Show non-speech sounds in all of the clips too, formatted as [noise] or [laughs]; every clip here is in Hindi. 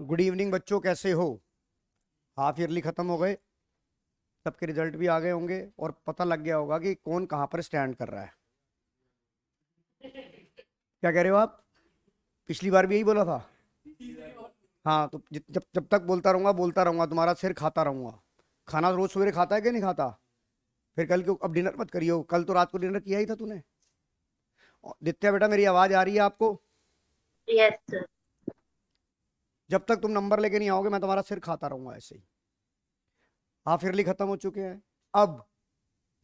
गुड इवनिंग बच्चों कैसे हो हाफ ईयरली ख़त्म हो गए सबके रिजल्ट भी आ गए होंगे और पता लग गया होगा कि कौन कहाँ पर स्टैंड कर रहा है क्या कह रहे हो आप पिछली बार भी यही बोला था हाँ तो जब जब तक बोलता रहूँगा बोलता रहूँगा तुम्हारा सिर खाता रहूँगा खाना रोज़ सवेरे खाता है कि नहीं खाता फिर कल क्यों अब डिनर मत करियो कल तो रात को डिनर किया ही था तूने दित्या बेटा मेरी आवाज़ आ रही है आपको यस yes, जब तक तुम नंबर लेके नहीं आओगे मैं तुम्हारा सिर खाता रहूंगा ऐसे ही ईयरली खत्म हो चुके हैं अब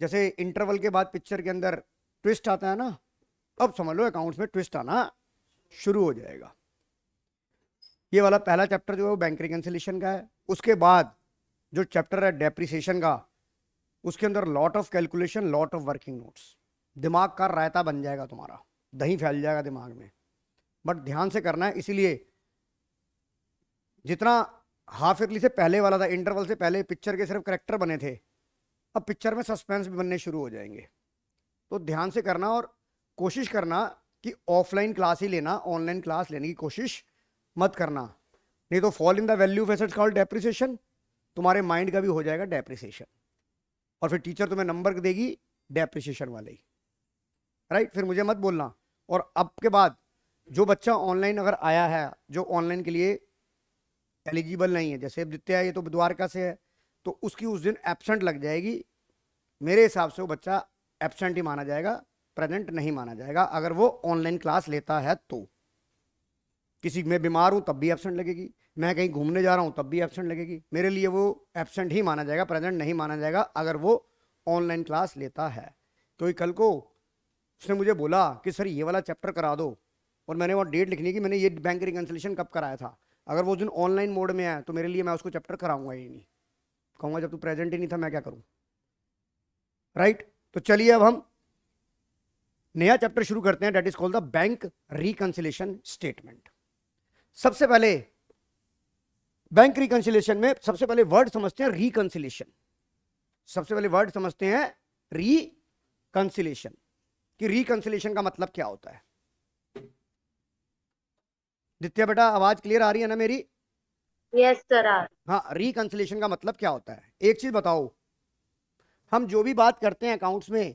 जैसे इंटरवल के बाद पिक्चर के अंदर ट्विस्ट आता है ना अब समझ लो अकाउंट्स में ट्विस्ट आना शुरू हो जाएगा ये वाला पहला चैप्टर जो है वो बैंक रिकन्सिलेशन का है उसके बाद जो चैप्टर है डेप्रिसिएशन का उसके अंदर lot of calculation lot of working notes दिमाग का रायता बन जाएगा तुम्हारा दही फैल जाएगा दिमाग में बट ध्यान से करना है इसीलिए जितना हाफ ईयरली से पहले वाला था इंटरवल से पहले पिक्चर के सिर्फ करेक्टर बने थे अब पिक्चर में सस्पेंस भी बनने शुरू हो जाएंगे तो ध्यान से करना और कोशिश करना कि ऑफलाइन क्लास ही लेना ऑनलाइन क्लास लेने की कोशिश मत करना नहीं तो fall in the value of call called depreciation तुम्हारे माइंड का भी हो जाएगा डेप्रिसिएशन और फिर टीचर तुम्हें नंबर देगी डेप्रिसिएशन वाले ही राइट फिर मुझे मत बोलना और अब के बाद जो बच्चा ऑनलाइन अगर आया है जो ऑनलाइन के लिए एलिजिबल नहीं है जैसे है ये तो द्वारका से है तो उसकी उस दिन एबसेंट लग जाएगी मेरे हिसाब से वो बच्चा एबसेंट ही माना जाएगा प्रेजेंट नहीं माना जाएगा अगर वो ऑनलाइन क्लास लेता है तो किसी मैं बीमार हूँ तब भी एबसेंट लगेगी मैं कहीं घूमने जा रहा हूँ तब भी एबसेंट लगेगी मेरे लिए वो एबसेंट ही माना जाएगा प्रेजेंट नहीं माना जाएगा अगर वो ऑनलाइन क्लास लेता है क्योंकि तो कल को उसने मुझे बोला कि सर ये वाला चैप्टर करा दो और मैंने वहाँ डेट लिखनी कि मैंने ये बैंक रिकन्सलेशन कब कराया था अगर वो दिन ऑनलाइन मोड में है तो मेरे लिए मैं उसको चैप्टर कराऊंगा ही नहीं कहूंगा जब तू प्रेजेंट ही नहीं था मैं क्या करूं राइट तो चलिए अब हम नया चैप्टर शुरू करते हैं that is called the bank reconciliation statement सबसे पहले बैंक रिकन्सिलेशन में सबसे पहले वर्ड समझते हैं रिकंसिलेशन सबसे पहले वर्ड समझते हैं रिकंसिलेशन कि रिकंसिलेशन का मतलब क्या होता है नित्या बेटा आवाज क्लियर आ रही है ना मेरी यस सर हाँ रिकंसलेशन का मतलब क्या होता है एक चीज बताओ हम जो भी बात करते हैं अकाउंट्स में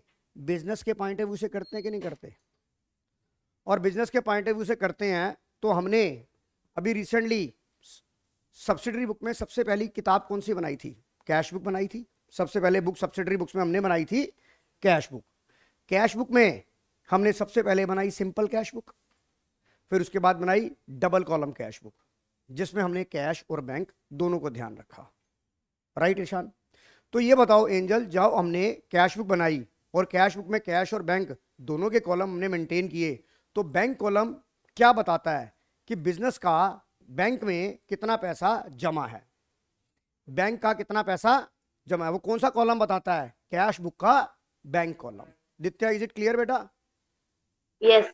बिजनेस के पॉइंट ऑफ व्यू से करते हैं कि नहीं करते और बिजनेस के पॉइंट ऑफ व्यू से करते हैं तो हमने अभी रिसेंटली सब्सिडरी बुक में सबसे पहली किताब कौन सी बनाई थी कैश बुक बनाई थी सबसे पहले बुक सब्सिडरी बुक्स में हमने बनाई थी कैश बुक कैश बुक में हमने सबसे पहले बनाई सिंपल कैश बुक फिर उसके बाद बनाई डबल कॉलम कैश बुक जिसमें हमने कैश और बैंक दोनों को ध्यान रखा राइट ईशान तो ये बताओ एंजल जाओ हमने कैश बुक बनाई और कैश बुक में कैश और बैंक दोनों के कॉलम हमने मेंटेन किए तो बैंक कॉलम क्या बताता है कि बिजनेस का बैंक में कितना पैसा जमा है बैंक का कितना पैसा जमा है वो कौन सा कॉलम बताता है कैश बुक का bank column Aditya is it clear बेटा yes yes.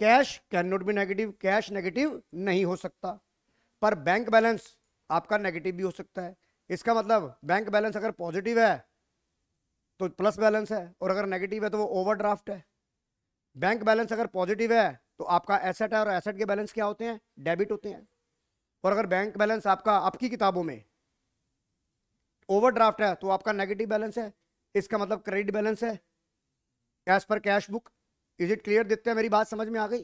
Cash can not be negative cash negative नहीं हो सकता पर बैंक बैलेंस आपका नेगेटिव भी हो सकता है इसका मतलब बैंक बैलेंस अगर पॉजिटिव है तो प्लस बैलेंस है और अगर नेगेटिव है तो वो ओवरड्राफ्ट है बैंक बैलेंस अगर पॉजिटिव है तो आपका एसेट है और एसेट के बैलेंस क्या होते हैं डेबिट होते हैं और अगर बैंक बैलेंस आपका आपकी किताबों में ओवरड्राफ्ट है तो आपका नेगेटिव बैलेंस है इसका मतलब क्रेडिट बैलेंस है एज पर cash book is it clear हैं मेरी बात समझ में आ गई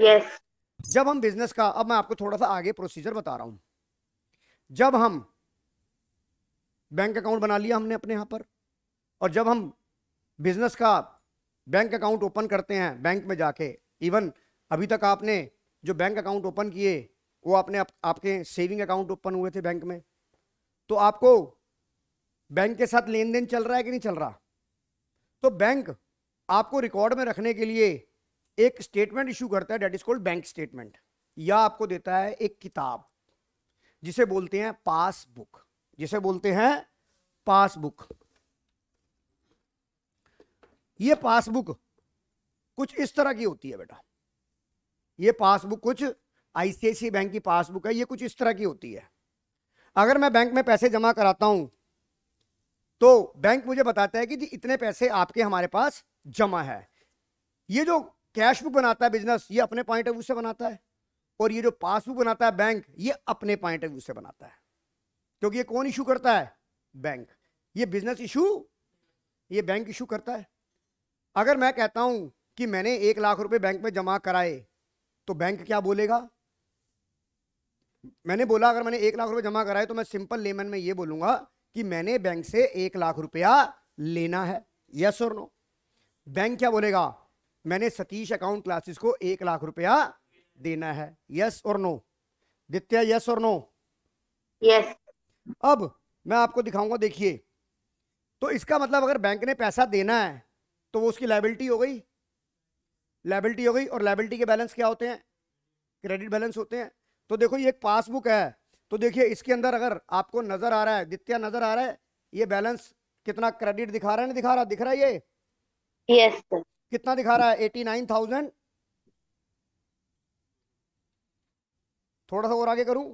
yes. जब हम बिजनेस का अब मैं आपको थोड़ा सा आगे प्रोसीजर बता रहा हूं जब हम बैंक अकाउंट बना लिया हमने अपने यहां पर और जब हम बिजनेस का बैंक अकाउंट ओपन करते हैं बैंक में जाके इवन अभी तक आपने जो बैंक अकाउंट ओपन किए वो आपने आप, आपके सेविंग अकाउंट ओपन हुए थे बैंक में तो आपको बैंक के साथ लेन देन चल रहा है कि नहीं चल रहा तो बैंक आपको रिकॉर्ड में रखने के लिए एक स्टेटमेंट इशू करता है that is called bank statement या आपको देता है एक किताब जिसे बोलते हैं पासबुक जिसे बोलते हैं पासबुक ये पासबुक कुछ इस तरह की होती है बेटा ये पासबुक कुछ आईसीआईसी बैंक की पासबुक है ये कुछ इस तरह की होती है अगर मैं बैंक में पैसे जमा कराता हूं तो बैंक मुझे बताता है कि जी इतने पैसे आपके हमारे पास जमा है ये जो कैश बुक बनाता है बिजनेस ये अपने पॉइंट ऑफ व्यू से बनाता है और ये जो पासबुक बनाता है बैंक ये अपने पॉइंट ऑफ व्यू से बनाता है क्योंकि ये कौन इशू करता है बैंक ये बिजनेस इशू ये बैंक इशू करता है अगर मैं कहता हूं कि मैंने एक लाख रुपए बैंक में जमा कराए तो बैंक क्या बोलेगा मैंने बोला अगर मैंने एक लाख रुपए जमा कराए तो मैं सिंपल लेमन में ये बोलूंगा कि मैंने बैंक से एक लाख रुपया लेना है यस और नो बैंक क्या बोलेगा मैंने सतीश अकाउंट क्लासेस को एक लाख रुपया देना है यस और नो दित्या यस और नो यस अब मैं आपको दिखाऊंगा देखिए तो इसका मतलब अगर बैंक ने पैसा देना है तो वो उसकी लाइबिलिटी हो गई लाइबिलिटी हो गई और लाइबिलिटी के बैलेंस क्या होते हैं क्रेडिट बैलेंस होते हैं तो देखो ये एक पासबुक है तो देखिए इसके अंदर अगर आपको नजर आ रहा है दित्या नजर आ रहा है ये बैलेंस कितना क्रेडिट दिखा रहा है नहीं दिखा रहा दिख रहा है ये यस yes, सर कितना दिखा रहा है एटी नाइन थाउजेंड थोड़ा सा और आगे करूं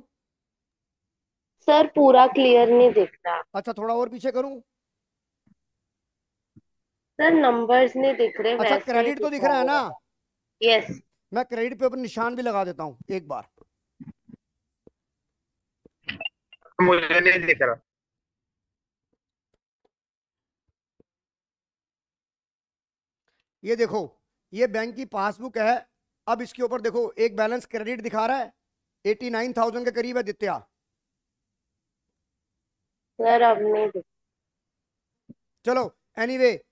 सर पूरा क्लियर नहीं दिख रहा अच्छा थोड़ा और पीछे करूं सर नंबर्स नहीं दिख रहे अच्छा क्रेडिट तो दिख रहा है ना यस मैं क्रेडिट पे ऊपर निशान भी लगा देता हूं एक बार मुझे नहीं दिख रहा ये देखो ये बैंक की पासबुक है अब इसके ऊपर देखो एक बैलेंस क्रेडिट दिखा रहा है एटी नाइन थाउजेंड के करीब है दित्या सर अब नहीं चलो एनीवे anyway,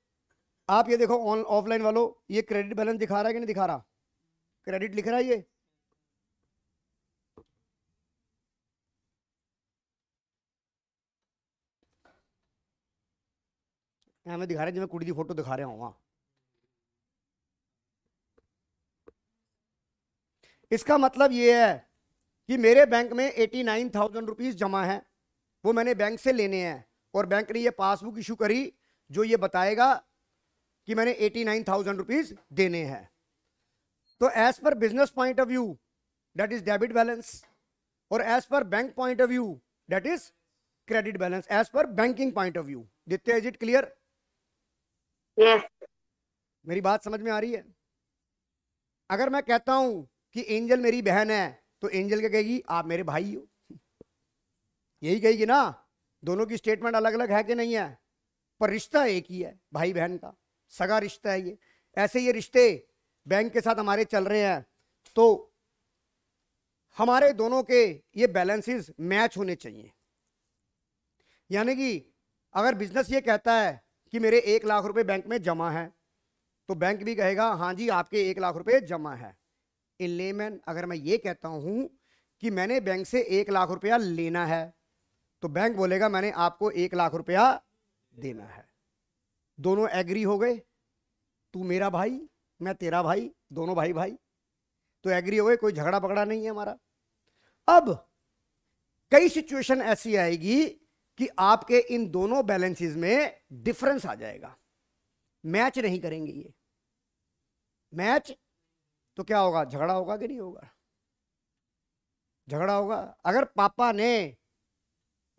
आप ये देखो ऑन ऑफलाइन वालों ये क्रेडिट बैलेंस दिखा रहा है कि नहीं दिखा रहा क्रेडिट लिख रहा है ये हमें हाँ, दिखा रहे हैं मैं कुड़ी की फोटो दिखा रहा हूँ वहाँ इसका मतलब ये है कि मेरे बैंक में एटी नाइन थाउजेंड रुपीज़ जमा है वो मैंने बैंक से लेने हैं और बैंक ने ये पासबुक इशू करी जो ये बताएगा कि मैंने एटी नाइन थाउजेंड रुपीज़ देने हैं तो एज़ पर business point of view that is debit balance और एज़ पर bank point of view that is credit balance as पर banking point of view Aditya is it clear मेरी बात समझ में आ रही है अगर मैं कहता हूं कि एंजल मेरी बहन है तो एंजल क्या कहेगी आप मेरे भाई हो यही कहेगी ना दोनों की स्टेटमेंट अलग अलग है कि नहीं है पर रिश्ता एक ही है भाई बहन का सगा रिश्ता है ये ऐसे ये रिश्ते बैंक के साथ हमारे चल रहे हैं तो हमारे दोनों के ये बैलेंसेस मैच होने चाहिए यानी कि अगर बिजनेस ये कहता है कि मेरे एक लाख रुपए बैंक में जमा है तो बैंक भी कहेगा हाँ जी आपके एक लाख रुपए जमा है इन लेमैन अगर मैं ये कहता हूँ कि मैंने बैंक से एक लाख रुपया लेना है तो बैंक बोलेगा मैंने आपको एक लाख रुपया देना है दोनों एग्री हो गए तू मेरा भाई मैं तेरा भाई दोनों भाई भाई तो एग्री हो गए कोई झगड़ा पकड़ा नहीं है हमारा अब कई सिचुएशन ऐसी आएगी कि आपके इन दोनों बैलेंसेस में डिफरेंस आ जाएगा मैच नहीं करेंगे ये मैच तो क्या होगा झगड़ा होगा कि नहीं होगा झगड़ा होगा अगर पापा ने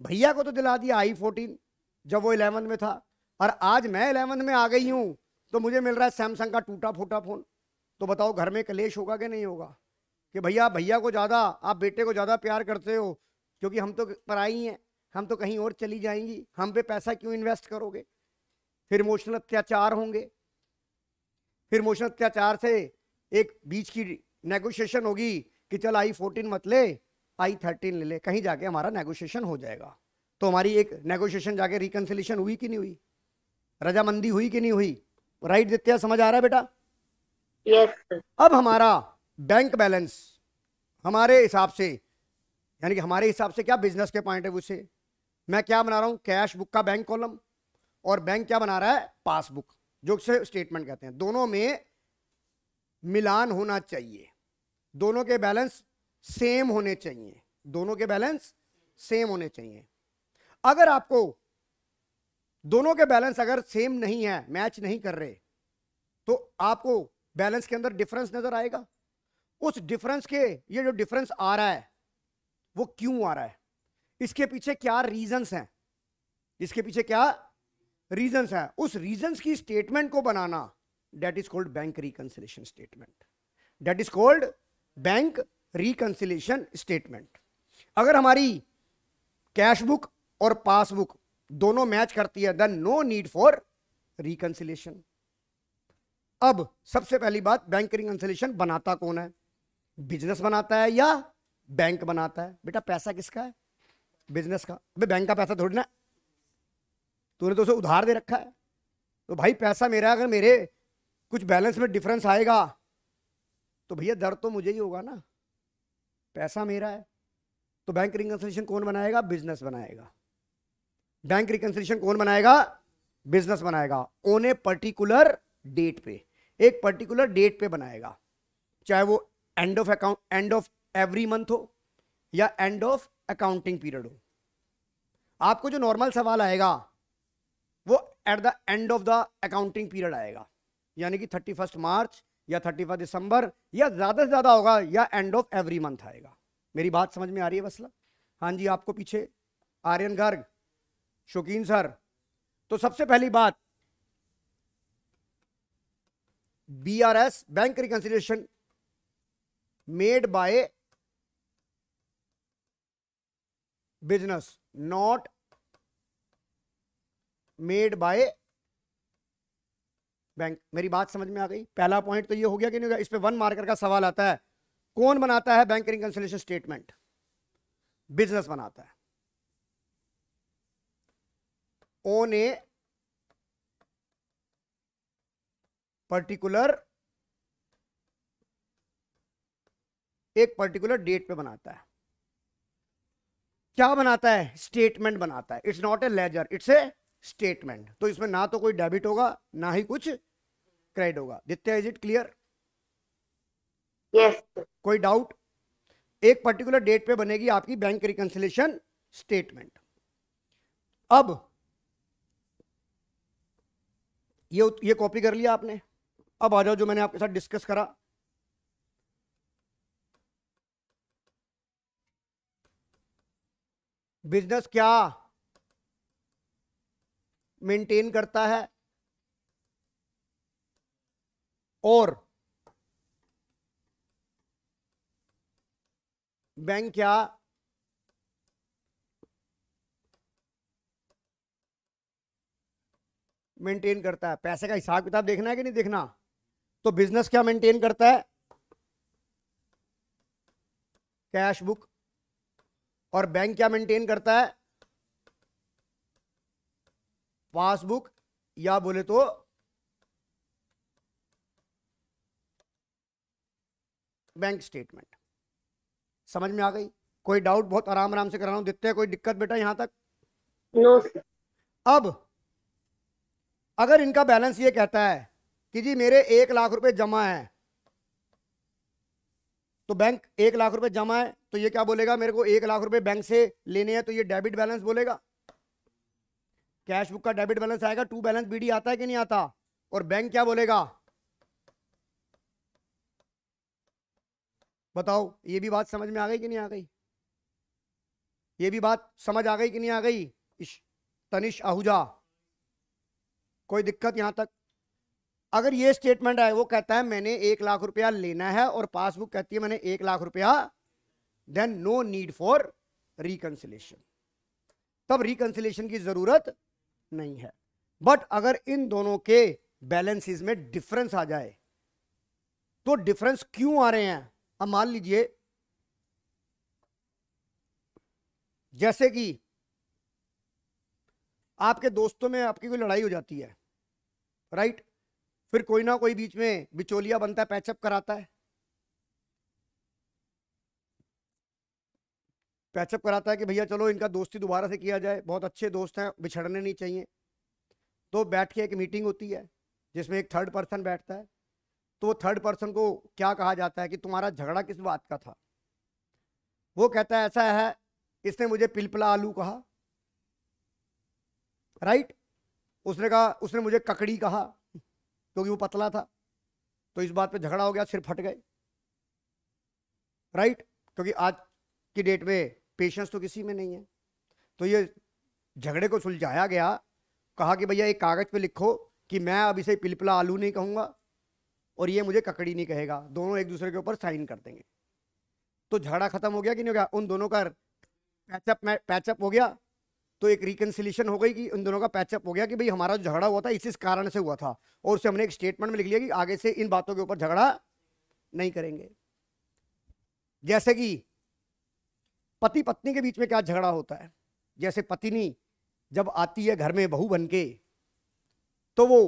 भैया को तो दिला दिया आई फोर्टीन जब वो इलेवंथ में था और आज मैं इलेवंथ में आ गई हूं तो मुझे मिल रहा है सैमसंग का टूटा फूटा फ़ोन तो बताओ घर में कलेश होगा कि नहीं होगा कि भैया भैया को ज़्यादा आप बेटे को ज़्यादा प्यार करते हो क्योंकि हम तो पर आई हैं हम तो कहीं और चली जाएंगी हम पे पैसा क्यों इन्वेस्ट करोगे फिर इमोशनल अत्याचार होंगे फिर इमोशनल अत्याचार से एक बीच की नेगोशिएशन होगी कि चल आई फोर्टीन मत ले आई थर्टीन ले ले कहीं जाके हमारा नेगोशिएशन हो जाएगा तो हमारी एक नेगोशिएशन जाके रिकन्सिलेशन हुई कि नहीं हुई रजामंदी हुई कि नहीं हुई राइट दित्या समझ आ रहा है बेटा yes. अब हमारा बैंक बैलेंस हमारे हिसाब से यानी कि हमारे हिसाब से क्या बिजनेस के पॉइंट ऑफ व्यू से मैं क्या बना रहा हूँ कैश बुक का बैंक कॉलम और बैंक क्या बना रहा है पासबुक जो से स्टेटमेंट कहते हैं दोनों में मिलान होना चाहिए दोनों के बैलेंस सेम होने चाहिए दोनों के बैलेंस सेम होने चाहिए अगर आपको दोनों के बैलेंस अगर सेम नहीं है मैच नहीं कर रहे तो आपको बैलेंस के अंदर डिफरेंस नजर आएगा उस डिफरेंस के ये जो डिफरेंस आ रहा है वो क्यों आ रहा है इसके पीछे क्या रीजंस हैं इसके पीछे क्या रीजंस हैं उस रीजंस की स्टेटमेंट को बनाना that is called bank reconciliation statement that is called bank reconciliation statement अगर हमारी कैश बुक और पासबुक दोनों मैच करती है then no need for reconciliation अब सबसे पहली बात बैंक रिकन्सिलेशन बनाता कौन है बिजनेस बनाता है या बैंक बनाता है बेटा पैसा किसका है बिजनेस का अबे बैंक का पैसा थोड़ी ना तूने तो उसे उधार दे रखा है तो भाई पैसा मेरा अगर मेरे कुछ बैलेंस में डिफरेंस आएगा तो भैया दर्द तो मुझे ही होगा ना पैसा मेरा है तो बैंक रिकन्सिलेशन कौन बनाएगा बिजनेस बनाएगा बैंक रिकन्सिलेशन कौन बनाएगा बिजनेस बनाएगा ओन ए पर्टिकुलर डेट पे एक पर्टिकुलर डेट पे बनाएगा चाहे वो end of account end of every month हो या एंड ऑफ अकाउंटिंग पीरियड हो आपको जो नॉर्मल सवाल आएगा वो at the end of the accounting period आएगा यानी कि थर्टी फर्स्ट मार्च या थर्टी फर्स्ट दिसंबर या ज़्यादा से ज़्यादा होगा या एंड ऑफ एवरी मंथ आएगा मेरी बात समझ में आ रही है मसला हाँ जी आपको पीछे आर्यन गर्ग शौकीन सर तो सबसे पहली बात B R S bank reconciliation made by business not made by bank मेरी बात समझ में आ गई पहला पॉइंट तो ये हो गया कि नहीं होगा इस पर वन मार्कर का सवाल आता है कौन बनाता है बैंक रिकन्सलेशन स्टेटमेंट बिजनेस बनाता है ओन ए पर्टिकुलर एक पर्टिकुलर डेट पे बनाता है क्या बनाता है स्टेटमेंट बनाता है it's not a ledger it's a statement तो इसमें ना तो कोई डेबिट होगा ना ही कुछ क्रेड होगा Aditya is it clear yes कोई डाउट एक पर्टिकुलर डेट पे बनेगी आपकी बैंक रिकंसिलेशन स्टेटमेंट अब ये ये कॉपी कर लिया आपने अब आ जाओ जो मैंने आपके साथ डिस्कस करा बिजनेस क्या मेंटेन करता है और बैंक क्या मेंटेन करता है पैसे का हिसाब किताब देखना है कि नहीं देखना तो बिजनेस क्या मेंटेन करता है कैश बुक और बैंक क्या मेंटेन करता है पासबुक या बोले तो बैंक स्टेटमेंट समझ में आ गई कोई डाउट बहुत आराम आराम से करा रहा हूं देखते हैं कोई दिक्कत बेटा यहां तक नो no. अब अगर इनका बैलेंस ये कहता है कि जी मेरे एक लाख रुपए जमा है तो बैंक एक लाख रुपए जमा है तो ये क्या बोलेगा मेरे को एक लाख रुपए बैंक से लेने हैं तो ये डेबिट बैलेंस बोलेगा कैश बुक का डेबिट बैलेंस आएगा टू बैलेंस बीडी आता है कि नहीं आता और बैंक क्या बोलेगा बताओ ये भी बात समझ में आ गई कि नहीं आ गई ये भी बात समझ आ गई कि नहीं आ गई तनिष आहूजा कोई दिक्कत यहां तक अगर ये स्टेटमेंट आए वो कहता है मैंने एक लाख रुपया लेना है और पासबुक कहती है मैंने एक लाख रुपया then no need for reconciliation तब रिकंसिलेशन की जरूरत नहीं है बट अगर इन दोनों के बैलेंसेस में डिफरेंस आ जाए तो डिफरेंस क्यों आ रहे हैं अब मान लीजिए जैसे कि आपके दोस्तों में आपकी कोई लड़ाई हो जाती है राइट फिर कोई ना कोई बीच में बिचौलिया बनता है पैचअप कराता है पैचअप कराता है कि भैया चलो इनका दोस्ती दोबारा से किया जाए बहुत अच्छे दोस्त हैं बिछड़ने नहीं चाहिए तो बैठ के एक मीटिंग होती है जिसमें एक थर्ड पर्सन बैठता है तो वो थर्ड पर्सन को क्या कहा जाता है कि तुम्हारा झगड़ा किस बात का था वो कहता है ऐसा है इसने मुझे पिलपला आलू कहा राइट उसने कहा उसने मुझे ककड़ी कहा क्योंकि वो पतला था तो इस बात पे झगड़ा हो गया सिर फट गए राइट क्योंकि आज की डेट में पेशेंस तो किसी में नहीं है तो ये झगड़े को सुलझाया गया कहा कि भैया एक कागज़ पे लिखो कि मैं अब इसे पिलपला आलू नहीं कहूंगा और ये मुझे ककड़ी नहीं कहेगा दोनों एक दूसरे के ऊपर साइन कर देंगे तो झगड़ा खत्म हो गया कि नहीं हो गया उन दोनों का पैचअप पैचअप हो गया तो एक रिकनसिलेशन हो गई कि उन दोनों का पैचअप हो गया कि भाई हमारा जो झगड़ा हुआ था इस इस कारण से हुआ था और उसे हमने एक स्टेटमेंट में लिख लिया कि आगे से इन बातों के ऊपर झगड़ा नहीं करेंगे जैसे कि पति पत्नी के बीच में क्या झगड़ा होता है जैसे पत्नी जब आती है घर में बहू बनके तो वो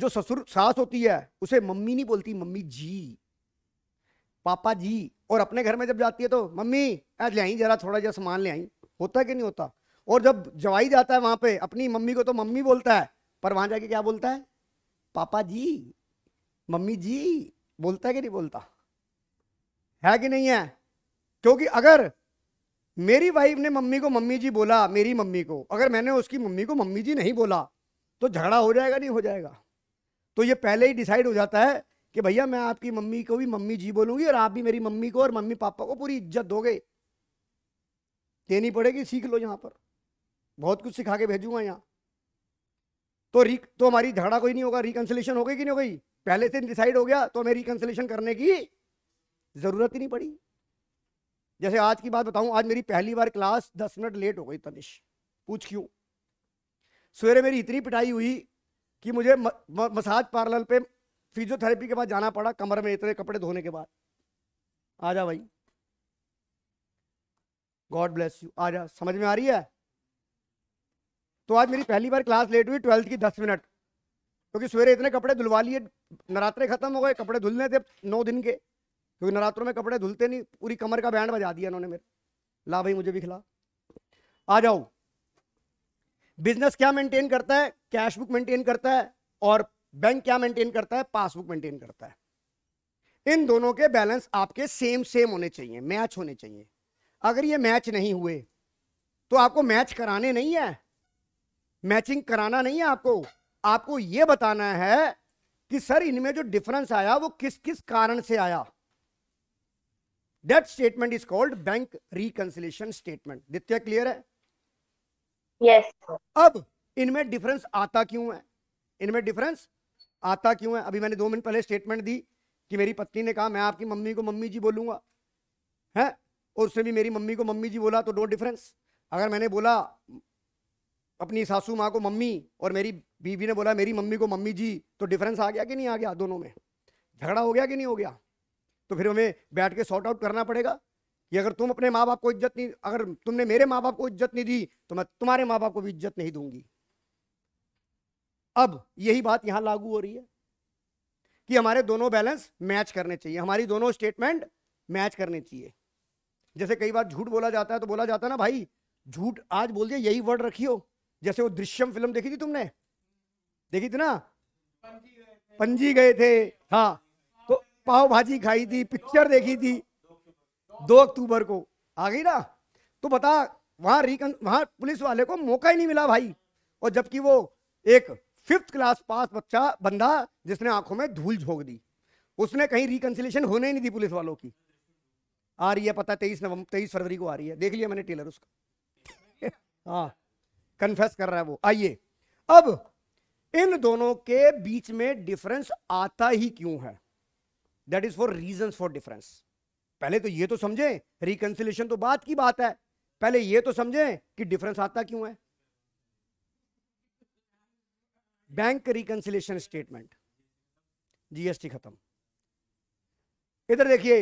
जो ससुर सास होती है उसे मम्मी नहीं बोलती मम्मी जी पापा जी और अपने घर में जब जाती है तो मम्मी आज ले आई जरा थोड़ा जरा सामान ले आई होता कि नहीं होता और जब जवाई जाता है वहां पे अपनी मम्मी को तो मम्मी बोलता है पर वहां जाके क्या बोलता है पापा जी मम्मी जी बोलता है कि नहीं बोलता है कि नहीं है क्योंकि अगर मेरी वाइफ ने मम्मी को मम्मी जी बोला मेरी मम्मी को अगर मैंने उसकी मम्मी को मम्मी जी नहीं बोला तो झगड़ा हो जाएगा नहीं हो जाएगा तो ये पहले ही डिसाइड हो जाता है कि भैया मैं आपकी मम्मी को भी मम्मी जी बोलूंगी और आप भी मेरी मम्मी को और मम्मी पापा को पूरी इज्जत दोगे देनी पड़ेगी सीख लो यहाँ पर बहुत कुछ सिखा के भेजूंगा यहाँ तो री तो हमारी झगड़ा कोई नहीं होगा रिकन्सलेशन हो गई कि नहीं हो गई पहले से डिसाइड हो गया तो हमें रिकन्सलेशन करने की ज़रूरत ही नहीं पड़ी जैसे आज की बात बताऊं आज मेरी पहली बार क्लास दस मिनट लेट हो गई तनिश पूछ क्यों सवेरे मेरी इतनी पिटाई हुई कि मुझे म, म, मसाज पार्लर पे फिजियोथेरेपी के बाद जाना पड़ा कमर में इतने कपड़े धोने के बाद आ जा भाई गॉड ब्लेस यू आ जा समझ में आ रही है तो आज मेरी पहली बार क्लास लेट हुई ट्वेल्थ की दस मिनट क्योंकि सवेरे इतने कपड़े धुलवा लिए नवरात्रे खत्म हो गए कपड़े धुलने थे नौ दिन के क्योंकि नवरात्रों में कपड़े धुलते नहीं पूरी कमर का बैंड बजा दिया उन्होंने मेरे ला भाई मुझे भी खिला आ जाओ बिजनेस क्या मेंटेन करता है कैश बुक मेंटेन करता है और बैंक क्या मेंटेन करता है पासबुक मेंटेन करता है इन दोनों के बैलेंस आपके सेम सेम होने चाहिए मैच होने चाहिए अगर ये मैच नहीं हुए तो आपको मैच कराने नहीं है मैचिंग कराना नहीं है आपको आपको ये बताना है कि सर इनमें जो डिफरेंस आया वो किस किस कारण से आया that statement is called bank reconciliation statement द्वितीय क्लियर है yes. अब इनमें डिफरेंस आता क्यों है इनमें डिफरेंस आता क्यों है अभी मैंने दो मिनट पहले स्टेटमेंट दी कि मेरी पत्नी ने कहा मैं आपकी मम्मी को मम्मी जी बोलूंगा है और उसने भी मेरी मम्मी को मम्मी जी बोला तो नो डिफरेंस अगर मैंने बोला अपनी सासू माँ को मम्मी और मेरी बीवी ने बोला मेरी मम्मी को मम्मी जी तो डिफरेंस आ गया कि नहीं आ गया दोनों में झगड़ा हो गया कि नहीं हो गया तो फिर हमें बैठ के सॉर्ट आउट करना पड़ेगा कि अगर तुम अपने माँ बाप को इज्जत नहीं अगर तुमने मेरे माँ बाप को इज्जत नहीं दी तो मैं तुम्हारे माँ बाप को भी इज्जत नहीं दूंगी अब यही बात यहां लागू हो रही है कि हमारे दोनों बैलेंस मैच करने चाहिए हमारी दोनों स्टेटमेंट मैच करने चाहिए जैसे कई बार झूठ बोला जाता है तो बोला जाता है ना भाई झूठ आज बोल दिया यही वर्ड रखियो जैसे वो दृश्यम फिल्म देखी थी तुमने देखी थी ना पंजी गए थे हाँ तो पाव भाजी खाई थी पिक्चर देखी थी दो अक्टूबर को आ गई ना तो बता वहां रिकन वहां पुलिस वाले को मौका ही नहीं मिला भाई और जबकि वो एक फिफ्थ क्लास पास बच्चा बंदा जिसने आंखों में धूल झोंक दी उसने कहीं रिकनसिलेशन होने ही नहीं दी पुलिस वालों की आ रही है पता तेईस नवंबर तेईस फरवरी को आ रही है देख लिया मैंने टेलर उसका [laughs] हाँ कन्फेस कर रहा है वो आइए अब इन दोनों के बीच में डिफरेंस आता ही क्यों है that is for reason for difference पहले तो ये तो समझें रिकंसिलेशन तो बात की बात है पहले ये तो समझें कि डिफरेंस आता क्यों है बैंक रिकंसिलेशन स्टेटमेंट जीएसटी खत्म इधर देखिए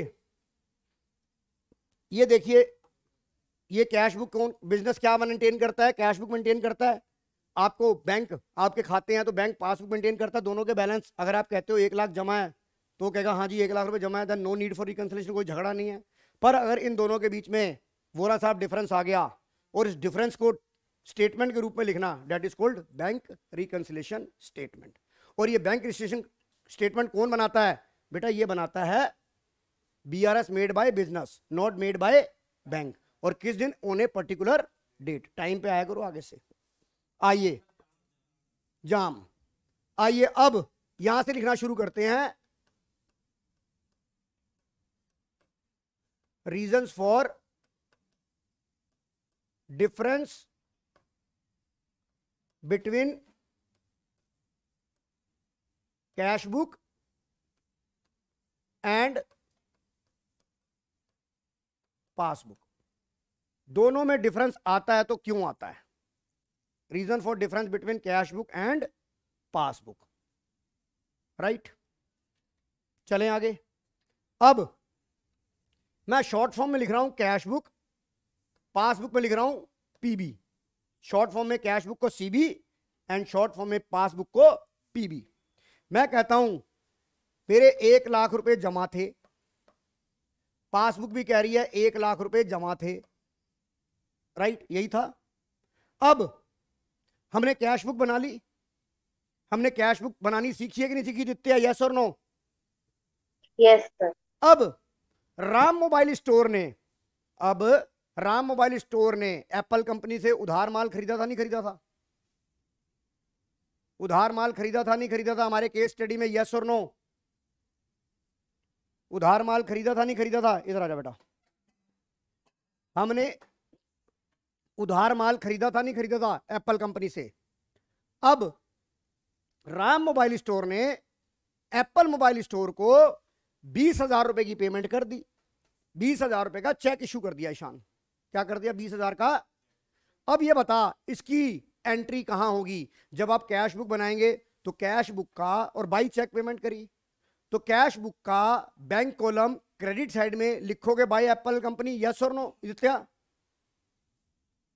ये देखिए ये कैश बुक कौन बिजनेस क्या मेंटेन करता है कैश बुक मेंटेन करता है आपको बैंक आपके खाते हैं तो बैंक पासबुक मेंटेन करता है दोनों के बैलेंस अगर आप कहते हो एक लाख जमा है तो कहेगा हाँ जी एक लाख रुपये जमा है then no need for reconciliation कोई झगड़ा नहीं है पर अगर इन दोनों के बीच में वोरा साहब डिफरेंस आ गया और इस डिफरेंस को स्टेटमेंट के रूप में लिखना that is called bank reconciliation statement और ये बैंक रजिस्ट्रेशन स्टेटमेंट कौन बनाता है बेटा ये बनाता है B R S made by business not made by bank और किस दिन on a particular date time पे आया करो आगे से आइए जाम आइए अब यहां से लिखना शुरू करते हैं reason for difference between cash book and passbook दोनों में डिफरेंस आता है तो क्यों आता है reason for difference between cash book and passbook right चलें आगे अब मैं शॉर्ट फॉर्म में लिख रहा हूं कैश बुक पासबुक में लिख रहा हूं पीबी शॉर्ट फॉर्म में कैश बुक को सीबी एंड शॉर्ट फॉर्म में पासबुक को पीबी मैं कहता हूं मेरे एक लाख रुपए जमा थे पासबुक भी कह रही है एक लाख रुपए जमा थे राइट यही था अब हमने कैश बुक बना ली हमने कैश बुक बनानी सीखी है कि नहीं सीखी जितने यस और नो यस सर अब राम मोबाइल स्टोर ने अब राम मोबाइल स्टोर ने एप्पल कंपनी से उधार माल खरीदा था नहीं खरीदा था उधार माल खरीदा था नहीं खरीदा था हमारे केस स्टडी में यस और नो उधार माल खरीदा था नहीं खरीदा था इधर आजा बेटा हमने उधार माल खरीदा था नहीं खरीदा था एप्पल कंपनी से अब राम मोबाइल स्टोर ने एप्पल मोबाइल स्टोर को बीस हजार रुपए की पेमेंट कर दी बीस हजार रुपए का चेक इशू कर दिया ईशान क्या कर दिया बीस हजार का अब ये बता इसकी एंट्री कहां होगी जब आप कैश बुक बनाएंगे तो कैश बुक का और बाई चेक पेमेंट करी तो कैश बुक का बैंक कॉलम क्रेडिट साइड में लिखोगे बाई एप्पल कंपनी यस और नो जित्या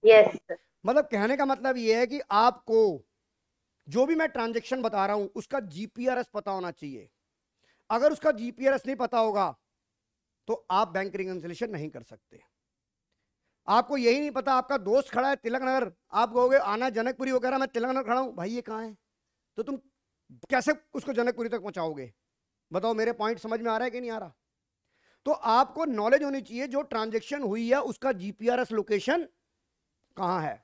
yes. मतलब कहने का मतलब ये है कि आपको जो भी मैं ट्रांजेक्शन बता रहा हूं उसका जीपीआरएस पता होना चाहिए अगर उसका जीपीआरएस नहीं पता होगा तो आप बैंक रिकन्सिलेशन नहीं कर सकते आपको यही नहीं पता आपका दोस्त खड़ा है तिलक नगर आप कहोगे आना जनकपुरी वगैरह मैं तिलक नगर खड़ा हूं भाई ये कहाँ है तो तुम कैसे उसको जनकपुरी तक पहुंचाओगे बताओ मेरे पॉइंट समझ में आ रहा है कि नहीं आ रहा तो आपको नॉलेज होनी चाहिए जो ट्रांजेक्शन हुई है उसका जीपीआरएस लोकेशन कहाँ है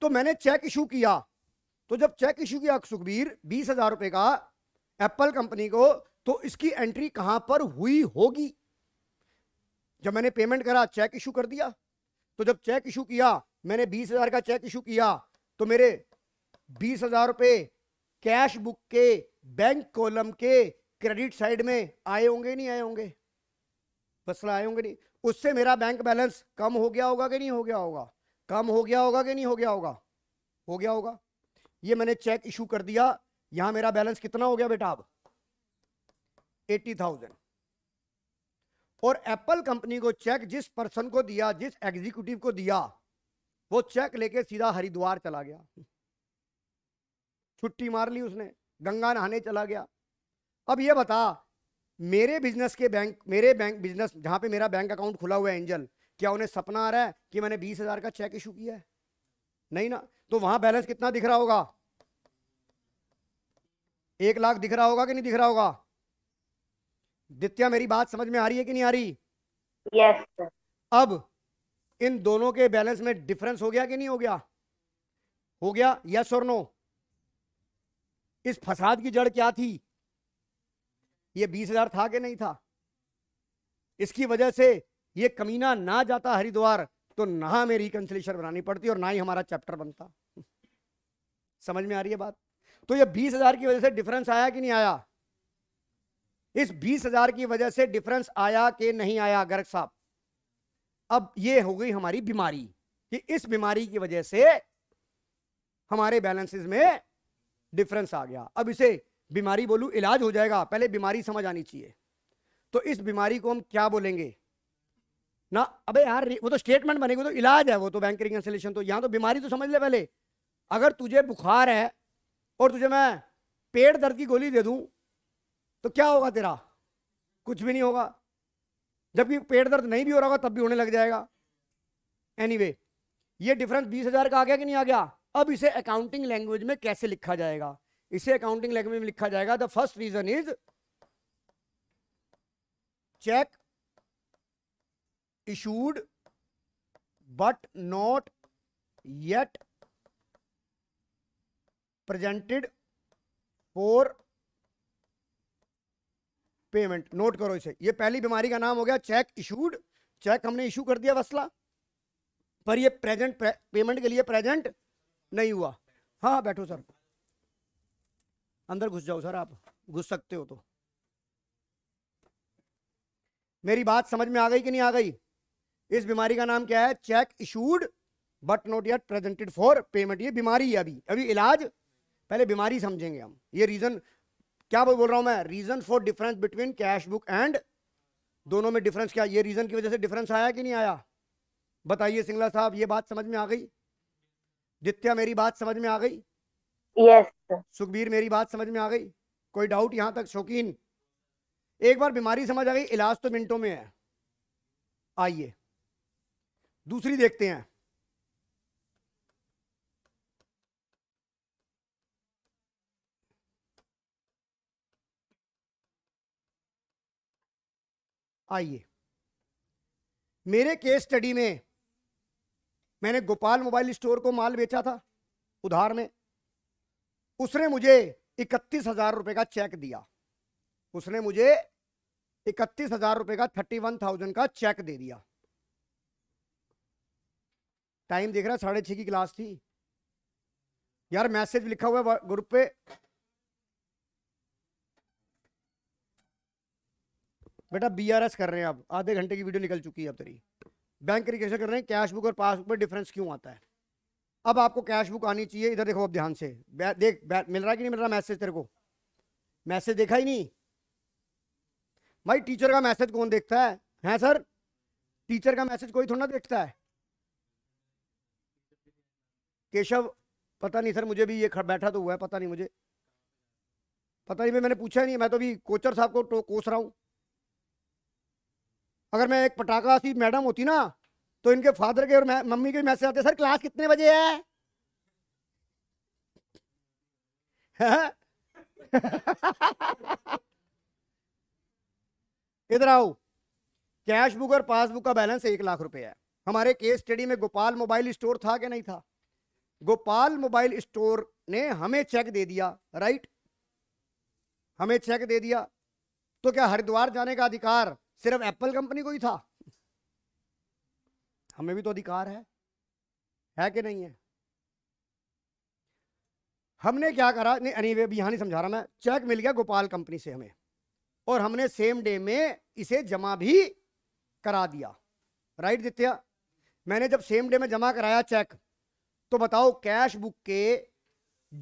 तो मैंने चेक इशू किया तो जब चेक इशू किया सुखबीर बीस हजार रुपए का एप्पल कंपनी को तो इसकी एंट्री कहां पर हुई होगी जब मैंने पेमेंट करा चेक इशू कर दिया तो जब चेक इशू किया मैंने बीस हजार का चेक इशू किया तो मेरे बीस हजार रुपए कैश बुक के बैंक कॉलम के क्रेडिट साइड में आए होंगे नहीं आए होंगे फसला आए होंगे नहीं उससे मेरा बैंक बैलेंस कम हो गया होगा कि नहीं हो गया होगा कम हो गया होगा कि नहीं हो गया होगा हो गया होगा ये मैंने चेक इशू कर दिया यहां मेरा बैलेंस कितना हो गया बेटा अब एटी थाउजेंड और एप्पल कंपनी को चेक जिस पर्सन को दिया जिस एग्जीक्यूटिव को दिया वो चेक लेके सीधा हरिद्वार चला गया छुट्टी मार ली उसने गंगा नहाने चला गया अब ये बता मेरे बिजनेस के बैंक मेरे बैंक बिजनेस जहां पे मेरा बैंक अकाउंट खुला हुआ है एंजल क्या उन्हें सपना आ रहा है कि मैंने बीस हजार का चेक इशू किया है नहीं ना तो वहां बैलेंस कितना दिख रहा होगा एक लाख दिख रहा होगा कि नहीं दिख रहा होगा दित्या मेरी बात समझ में आ रही है कि नहीं आ रही yes, अब इन दोनों के बैलेंस में डिफरेंस हो गया कि नहीं हो गया हो गया यस और नो इस फसाद की जड़ क्या थी ये बीस हजार था कि नहीं था इसकी वजह से ये कमीना ना जाता हरिद्वार तो ना हमें रिकंसिलेशन बनानी पड़ती और ना ही हमारा चैप्टर बनता [laughs] समझ में आ रही है बात तो ये बीस हजार की वजह से डिफरेंस आया कि नहीं आया इस बीस हजार की वजह से डिफरेंस आया कि नहीं आया गर्ग साहब अब ये हो गई हमारी बीमारी कि इस बीमारी की वजह से हमारे बैलेंसेस में डिफरेंस आ गया अब इसे बीमारी बोलू इलाज हो जाएगा पहले बीमारी समझ आनी चाहिए तो इस बीमारी को हम क्या बोलेंगे ना अबे यार वो तो स्टेटमेंट बनेगी तो इलाज है वो तो बैंक रिकन्सिलेशन तो यहाँ तो बीमारी तो समझ ले पहले अगर तुझे बुखार है और तुझे मैं पेट दर्द की गोली दे दूं तो क्या होगा तेरा कुछ भी नहीं होगा जबकि पेट दर्द नहीं भी हो रहा होगा तब भी होने लग जाएगा एनी anyway, ये डिफरेंस बीस हजार का आ गया कि नहीं आ गया अब इसे अकाउंटिंग लैंग्वेज में कैसे लिखा जाएगा इसे अकाउंटिंग लैंग्वेज में लिखा जाएगा the first reason is cheque issued but not yet presented for payment note करो इसे ये पहली बीमारी का नाम हो गया चेक इशूड चेक हमने इशू कर दिया वसला पर ये प्रेजेंट प्रे, पेमेंट के लिए प्रेजेंट नहीं हुआ हाँ बैठो सर अंदर घुस जाओ सर आप घुस सकते हो तो मेरी बात समझ में आ गई कि नहीं आ गई इस बीमारी का नाम क्या है cheque issued but not yet presented for payment ये बीमारी है अभी अभी इलाज पहले बीमारी समझेंगे हम ये रीजन क्या बोल रहा हूं मैं reason for difference between cash book and दोनों में डिफरेंस क्या ये रीजन की वजह से डिफरेंस आया कि नहीं आया बताइए सिंगला साहब ये बात समझ में आ गई दित्या मेरी बात समझ में आ गई yes. सुखबीर मेरी बात समझ में आ गई कोई डाउट यहाँ तक शौकीन एक बार बीमारी समझ आ गई इलाज तो मिनटों में है आइए दूसरी देखते हैं आइए मेरे केस स्टडी में मैंने गोपाल मोबाइल स्टोर को माल बेचा था उधार में उसने मुझे इकतीस हजार रुपए का चेक दिया उसने मुझे इकतीस हजार रुपए का थर्टी वन थाउजेंड का चेक दे दिया टाइम देख रहा साढ़े छह की क्लास थी यार मैसेज लिखा हुआ है ग्रुप पे बेटा बी आर एस कर रहे हैं आप आधे घंटे की वीडियो निकल चुकी है अब तेरी बैंक रिकेशन कर रहे हैं कैश बुक और पासबुक में डिफरेंस क्यों आता है अब आपको कैश बुक आनी चाहिए इधर देखो अब ध्यान से देख मिल रहा है कि नहीं मिल रहा मैसेज तेरे को मैसेज देखा ही नहीं भाई टीचर का मैसेज कौन देखता है हैं सर टीचर का मैसेज कोई थोड़ा ना देखता है केशव पता नहीं सर मुझे भी ये बैठा तो हुआ है पता नहीं मुझे पता नहीं मैं मैंने पूछा ही नहीं मैं तो भी कोचर साहब को कोस रहा हूँ अगर मैं एक पटाखा सी मैडम होती ना तो इनके फादर के और मम्मी के मैसेज आते सर क्लास कितने बजे है, है? [laughs] इधर आओ कैश बुक और पासबुक का बैलेंस एक लाख रुपए है हमारे केस स्टडी में गोपाल मोबाइल स्टोर था कि नहीं था गोपाल मोबाइल स्टोर ने हमें चेक दे दिया राइट हमें चेक दे दिया तो क्या हरिद्वार जाने का अधिकार सिर्फ एप्पल कंपनी को ही था हमें भी तो अधिकार है है कि नहीं है हमने क्या करा नहीं अनिवे अभी यहां नहीं समझा रहा मैं चेक मिल गया गोपाल कंपनी से हमें और हमने सेम डे में इसे जमा भी करा दिया राइट दित्या मैंने जब सेम डे में जमा कराया चेक तो बताओ कैश बुक के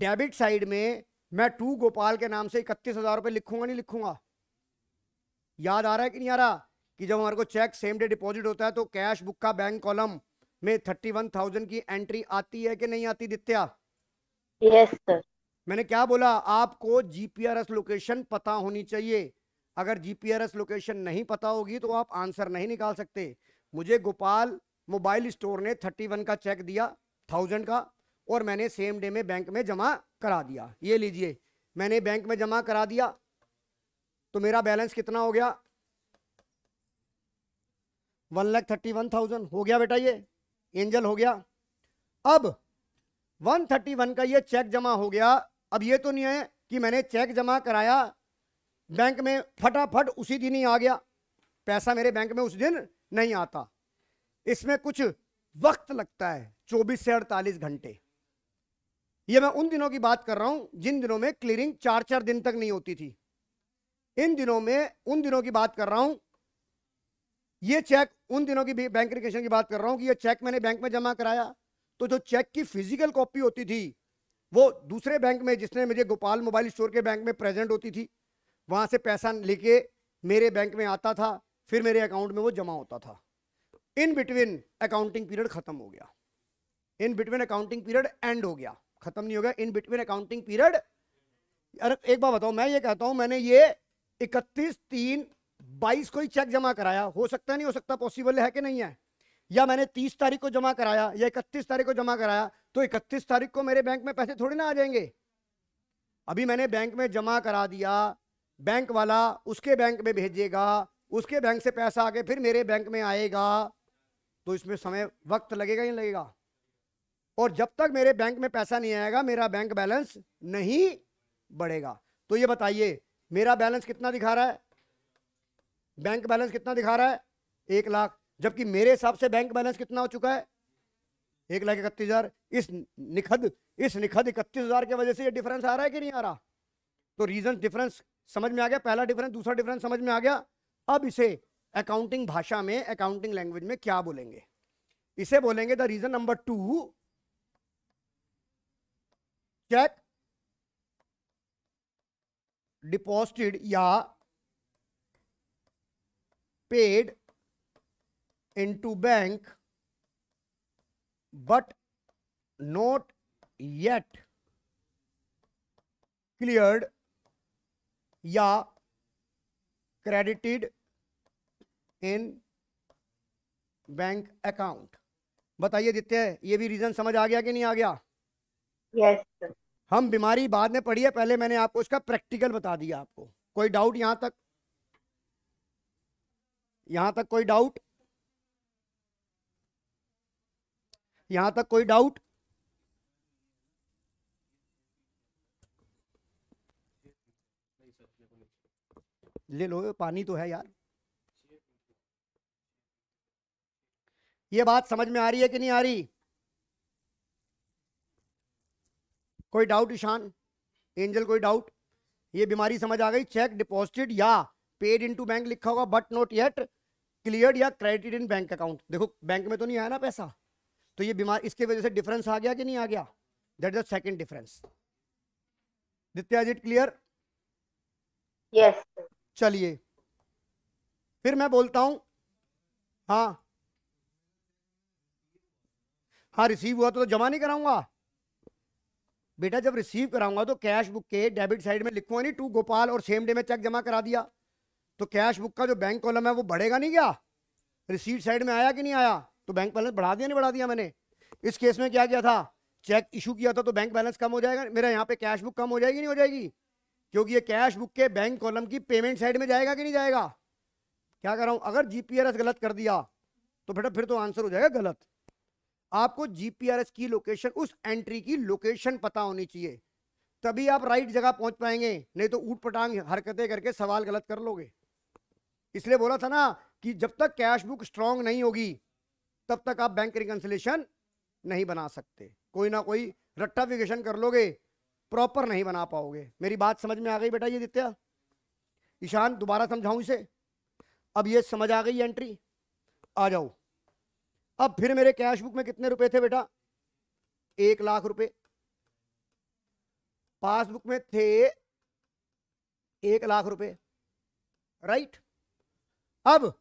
डेबिट साइड में मैं टू गोपाल के नाम से इकतीस हजार रुपये लिखूंगा नहीं लिखूंगा याद आ रहा है कि नहीं आ रहा कि जब हमारे को चेक सेम डे डिपॉजिट होता है तो कैश बुक का बैंक कॉलम में थर्टी वन थाउजेंड की एंट्री आती है कि नहीं आती दित्या यस yes, सर मैंने क्या बोला आपको जीपीआरएस लोकेशन पता होनी चाहिए अगर जीपीआरएस लोकेशन नहीं पता होगी तो आप आंसर नहीं निकाल सकते मुझे गोपाल मोबाइल स्टोर ने थर्टी वन का चेक दिया थाउजेंड का और मैंने सेम डे में बैंक में जमा करा दिया ये लीजिए मैंने बैंक में जमा करा दिया तो मेरा बैलेंस कितना हो गया one lakh thirty one thousand हो गया बेटा ये एंजल हो गया अब वन थर्टी वन का ये चेक जमा हो गया अब ये तो नहीं है कि मैंने चेक जमा कराया बैंक में फटाफट उसी दिन ही आ गया पैसा मेरे बैंक में उस दिन नहीं आता इसमें कुछ वक्त लगता है 24 से 48 घंटे ये मैं उन दिनों की बात कर रहा हूं जिन दिनों में क्लियरिंग चार चार दिन तक नहीं होती थी इन दिनों में उन दिनों की बात कर रहा हूं ये चेक उन दिनों की बैंक रिकेशन की बात कर रहा हूं कि ये चेक मैंने बैंक में जमा कराया तो जो चेक की फिजिकल कॉपी होती थी वो दूसरे बैंक में जिसने मुझे गोपाल मोबाइल स्टोर के बैंक में प्रेजेंट होती थी वहां से पैसा लेके मेरे बैंक में आता था फिर मेरे अकाउंट में वो जमा होता था इन बिटवीन अकाउंटिंग पीरियड खत्म हो गया in between accounting period end हो गया खत्म नहीं हो गया इन बिटवीन अकाउंटिंग पीरियड अरे एक बार बताओ मैं ये कहता हूं मैंने ये इकतीस तीन बाईस को ही चेक जमा कराया हो सकता नहीं हो सकता पॉसिबल है कि नहीं है या मैंने तीस तारीख को जमा कराया या इकतीस तारीख को जमा कराया तो इकतीस तारीख को मेरे बैंक में पैसे थोड़ी ना आ जाएंगे अभी मैंने बैंक में जमा करा दिया बैंक वाला उसके बैंक में भेजेगा उसके बैंक से पैसा आके फिर मेरे बैंक में आएगा तो इसमें समय वक्त लगेगा ही लगेगा और जब तक मेरे बैंक में पैसा नहीं आएगा मेरा बैंक बैलेंस नहीं बढ़ेगा तो ये बताइए मेरा बैलेंस कितना दिखा रहा है बैंक बैलेंस कितना दिखा रहा है एक लाख जबकि मेरे हिसाब से बैंक बैलेंस कितना हो चुका है एक लाख इकतीस हज़ार इस निखद इस निखद इकतीस हज़ार की वजह से ये डिफरेंस आ रहा है कि नहीं आ रहा तो रीज़न डिफरेंस समझ में आ गया पहला डिफरेंस दूसरा डिफरेंस समझ में आ गया अब इसे अकाउंटिंग भाषा में अकाउंटिंग लैंग्वेज में क्या बोलेंगे इसे बोलेंगे the reason number two cheque deposited या paid into bank but not yet cleared या credited in bank account बताइए देते हैं ये भी रीजन समझ आ गया कि नहीं आ गया यस yes, sir. हम बीमारी बाद में पढ़ी है पहले मैंने आपको इसका प्रैक्टिकल बता दिया आपको कोई डाउट यहां तक यहां तक कोई डाउट यहां तक कोई डाउट ले लो पानी तो है यार ये बात समझ में आ रही है कि नहीं आ रही कोई डाउट ईशान एंजल कोई डाउट ये बीमारी समझ आ गई चेक डिपॉजिटेड या पेड इन टू बैंक लिखा होगा बट नॉट येट क्लियर या क्रेडिट इन बैंक अकाउंट देखो बैंक में तो नहीं आया ना पैसा तो ये बीमार इसके वजह से डिफरेंस आ गया कि नहीं आ गया that is the second difference Ditya is it clear yes चलिए फिर मैं बोलता हूं हाँ हाँ रिसीव हुआ तो, तो जमा नहीं कराऊंगा बेटा जब रिसीव कराऊंगा तो कैश बुक के डेबिट साइड में लिखूंगा नहीं टू गोपाल और सेम डे में चेक जमा करा दिया तो कैश बुक का जो बैंक कॉलम है वो बढ़ेगा नहीं क्या रिसीट साइड में आया कि नहीं आया तो बैंक बैलेंस बढ़ा दिया नहीं बढ़ा दिया मैंने इस केस में क्या किया था चेक इशू किया था तो बैंक बैलेंस कम हो जाएगा मेरा यहाँ पे कैश बुक कम हो जाएगी नहीं हो जाएगी क्योंकि ये कैश बुक के बैंक कॉलम की पेमेंट साइड में जाएगा कि नहीं जाएगा क्या कर रहा हूँ अगर जी गलत कर दिया तो बेटा फिर तो आंसर हो जाएगा गलत आपको जीपीआरएस की लोकेशन उस एंट्री की लोकेशन पता होनी चाहिए तभी आप राइट जगह पहुंच पाएंगे नहीं तो ऊट पटांग हरकतें करके सवाल गलत कर लोगे इसलिए बोला था ना कि जब तक कैश बुक स्ट्रांग नहीं होगी तब तक आप बैंक रिकन्सिलेशन नहीं बना सकते कोई ना कोई रट्टाफिकेशन कर लोगे प्रॉपर नहीं बना पाओगे मेरी बात समझ में आ गई बेटा ये दित्या ईशान दोबारा समझाऊं इसे अब ये समझ आ गई एंट्री आ जाओ अब फिर मेरे कैश बुक में कितने रुपए थे बेटा एक लाख रुपए पासबुक में थे एक लाख रुपए राइट अब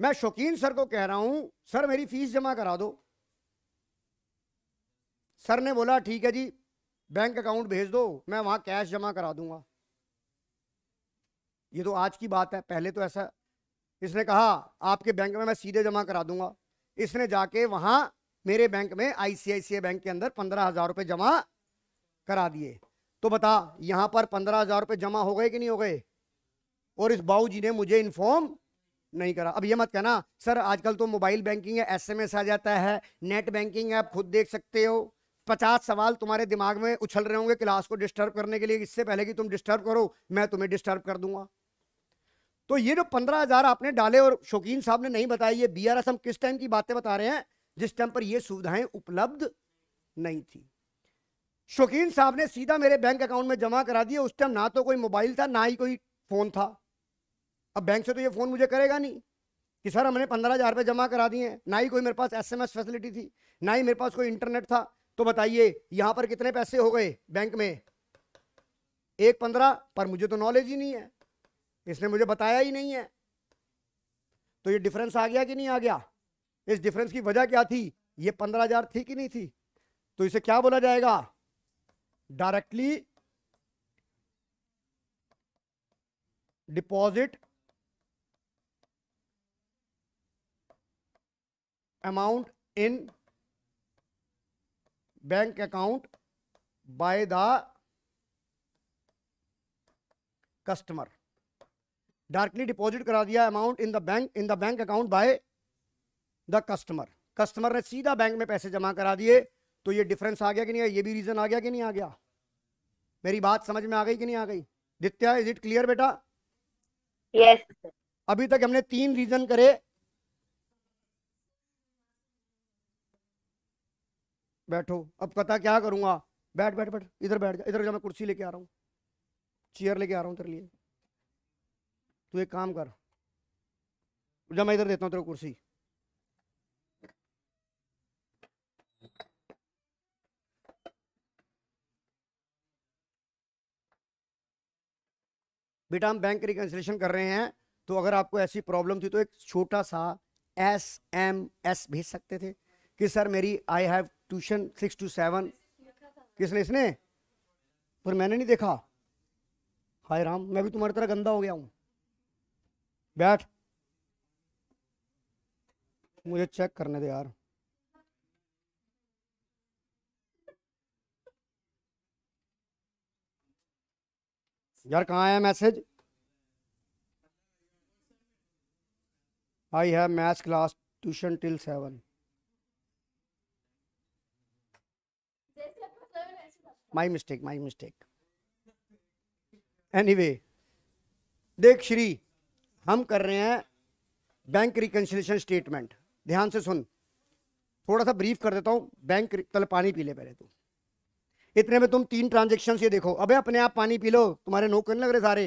मैं शौकीन सर को कह रहा हूं सर मेरी फीस जमा करा दो सर ने बोला ठीक है जी बैंक अकाउंट भेज दो मैं वहां कैश जमा करा दूंगा ये तो आज की बात है पहले तो ऐसा इसने कहा आपके बैंक में मैं सीधे जमा करा दूंगा इसने जाके वहां मेरे बैंक में आईसीआईसीआई बैंक के अंदर पंद्रह हज़ार रुपए जमा करा दिए तो बता यहां पर पंद्रह हज़ार रुपये जमा हो गए कि नहीं हो गए और इस बाऊ जी ने मुझे इन्फॉर्म नहीं करा अब ये मत कहना सर आजकल तो मोबाइल बैंकिंग है एसएमएस आ जाता है नेट बैंकिंग है आप खुद देख सकते हो पचास सवाल तुम्हारे दिमाग में उछल रहे होंगे क्लास को डिस्टर्ब करने के लिए इससे पहले कि तुम डिस्टर्ब करो मैं तुम्हें डिस्टर्ब कर दूंगा तो ये जो पंद्रह हज़ार आपने डाले और शौकीन साहब ने नहीं बताया ये बी हम किस टाइम की बातें बता रहे हैं जिस टाइम पर ये सुविधाएं उपलब्ध नहीं थी शौकीन साहब ने सीधा मेरे बैंक अकाउंट में जमा करा दिया उस टाइम ना तो कोई मोबाइल था ना ही कोई फ़ोन था अब बैंक से तो ये फ़ोन मुझे करेगा नहीं कि सर हमने पंद्रह हज़ार रुपये जमा करा दिए ना ही कोई मेरे पास एस फैसिलिटी थी ना ही मेरे पास कोई इंटरनेट था तो बताइए यहां पर कितने पैसे हो गए बैंक में एक पंद्रह पर मुझे तो नॉलेज ही नहीं है इसने मुझे बताया ही नहीं है तो ये डिफरेंस आ गया कि नहीं आ गया इस डिफरेंस की वजह क्या थी ये पंद्रह हजार थी कि नहीं थी तो इसे क्या बोला जाएगा directly deposit amount in bank account by the customer directly deposit करा दिया amount in the bank in the bank account by the customer customer ने सीधा बैंक में पैसे जमा करा दिए तो ये डिफरेंस आ गया कि नहीं ये भी रीजन आ गया कि नहीं आ गया मेरी बात समझ में आ गई कि नहीं आ गई दित्या इज इट क्लियर बेटा यस yes. अभी तक हमने तीन रीजन करे बैठो अब पता क्या करूंगा बैठ बैठ बैठ इधर बैठ जा इधर जा मैं कुर्सी लेके आ रहा हूँ चेयर लेके आ रहा हूँ तेरे लिए तू एक काम कर जा मैं इधर देता हूँ तेरा कुर्सी बेटा हम बैंक रिकन्सिलेशन कर रहे हैं तो अगर आपको ऐसी प्रॉब्लम थी तो एक छोटा सा एस एम एस भेज सकते थे कि सर मेरी I have tuition six to seven किसने इसने पर मैंने नहीं देखा हाय राम मैं भी तुम्हारी तरह गंदा हो गया हूँ बैठ मुझे चेक करने दे यार यार कहाँ आया message I have maths class tuition till seven my mistake my mistake anyway देख श्री हम कर रहे हैं बैंक रिकन्सिलेशन स्टेटमेंट ध्यान से सुन थोड़ा सा ब्रीफ कर देता हूँ बैंक तल पानी पी ले पहले तू इतने में तुम तीन ट्रांजेक्शन ये देखो अबे अपने आप पानी पी लो तुम्हारे नोक तो नहीं लग रहे सारे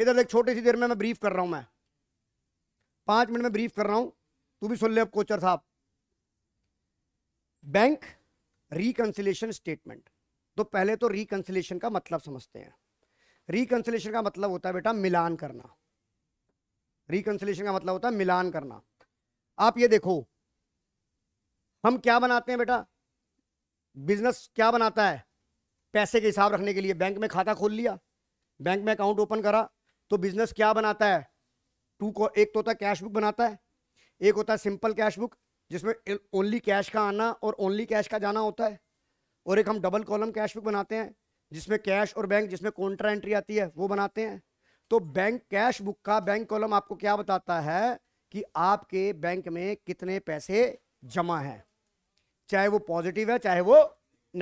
इधर देख छोटी सी देर में मैं ब्रीफ कर रहा हूँ मैं पाँच मिनट में ब्रीफ कर रहा हूँ तू भी सुन ले अब कोचर साहब बैंक रिकन्सिलेशन स्टेटमेंट तो पहले तो रिकंसिलेशन का मतलब समझते हैं रिकंसलेशन का मतलब होता है बेटा मिलान करना रिकंसलेशन का मतलब होता है मिलान करना आप ये देखो हम क्या बनाते हैं बेटा बिजनेस क्या बनाता है पैसे के हिसाब रखने के लिए बैंक में खाता खोल लिया बैंक में अकाउंट ओपन करा तो बिजनेस क्या बनाता है टू को एक तो होता है कैश बुक बनाता है एक होता है सिंपल कैश बुक जिसमें ओनली कैश का आना और ओनली कैश का जाना होता है और एक हम डबल कॉलम कैश बुक बनाते हैं जिसमें कैश और बैंक जिसमें कॉन्ट्रा एंट्री आती है वो बनाते हैं तो बैंक कैश बुक का बैंक कॉलम आपको क्या बताता है कि आपके बैंक में कितने पैसे जमा है चाहे वो पॉजिटिव है चाहे वो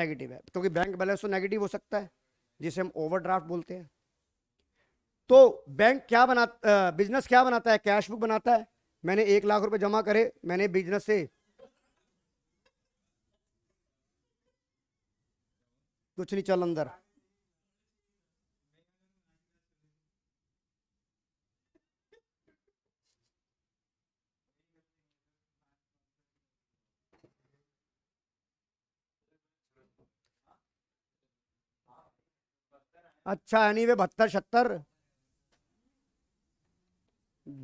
नेगेटिव है क्योंकि बैंक बैलेंस तो नेगेटिव हो सकता है जिसे हम ओवरड्राफ्ट बोलते हैं तो बैंक क्या बना बिजनेस क्या बनाता है कैश बुक बनाता है मैंने एक लाख रुपए जमा करे मैंने बिजनेस से कुछ नहीं चल अंदर अच्छा यानी वे बहत्तर सत्तर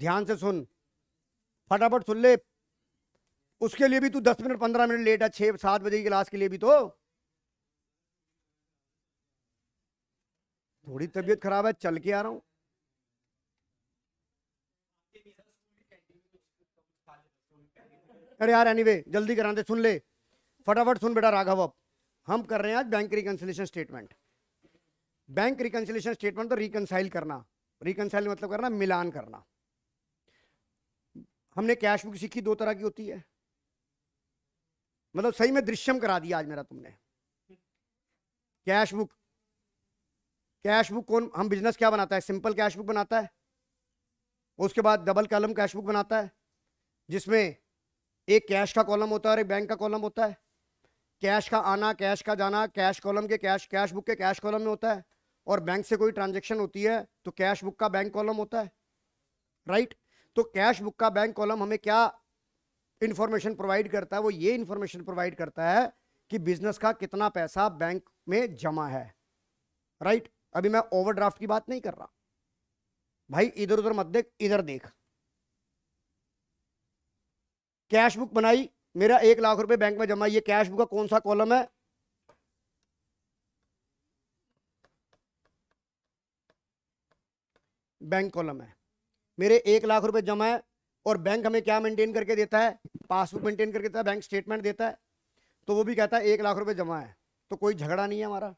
ध्यान से सुन फटाफट सुन ले उसके लिए भी तू दस मिनट पंद्रह मिनट लेट है छः सात बजे की क्लास के लिए भी तो थोड़ी तबीयत खराब है चल के आ रहा हूं अरे यार एनीवे जल्दी कराते सुन ले फटाफट सुन बेटा राघव अब हम कर रहे हैं आज bank reconciliation statement bank reconciliation statement तो रिकनसाइल करना रिकनसाइल मतलब करना मिलान करना हमने कैश बुक सीखी दो तरह की होती है मतलब सही में दृश्यम करा दिया आज मेरा तुमने कैश बुक कैश बुक कौन हम बिजनेस क्या बनाता है सिंपल कैश बुक बनाता है उसके बाद डबल कॉलम कैश बुक बनाता है जिसमें एक कैश का कॉलम होता है और एक बैंक का कॉलम होता है कैश का आना कैश का जाना कैश कॉलम के कैश कैश बुक के कैश कॉलम में होता है और बैंक से कोई ट्रांजेक्शन होती है तो कैश बुक का बैंक कॉलम होता है राइट तो कैश बुक का बैंक कॉलम हमें क्या इन्फॉर्मेशन प्रोवाइड करता है वो ये इन्फॉर्मेशन प्रोवाइड करता है कि बिजनेस का कितना पैसा बैंक में जमा है राइट अभी मैं ओवरड्राफ्ट की बात नहीं कर रहा भाई इधर उधर मत देख इधर देख कैश बुक बनाई मेरा एक लाख रुपए बैंक में जमा ये कैश बुक का कौन सा कॉलम है बैंक कॉलम है मेरे एक लाख रुपए जमा है और बैंक हमें क्या मेंटेन करके देता है पासबुक मेंटेन करके देता है बैंक स्टेटमेंट देता है तो वो भी कहता है एक लाख रुपए जमा है तो कोई झगड़ा नहीं है हमारा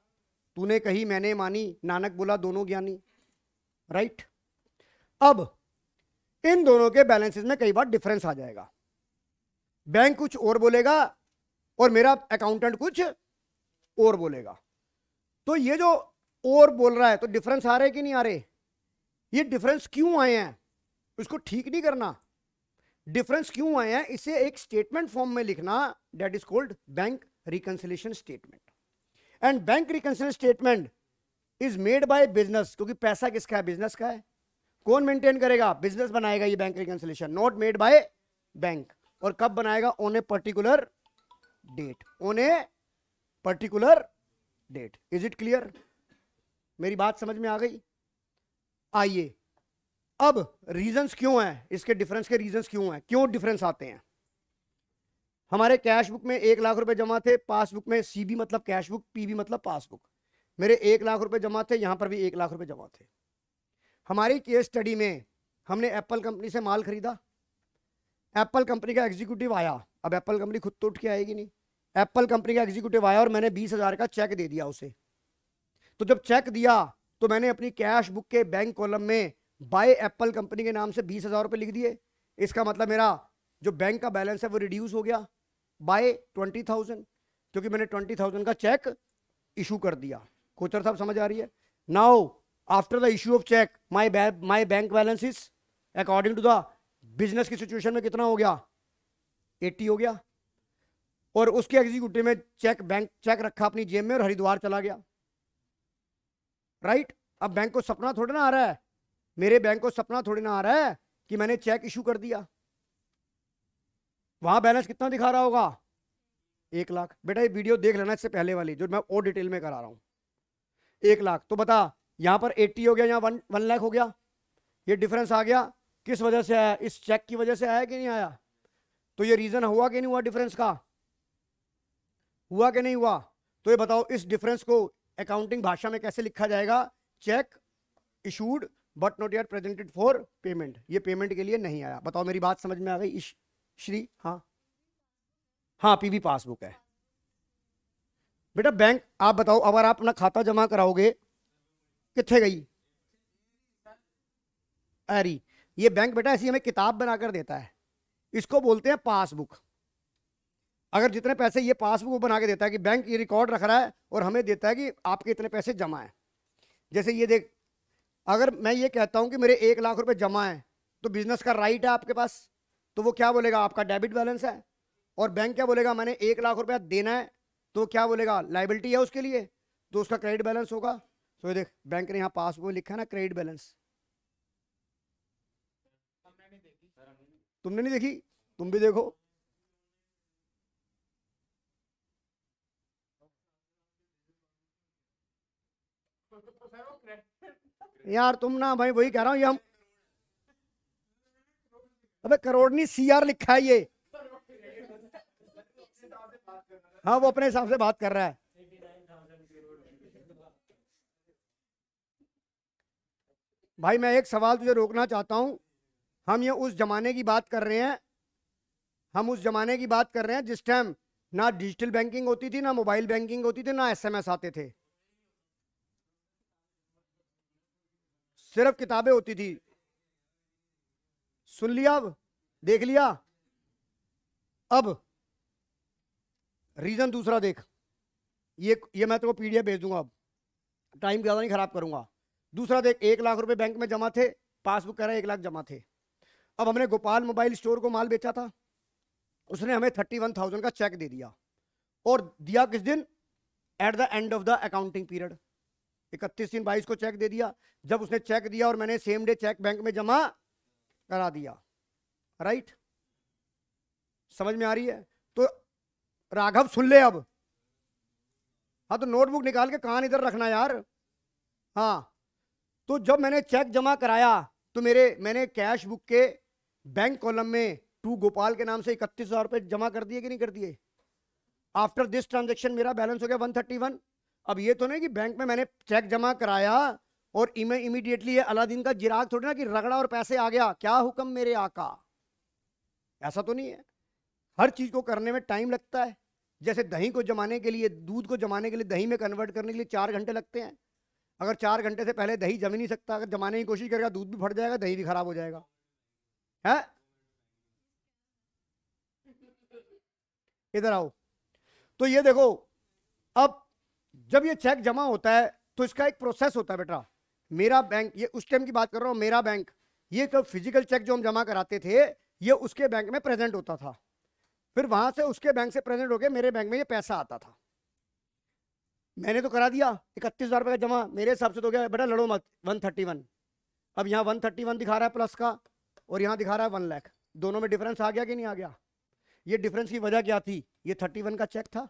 तूने कही मैंने मानी नानक बोला दोनों ज्ञानी राइट अब इन दोनों के बैलेंसेस में कई बार डिफरेंस आ जाएगा बैंक कुछ और बोलेगा और मेरा अकाउंटेंट कुछ और बोलेगा तो ये जो और बोल रहा है तो डिफरेंस आ रहे कि नहीं आ रहे ये डिफरेंस क्यों आए हैं इसको ठीक नहीं करना डिफरेंस क्यों आए हैं इसे एक स्टेटमेंट फॉर्म में लिखना that is called bank reconciliation statement and bank reconcile statement is made by business क्योंकि पैसा किसका है बिजनेस का है कौन मेंटेन करेगा बिजनेस बनाएगा ये bank reconciliation not made by bank और कब बनाएगा on a particular date on a particular date is it clear मेरी बात समझ में आ गई आइए अब रीजंस क्यों हैं इसके डिफरेंस के रीजंस क्यों हैं क्यों डिफरेंस आते हैं हमारे कैश बुक में एक लाख रुपए जमा थे पासबुक में सी बी मतलब कैश बुक बी मतलब पासबुक मेरे एक लाख रुपए जमा थे यहाँ पर भी एक लाख रुपए जमा थे हमारी केस स्टडी में हमने एप्पल कंपनी से माल खरीदा एप्पल कंपनी का एग्जीक्यूटिव आया अब एप्पल कंपनी खुद तो उठ के आएगी नहीं एप्पल कंपनी का एग्जीक्यूटिव आया और मैंने बीस हज़ार का चेक दे दिया उसे तो जब चेक दिया तो मैंने अपनी कैश बुक के बैंक कॉलम में बाय एप्पल कंपनी के नाम से बीस हज़ार रुपये लिख दिए इसका मतलब मेरा जो बैंक का बैलेंस है वो रिड्यूस हो गया बाय ट्वेंटी थाउजेंड क्योंकि मैंने ट्वेंटी थाउजेंड का चेक इशू कर दिया कोचर साहब समझ आ रही है now after the issue of cheque my my bank balance is according to the business की सिचुएशन में कितना हो गया एट्टी हो गया और उसके एग्जीक्यूटिव में चेक बैंक चेक रखा अपनी जेब में और हरिद्वार चला गया राइट right? अब बैंक को सपना थोड़ा ना आ रहा है मेरे बैंक को सपना थोड़ी ना आ रहा है कि मैंने चेक इशू कर दिया वहां बैलेंस कितना दिखा रहा होगा एक लाख बेटा ये वीडियो देख लेना इससे पहले वाली जो मैं और डिटेल में करा रहा हूं एक लाख तो बता यहां पर एट्टी हो गया यहाँ वन वन लाख हो गया ये डिफरेंस आ गया किस वजह से आया इस चेक की वजह से आया कि नहीं आया तो ये रीज़न हुआ कि नहीं हुआ डिफरेंस का हुआ कि नहीं हुआ तो ये बताओ इस डिफरेंस को अकाउंटिंग भाषा में कैसे लिखा जाएगा cheque issued but not yet presented for payment ये पेमेंट के लिए नहीं आया बताओ मेरी बात समझ में आ गई श्री हाँ हाँ पीवी पासबुक है बेटा बैंक आप बताओ अगर आप अपना खाता जमा कराओगे कितने गई अरे ये बैंक बेटा ऐसी हमें किताब बनाकर देता है इसको बोलते हैं पासबुक अगर जितने पैसे ये पासबुक वो बना के देता है कि बैंक ये रिकॉर्ड रख रहा है और हमें देता है कि आपके इतने पैसे जमा हैं जैसे ये देख अगर मैं ये कहता हूँ कि मेरे एक लाख रुपए जमा हैं तो बिजनेस का राइट है आपके पास तो वो क्या बोलेगा आपका डेबिट बैलेंस है और बैंक क्या बोलेगा मैंने एक लाख रुपया देना है तो क्या बोलेगा लाइबिलिटी है उसके लिए तो उसका क्रेडिट बैलेंस होगा सो तो देख बैंक ने यहाँ पासबुक लिखा है ना क्रेडिट बैलेंस तुमने नहीं देखी तुम भी देखो यार तुम ना भाई वही कह रहा हूँ ये हम अबे करोड़नी सीआर लिखा है ये हाँ वो अपने हिसाब से बात कर रहा है भाई मैं एक सवाल तुझे रोकना चाहता हूँ हम ये उस जमाने की बात कर रहे हैं हम उस जमाने की बात कर रहे हैं जिस टाइम ना डिजिटल बैंकिंग होती थी ना मोबाइल बैंकिंग होती थी ना एसएमएस आते थे सिर्फ किताबें होती थी सुन लिया अब देख लिया अब रीजन दूसरा देख ये ये मैं तेरे तो को पीडीएफ भेज दूंगा अब टाइम ज़्यादा नहीं खराब करूंगा दूसरा देख एक लाख रुपए बैंक में जमा थे पासबुक कह रहा है एक लाख जमा थे अब हमने गोपाल मोबाइल स्टोर को माल बेचा था उसने हमें थर्टी वन थाउजेंड का चेक दे दिया और दिया किस दिन at the end of the accounting period इकतीस दिन बाईस को चेक दे दिया जब उसने चेक दिया और मैंने सेम डे चेक बैंक में जमा करा दिया राइट समझ में आ रही है तो राघव सुन ले अब हाँ तो नोटबुक निकाल के कान इधर रखना यार हाँ तो जब मैंने चेक जमा कराया तो मेरे मैंने कैश बुक के बैंक कॉलम में टू गोपाल के नाम से इकतीस हजार रुपये जमा कर दिए कि नहीं कर दिए आफ्टर दिस ट्रांजेक्शन मेरा बैलेंस हो गया वन थर्टी वन अब ये तो नहीं कि बैंक में मैंने चेक जमा कराया और इमीडिएटली अलादीन का जिराग थोड़ी ना कि रगड़ा और पैसे आ गया क्या हुक्म मेरे आका ऐसा तो नहीं है हर चीज़ को करने में टाइम लगता है जैसे दही को जमाने के लिए दूध को जमाने के लिए दही में कन्वर्ट करने के लिए चार घंटे लगते हैं अगर चार घंटे से पहले दही जम ही नहीं सकता अगर जमाने की कोशिश करेगा दूध भी फट जाएगा दही भी खराब हो जाएगा है इधर आओ तो ये देखो अब जब ये चेक जमा होता है तो इसका एक प्रोसेस होता है बेटा मेरा बैंक ये उस टाइम की बात कर रहा हूँ मेरा बैंक ये कब फिजिकल चेक जो हम जमा कराते थे ये उसके बैंक में प्रेजेंट होता था फिर वहां से उसके बैंक से प्रेजेंट होकर मेरे बैंक में ये पैसा आता था मैंने तो करा दिया इकतीस हज़ार रुपये का जमा मेरे हिसाब से तो क्या बेटा लड़ो मत वन थर्टी वन अब यहाँ वन थर्टी वन दिखा रहा है प्लस का और यहाँ दिखा रहा है वन लाख दोनों में डिफरेंस आ गया कि नहीं आ गया ये डिफरेंस की वजह क्या थी ये थर्टी वन का चेक था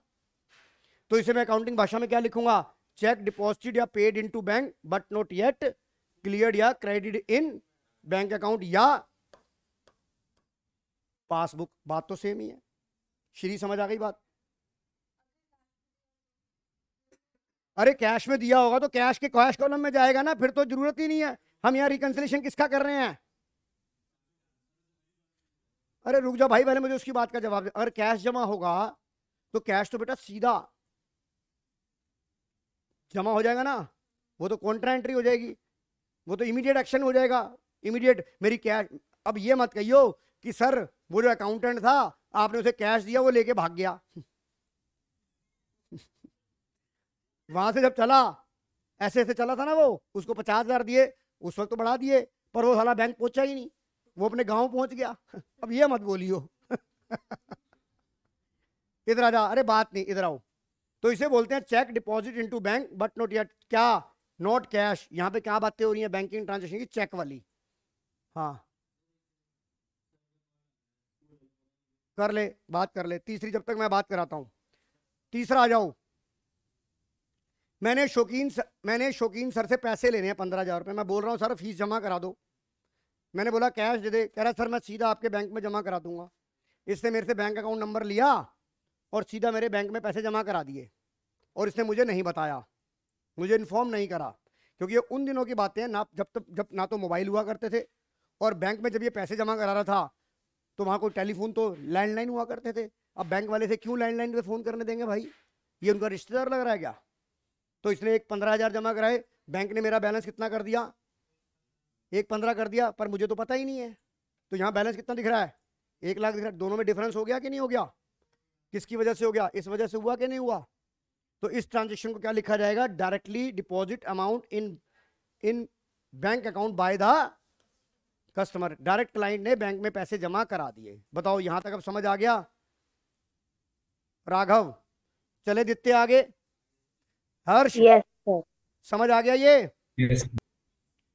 तो इसे मैं अकाउंटिंग भाषा में क्या लिखूंगा चेक डिपॉजिटेड या paid into bank but not yet clear या क्रेडिट इन बैंक अकाउंट या पासबुक बात तो सेम ही है श्री समझ आ गई बात अरे कैश में दिया होगा तो कैश के कैश कॉलम में जाएगा ना फिर तो जरूरत ही नहीं है हम यहाँ रिकंसिलेशन किसका कर रहे हैं अरे रुक जाओ भाई पहले मुझे उसकी बात का जवाब दे अगर कैश जमा होगा तो कैश तो बेटा सीधा जमा हो जाएगा ना वो तो कॉन्ट्रा एंट्री हो जाएगी वो तो इमीडिएट एक्शन हो जाएगा इमीडिएट मेरी कैश अब ये मत कहियो कि सर वो जो अकाउंटेंट था आपने उसे कैश दिया वो लेके भाग गया वहां से जब चला ऐसे ऐसे चला था ना वो उसको पचास हजार दिए उस वक्त तो बढ़ा दिए पर वो साला बैंक पहुंचा ही नहीं वो अपने गांव पहुंच गया अब ये मत बोलियो [laughs] इधर आ जा अरे बात नहीं इधर आओ तो इसे बोलते हैं cheque deposit into bank but not yet क्या नॉट कैश यहाँ पे क्या बातें हो रही हैं बैंकिंग ट्रांजेक्शन की चेक वाली हाँ कर ले बात कर ले तीसरी जब तक मैं बात कराता हूँ तीसरा आ जाओ मैंने शौकीन सर, मैंने शौकीन सर से पैसे लेने हैं पंद्रह हज़ार रुपये मैं बोल रहा हूँ सर फीस जमा करा दो मैंने बोला कैश दे दे कह रहा सर मैं सीधा आपके बैंक में जमा करा दूंगा इसने मेरे से बैंक अकाउंट नंबर लिया और सीधा मेरे बैंक में पैसे जमा करा दिए और इसने मुझे नहीं बताया मुझे इन्फॉर्म नहीं करा क्योंकि ये उन दिनों की बातें ना जब तक जब ना तो मोबाइल हुआ करते थे और बैंक में जब ये पैसे जमा करा रहा था तो वहाँ कोई टेलीफोन तो लैंडलाइन हुआ करते थे अब बैंक वाले से क्यों लैंडलाइन पे फ़ोन करने देंगे भाई ये उनका रिश्तेदार लग रहा है क्या तो इसने एक पंद्रह हज़ार जमा कराए बैंक ने मेरा बैलेंस कितना कर दिया एक पंद्रह कर दिया पर मुझे तो पता ही नहीं है तो यहाँ बैलेंस कितना दिख रहा है एक लाख दिख रहा है दोनों में डिफरेंस हो गया कि नहीं हो गया किसकी वजह से हो गया इस वजह से हुआ कि नहीं हुआ तो इस ट्रांजेक्शन को क्या लिखा जाएगा directly deposit amount in in bank account by the customer direct client ने बैंक में पैसे जमा करा दिए बताओ यहां तक अब समझ आ गया राघव चले दित्य आगे हर्ष yes, समझ आ गया ये yes.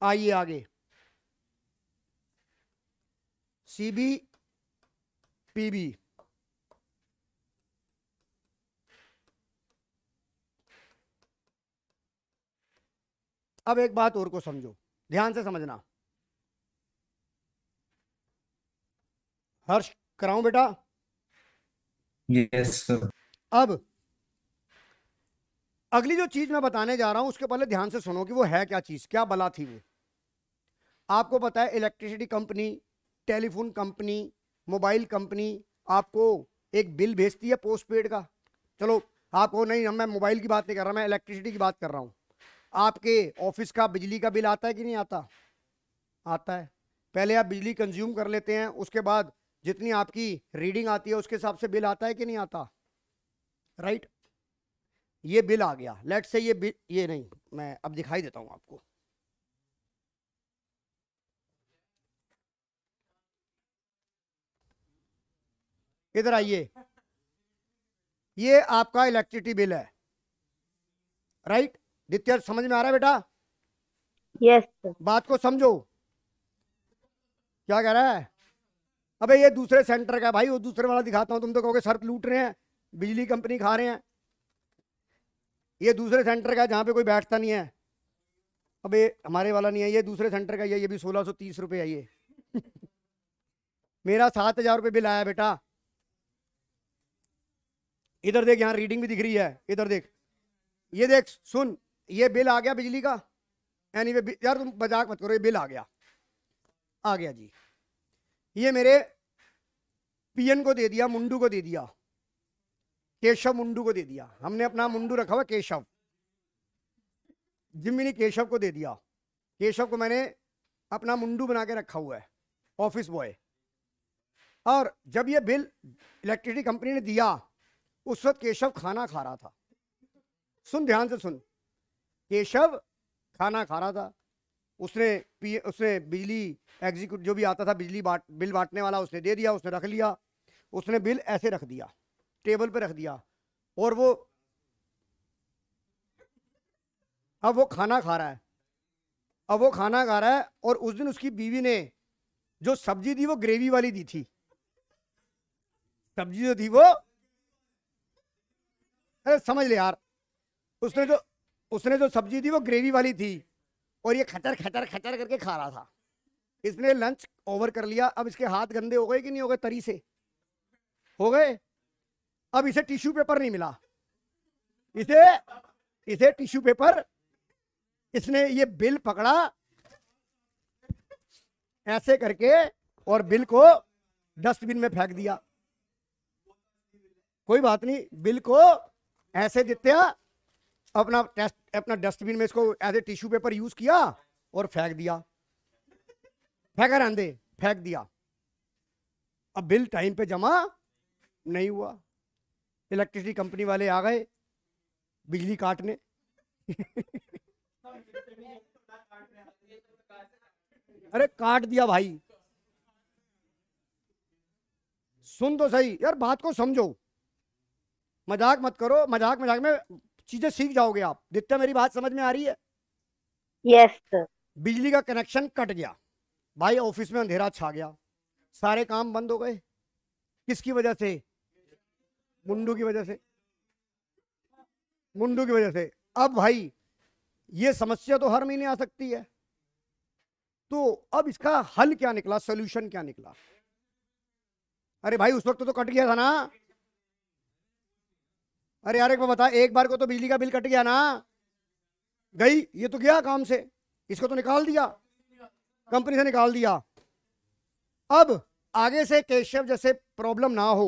आइए आगे सीबी पीबी अब एक बात और को समझो ध्यान से समझना हर्ष कराऊं बेटा यस yes, अब अगली जो चीज मैं बताने जा रहा हूं उसके पहले ध्यान से सुनो कि वो है क्या चीज क्या बला थी वो आपको पता है electricity company telephone company mobile company आपको एक बिल भेजती है पोस्ट पेड का चलो आपको नहीं मैं मोबाइल की बात नहीं कर रहा मैं इलेक्ट्रिसिटी की बात कर रहा हूं आपके ऑफिस का बिजली का बिल आता है कि नहीं आता आता है पहले आप बिजली कंज्यूम कर लेते हैं उसके बाद जितनी आपकी रीडिंग आती है उसके हिसाब से बिल आता है कि नहीं आता राइट right? ये बिल आ गया लेट से ये बिल ये नहीं मैं अब दिखाई देता हूं आपको इधर आइए ये आपका इलेक्ट्रिसिटी बिल है राइट नित्य समझ में आ रहा है बेटा यस yes, बात को समझो क्या कह रहा है अबे ये दूसरे सेंटर का भाई वो दूसरे वाला दिखाता हूँ तुम तो कहोगे सर लूट रहे हैं बिजली कंपनी खा रहे हैं ये दूसरे सेंटर का जहाँ पे कोई बैठता नहीं है अब ये हमारे वाला नहीं है ये दूसरे सेंटर का ये ये भी सोलह सौ तीस रुपये है ये [laughs] मेरा सात हजार रुपये बिल आया बेटा इधर देख यहाँ रीडिंग भी दिख रही है इधर देख ये देख सुन ये बिल आ गया बिजली का यानी वे यार तुम बजाक मत करो ये बिल आ गया आ गया जी ये मेरे पीएन को दे दिया मुंडू को दे दिया केशव मुंडू को दे दिया हमने अपना मुंडू रखा हुआ केशव जिम्मी ने केशव को दे दिया केशव को मैंने अपना मुंडू बना के रखा हुआ है ऑफिस बॉय और जब ये बिल इलेक्ट्रिसिटी कंपनी ने दिया उस वक्त केशव खाना खा रहा था सुन ध्यान से सुन केशव खाना खा रहा था उसने पी उसने बिजली एग्जीक्यूट जो भी आता था बिजली बाट बिल बांटने वाला उसने दे दिया उसने रख लिया उसने बिल ऐसे रख दिया टेबल पर रख दिया और वो अब वो खाना खा रहा है अब वो खाना खा रहा है और उस दिन उसकी बीवी ने जो सब्जी दी वो ग्रेवी वाली दी थी सब्जी जो थी वो अरे समझ ले यार उसने जो उसने जो सब्जी थी वो ग्रेवी वाली थी और ये खचर खचर खचर करके खा रहा था इसने लंच ओवर कर लिया अब इसके हाथ गंदे हो गए कि नहीं हो गए तरी से हो गए अब इसे टिश्यू पेपर नहीं मिला इसे इसे टिश्यू पेपर इसने ये बिल पकड़ा ऐसे करके और बिल को डस्टबिन में फेंक दिया कोई बात नहीं बिल को ऐसे दित्या अपना टेस्ट अपना डस्टबिन में इसको as a tissue paper use किया और फेंक दिया फेंका रहते फेंक दिया अब बिल टाइम पे जमा नहीं हुआ इलेक्ट्रिसिटी कंपनी वाले आ गए बिजली काटने [laughs] अरे काट दिया भाई सुन तो सही यार बात को समझो मजाक मत करो मजाक मजाक में चीजें सीख जाओगे आप नित्या मेरी बात समझ में आ रही है यस yes, बिजली का कनेक्शन कट गया भाई ऑफिस में अंधेरा छा गया सारे काम बंद हो गए किसकी वजह से मुंडू की वजह से मुंडू की वजह से अब भाई ये समस्या तो हर महीने आ सकती है तो अब इसका हल क्या निकला सोल्यूशन क्या निकला अरे भाई उस वक्त तो कट गया था ना अरे यार एक बार बता एक बार को तो बिजली का बिल कट गया ना गई ये तो गया काम से इसको तो निकाल दिया कंपनी से निकाल दिया अब आगे से केशव जैसे प्रॉब्लम ना हो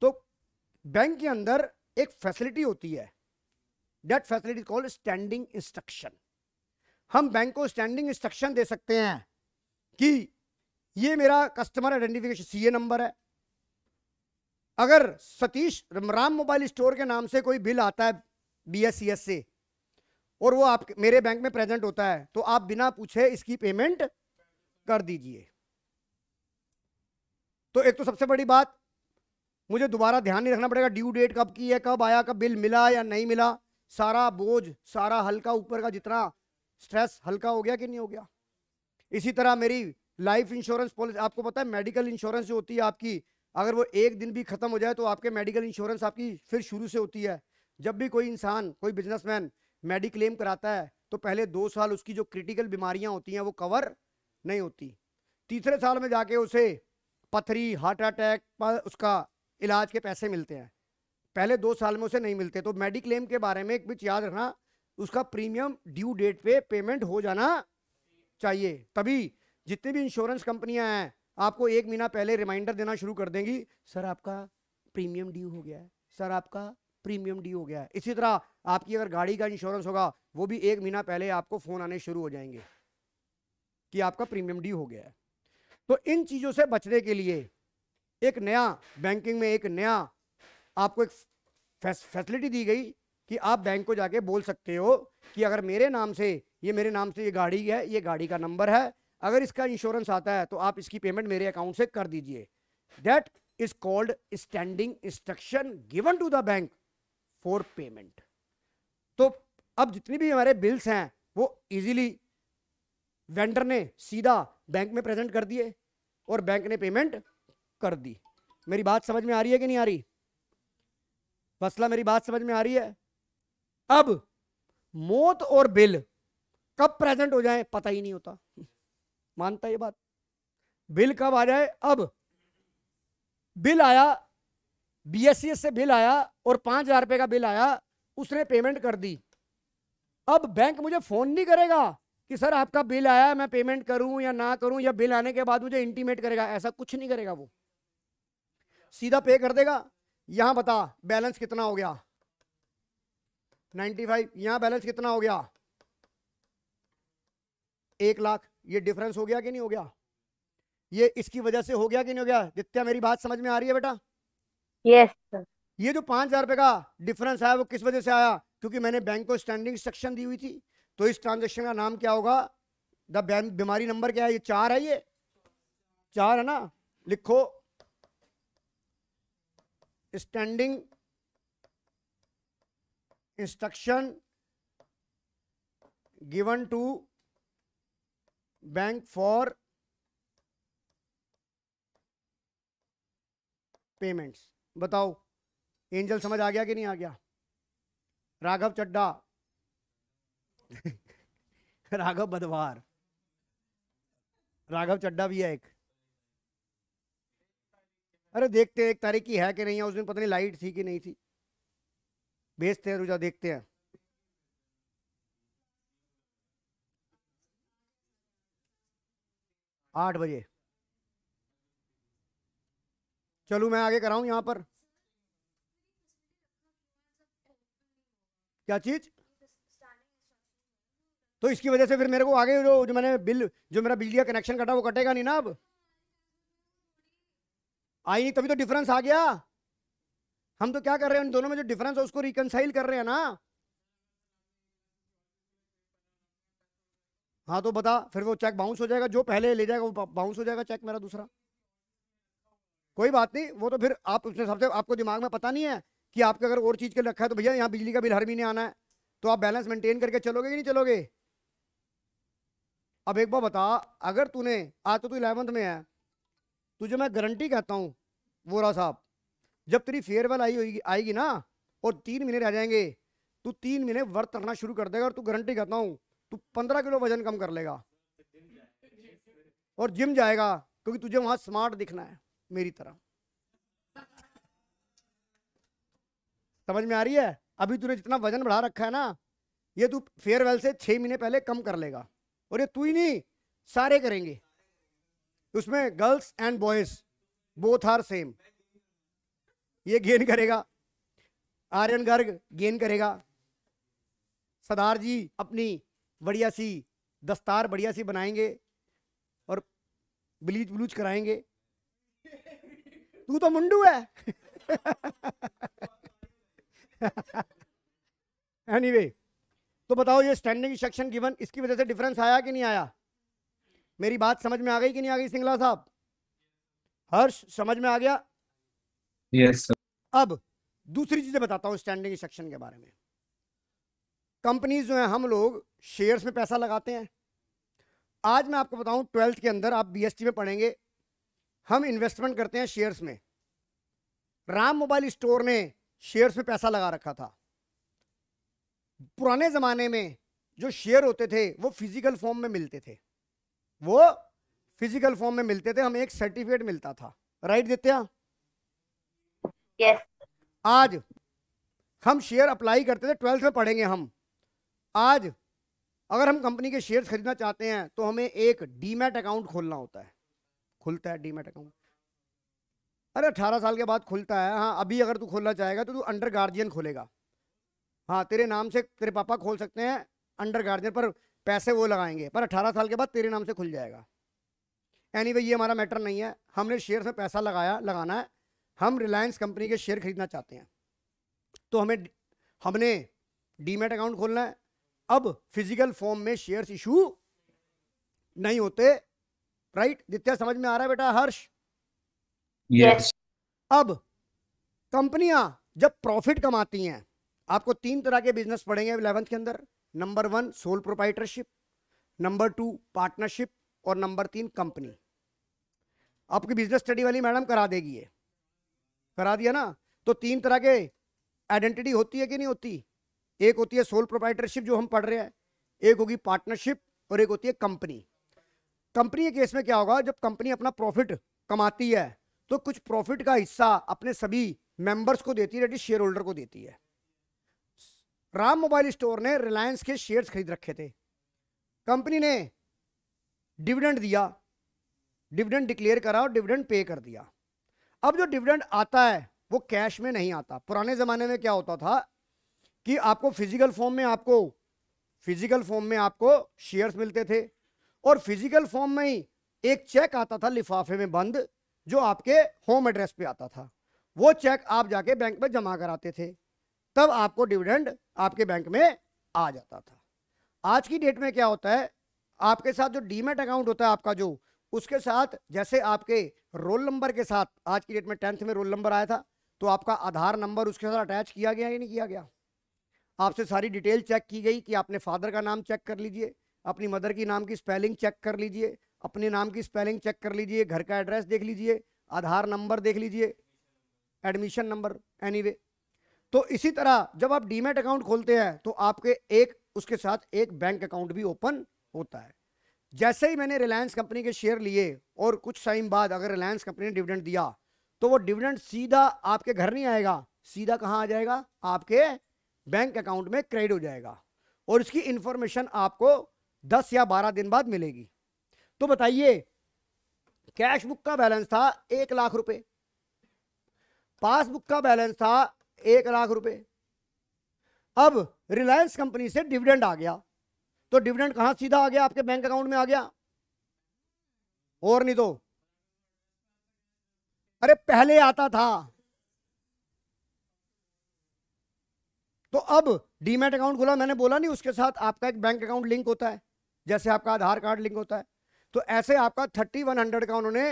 तो बैंक के अंदर एक फैसिलिटी होती है that facility called standing instruction हम बैंक को स्टैंडिंग इंस्ट्रक्शन दे सकते हैं कि ये मेरा कस्टमर आइडेंटिफिकेशन सीए नंबर है अगर सतीश राम मोबाइल स्टोर के नाम से कोई बिल आता है बी एस सी एस से और वो आप मेरे बैंक में प्रेजेंट होता है तो आप बिना पूछे इसकी पेमेंट कर दीजिए तो एक तो सबसे बड़ी बात मुझे दोबारा ध्यान नहीं रखना पड़ेगा ड्यू डेट कब की है कब आया कब बिल मिला या नहीं मिला सारा बोझ सारा हल्का ऊपर का जितना स्ट्रेस हल्का हो गया कि नहीं हो गया इसी तरह मेरी लाइफ इंश्योरेंस पॉलिसी आपको पता है मेडिकल इंश्योरेंस जो होती है आपकी अगर वो एक दिन भी ख़त्म हो जाए तो आपके मेडिकल इंश्योरेंस आपकी फिर शुरू से होती है जब भी कोई इंसान कोई बिजनेसमैन मेडिक्लेम कराता है तो पहले दो साल उसकी जो क्रिटिकल बीमारियां होती हैं वो कवर नहीं होती तीसरे साल में जाके उसे पथरी हार्ट अटैक पर उसका इलाज के पैसे मिलते हैं पहले दो साल में उसे नहीं मिलते तो मेडिक्लेम के बारे में एक बीच याद रखना उसका प्रीमियम ड्यू डेट पे पेमेंट हो जाना चाहिए तभी जितनी भी इंश्योरेंस कंपनियां हैं आपको एक महीना पहले रिमाइंडर देना शुरू कर देंगी सर आपका प्रीमियम ड्यू हो गया है सर आपका प्रीमियम ड्यू हो गया है इसी तरह आपकी अगर गाड़ी का इंश्योरेंस होगा वो भी एक महीना पहले आपको फ़ोन आने शुरू हो जाएंगे कि आपका प्रीमियम ड्यू हो गया है तो इन चीज़ों से बचने के लिए एक नया बैंकिंग में एक नया आपको एक फैसिलिटी दी गई कि आप बैंक को जाके बोल सकते हो कि अगर मेरे नाम से ये मेरे नाम से ये गाड़ी है ये गाड़ी का नंबर है अगर इसका इंश्योरेंस आता है तो आप इसकी पेमेंट मेरे अकाउंट से कर दीजिए that is called standing instruction given to the bank for payment तो अब जितनी भी हमारे बिल्स हैं वो इजीली वेंडर ने सीधा बैंक में प्रेजेंट कर दिए और बैंक ने पेमेंट कर दी मेरी बात समझ में आ रही है कि नहीं आ रही फसला मेरी बात समझ में आ रही है अब मौत और बिल कब प्रेजेंट हो जाए पता ही नहीं होता मानता ये बात बिल कब आ जाए अब बिल आया एस से बिल आया और पांच हजार रुपये का बिल आया उसने पेमेंट कर दी अब बैंक मुझे फोन नहीं करेगा कि सर आपका बिल आया मैं पेमेंट करूं या ना करूं या बिल आने के बाद मुझे इंटीमेट करेगा ऐसा कुछ नहीं करेगा वो सीधा पे कर देगा यहां बता बैलेंस कितना हो गया 95 यहां बैलेंस कितना हो गया एक लाख ये डिफरेंस हो गया कि नहीं हो गया ये इसकी वजह से हो गया कि नहीं हो गया जितया मेरी बात समझ में आ रही है बेटा यस yes, ये जो पांच हजार रुपए का डिफरेंस आया वो किस वजह से आया क्योंकि मैंने बैंक को स्टैंडिंग इंस्ट्रक्शन दी हुई थी तो इस ट्रांजेक्शन का नाम क्या होगा द बीमारी नंबर क्या है ये चार है ये चार है ना लिखो standing instruction given to bank for payments बताओ एंजल समझ आ गया कि नहीं आ गया राघव चड्डा [laughs] राघव बदवार राघव चड्डा भी है एक अरे देखते हैं एक तारीख की है कि नहीं है उस दिन पता नहीं लाइट थी कि नहीं थी भेजते हैं रुझा देखते हैं आठ बजे चलू मैं आगे कराऊं यहां पर क्या चीज तो इसकी वजह से फिर मेरे को आगे जो जो मैंने बिल जो मेरा बिजली का कनेक्शन कटा वो कटेगा नहीं ना अब आई नहीं तभी तो डिफरेंस आ गया हम तो क्या कर रहे हैं उन दोनों में जो डिफरेंस है उसको रिकनसाइल कर रहे हैं ना हाँ तो बता फिर वो चेक बाउंस हो जाएगा जो पहले ले जाएगा वो बाउंस हो जाएगा चेक मेरा दूसरा कोई बात नहीं वो तो फिर आप उसने सबसे आपको दिमाग में पता नहीं है कि आपके अगर और चीज़ के रखा है तो भैया यहाँ बिजली का बिल हर महीने आना है तो आप बैलेंस मेंटेन करके चलोगे कि नहीं चलोगे अब एक बार बता अगर तूने आज तो तू इलेवंथ में है तुझे मैं गारंटी कहता हूँ वोरा साहब जब तेरी फेयरवेल आई होगी आएगी ना और तीन महीने रह जाएंगे तू तो तीन महीने वर्त रखना शुरू कर देगा और तू गारंटी कहता हूँ तू पंद्रह किलो वजन कम कर लेगा और जिम जाएगा क्योंकि तुझे वहां स्मार्ट दिखना है मेरी तरह समझ में आ रही है अभी तूने जितना वजन बढ़ा रखा है ना ये तू फेयरवेल से छह महीने पहले कम कर लेगा और ये तू ही नहीं सारे करेंगे उसमें girls and boys both are same ये गेन करेगा आर्यन गर्ग गेन करेगा सदार जी अपनी बढ़िया सी दस्तार बढ़िया सी बनाएंगे और ब्लीच ब्लूच कराएंगे तू तो मुंडू है एनीवे anyway, तो बताओ ये स्टैंडिंग सेक्शन गिवन इसकी वजह से डिफरेंस आया कि नहीं आया मेरी बात समझ में आ गई कि नहीं आ गई सिंगला साहब हर्ष समझ में आ गया यस yes, अब दूसरी चीजें बताता हूँ स्टैंडिंग सेक्शन के बारे में कंपनीज जो हैं हम लोग शेयर्स में पैसा लगाते हैं आज मैं आपको बताऊं ट्वेल्थ के अंदर आप बीएसटी में पढ़ेंगे हम इन्वेस्टमेंट करते हैं शेयर्स में राम मोबाइल स्टोर ने शेयर्स में पैसा लगा रखा था पुराने ज़माने में जो शेयर होते थे वो फिजिकल फॉर्म में मिलते थे वो फिजिकल फॉर्म में मिलते थे हमें एक सर्टिफिकेट मिलता था राइट हैं yes. आज हम शेयर अप्लाई करते थे ट्वेल्थ में पढ़ेंगे हम आज अगर हम कंपनी के शेयर खरीदना चाहते हैं तो हमें एक डीमेट अकाउंट खोलना होता है खुलता है डीमेट अकाउंट अरे अठारह साल के बाद खुलता है हाँ अभी अगर तू खोलना चाहेगा तो तू अंडर गार्जियन खोलेगा हाँ तेरे नाम से तेरे पापा खोल सकते हैं अंडर गार्जियन पर पैसे वो लगाएंगे पर अठारह साल के बाद तेरे नाम से खुल जाएगा एनी anyway, ये हमारा मैटर नहीं है हमने शेयर में पैसा लगाया लगाना है हम रिलायंस कंपनी के शेयर खरीदना चाहते हैं तो हमें हमने डीमेट अकाउंट खोलना है अब फिजिकल फॉर्म में शेयर्स इशू नहीं होते राइट दित्या समझ में आ रहा है बेटा हर्ष यस yes. अब कंपनियां जब प्रॉफिट कमाती हैं आपको तीन तरह के बिजनेस पड़ेंगे इलेवंथ के अंदर number one sole proprietorship number two partnership और नंबर तीन कंपनी आपकी बिजनेस स्टडी वाली मैडम करा देगी ये करा दिया ना तो तीन तरह के आइडेंटिटी होती है कि नहीं होती एक होती है सोल प्रोप्राइटरशिप जो हम पढ़ रहे हैं एक होगी पार्टनरशिप और एक होती है कंपनी कंपनी के केस में क्या होगा जब कंपनी अपना प्रॉफिट कमाती है तो कुछ प्रॉफिट का हिस्सा अपने सभी मेंबर्स को देती है शेयर होल्डर को देती है राम मोबाइल स्टोर ने रिलायंस के शेयर्स खरीद रखे थे कंपनी ने डिविडेंड दिया डिविडेंड डिक्लेयर करा और डिविडेंड पे कर दिया अब जो डिविडेंड आता है वो कैश में नहीं आता पुराने ज़माने में क्या होता था कि आपको फिजिकल फॉर्म में आपको फिजिकल फॉर्म में आपको शेयर्स मिलते थे और फिजिकल फॉर्म में ही एक चेक आता था लिफाफे में बंद जो आपके होम एड्रेस पे आता था वो चेक आप जाके बैंक में जमा कराते थे तब आपको डिविडेंड आपके बैंक में आ जाता था आज की डेट में क्या होता है आपके साथ जो डीमेट अकाउंट होता है आपका जो उसके साथ जैसे आपके रोल नंबर के साथ आज की डेट में टेंथ में रोल नंबर आया था तो आपका आधार नंबर उसके साथ अटैच किया गया या नहीं किया गया आपसे सारी डिटेल चेक की गई कि आपने फादर का नाम चेक कर लीजिए अपनी मदर की नाम की स्पेलिंग चेक कर लीजिए अपने नाम की स्पेलिंग चेक कर लीजिए घर का एड्रेस देख लीजिए आधार नंबर देख लीजिए एडमिशन नंबर एनी तो इसी तरह जब आप डीमेट अकाउंट खोलते हैं तो आपके एक उसके साथ एक बैंक अकाउंट भी ओपन होता है जैसे ही मैंने रिलायंस कंपनी के शेयर लिए और कुछ टाइम बाद अगर रिलायंस कंपनी ने डिविडेंड दिया तो वो डिविडेंड सीधा आपके घर नहीं आएगा सीधा कहाँ आ जाएगा आपके बैंक अकाउंट में क्रेडिट हो जाएगा और इसकी इंफॉर्मेशन आपको 10 या 12 दिन बाद मिलेगी तो बताइए कैश बुक का बैलेंस था एक लाख रुपए पासबुक का बैलेंस था एक लाख रुपए अब रिलायंस कंपनी से डिविडेंड आ गया तो डिविडेंड कहां सीधा आ गया आपके बैंक अकाउंट में आ गया और नहीं तो अरे पहले आता था तो अब डीमेट अकाउंट खोला मैंने बोला नहीं उसके साथ आपका एक बैंक अकाउंट लिंक होता है जैसे आपका आधार कार्ड लिंक होता है तो ऐसे आपका थर्टी वन हंड्रेड का उन्होंने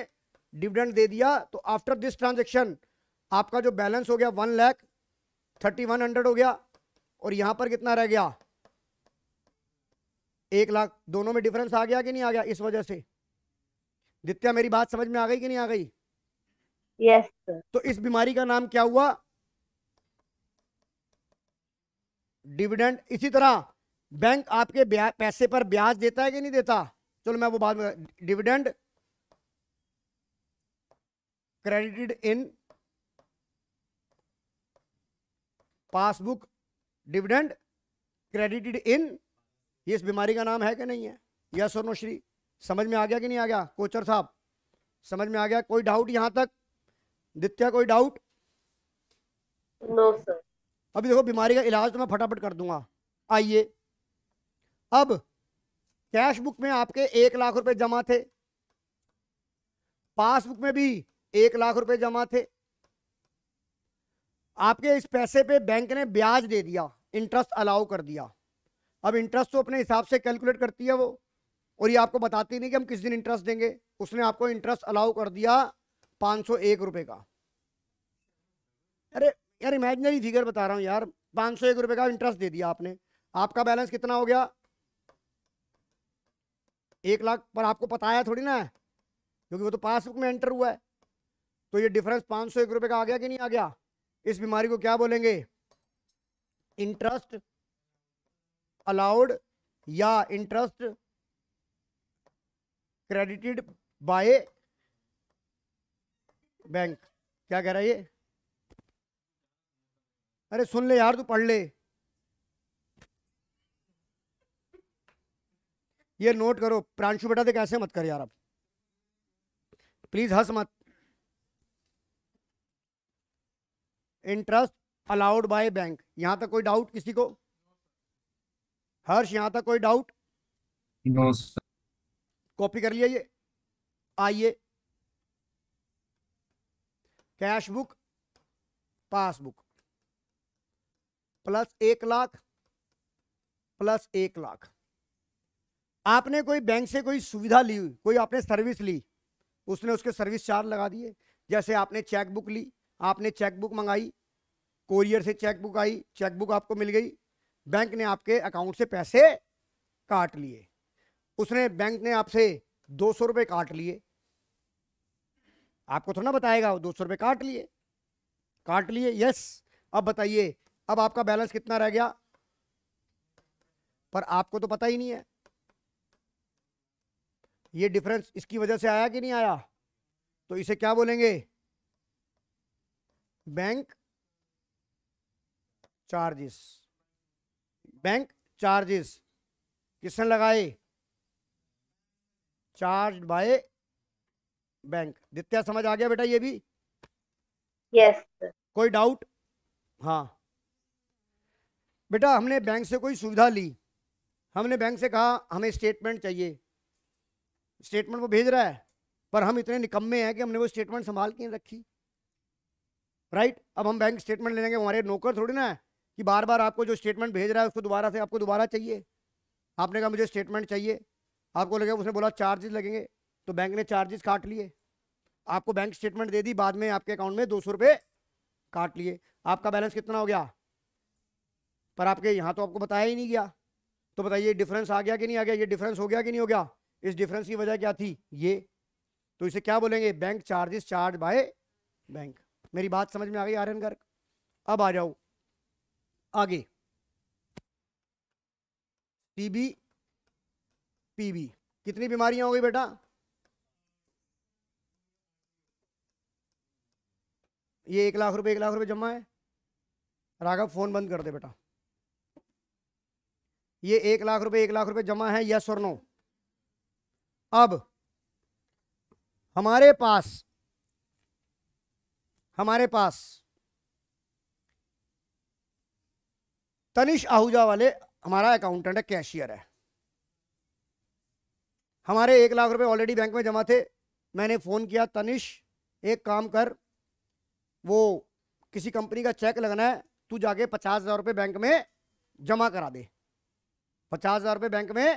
डिविडेंड दे दिया तो आफ्टर दिस ट्रांजेक्शन आपका जो बैलेंस हो गया one lakh thirty one hundred हो गया और यहां पर कितना रह गया एक लाख दोनों में डिफरेंस आ गया कि नहीं आ गया इस वजह से दित्या मेरी बात समझ में आ गई कि नहीं आ गई यस yes, तो इस बीमारी का नाम क्या हुआ डिविडेंड इसी तरह बैंक आपके पैसे पर ब्याज देता है कि नहीं देता चलो मैं वो बात में dividend credited in passbook dividend credited in ये इस बीमारी का नाम है कि नहीं है यह श्री समझ में आ गया कि नहीं आ गया कोचर साहब समझ में आ गया कोई डाउट यहाँ तक दित्या कोई डाउट नो सर अभी देखो बीमारी का इलाज तो मैं फटाफट कर दूंगा आइए अब कैश बुक में आपके एक लाख रुपए जमा थे पासबुक में भी एक लाख रुपए जमा थे आपके इस पैसे पे बैंक ने ब्याज दे दिया इंटरेस्ट अलाउ कर दिया अब इंटरेस्ट तो अपने हिसाब से कैलकुलेट करती है वो और ये आपको बताती नहीं कि हम किस दिन इंटरेस्ट देंगे उसने आपको इंटरेस्ट अलाउ कर दिया पांच सौ एक रुपए का अरे यार इमेजनरी फिगर बता रहा हूँ यार पाँच सौ एक रुपये का इंटरेस्ट दे दिया आपने आपका बैलेंस कितना हो गया एक लाख पर आपको पता है थोड़ी ना क्योंकि वो तो पासबुक में एंटर हुआ है तो ये डिफरेंस पाँच सौ एक रुपये का आ गया कि नहीं आ गया इस बीमारी को क्या बोलेंगे इंटरेस्ट अलाउड या इंटरेस्ट क्रेडिटेड बाय बैंक क्या कह रहा है ये अरे सुन ले यार तू पढ़ ले ये नोट करो प्रांशु बेटा देख ऐसे मत कर यार अब प्लीज हंस मत इंटरेस्ट अलाउड बाय बैंक यहां तक कोई डाउट किसी को हर्ष यहां तक कोई डाउट नो कॉपी कर लिया ये आइए कैश बुक पासबुक प्लस एक लाख प्लस एक लाख आपने कोई बैंक से कोई सुविधा ली कोई आपने सर्विस ली उसने उसके सर्विस चार्ज लगा दिए जैसे आपने चेकबुक ली आपने चेकबुक मंगाई कोरियर से चेकबुक आई चेकबुक आपको मिल गई बैंक ने आपके अकाउंट से पैसे काट लिए उसने बैंक ने आपसे दो सौ रुपये काट लिए आपको थोड़ा बताएगा वो दो सौ रुपये काट लिए काट लिए यस अब बताइए अब आपका बैलेंस कितना रह गया पर आपको तो पता ही नहीं है ये डिफरेंस इसकी वजह से आया कि नहीं आया तो इसे क्या बोलेंगे बैंक चार्जेस बैंक चार्जेस किसने लगाए चार्ज बाय बैंक दित्या समझ आ गया बेटा ये भी यस yes. कोई डाउट हाँ बेटा हमने बैंक से कोई सुविधा ली हमने बैंक से कहा हमें स्टेटमेंट चाहिए स्टेटमेंट वो भेज रहा है पर हम इतने निकम्मे हैं कि हमने वो स्टेटमेंट संभाल के रखी राइट अब हम बैंक स्टेटमेंट ले लेंगे हमारे नौकर थोड़ी ना है कि बार बार आपको जो स्टेटमेंट भेज रहा है उसको दोबारा से आपको दोबारा चाहिए आपने कहा मुझे स्टेटमेंट चाहिए आपको लगे उसने बोला चार्जेस लगेंगे तो बैंक ने चार्जेस काट लिए आपको बैंक स्टेटमेंट दे दी बाद में आपके अकाउंट में दो सौ काट लिए आपका बैलेंस कितना हो गया पर आपके यहाँ तो आपको बताया ही नहीं गया तो बताइए डिफरेंस आ गया कि नहीं आ गया ये डिफरेंस हो गया कि नहीं हो गया इस डिफरेंस की वजह क्या थी ये तो इसे क्या बोलेंगे bank charges charge by bank मेरी बात समझ में आ गई आर्यन गर्ग अब आ जाओ आगे टीबी पीबी कितनी बीमारियां हो गई बेटा ये एक लाख रुपए एक लाख रुपए जमा है राघव फोन बंद कर दे बेटा ये एक लाख रुपए एक लाख रुपए जमा है यस और नो अब हमारे पास हमारे पास तनिष आहूजा वाले हमारा अकाउंटेंट है कैशियर है हमारे एक लाख रुपए ऑलरेडी बैंक में जमा थे मैंने फ़ोन किया तनिष एक काम कर वो किसी कंपनी का चेक लगना है तू जाके पचास हज़ार रुपये बैंक में जमा करा दे पचास हजार रुपये बैंक में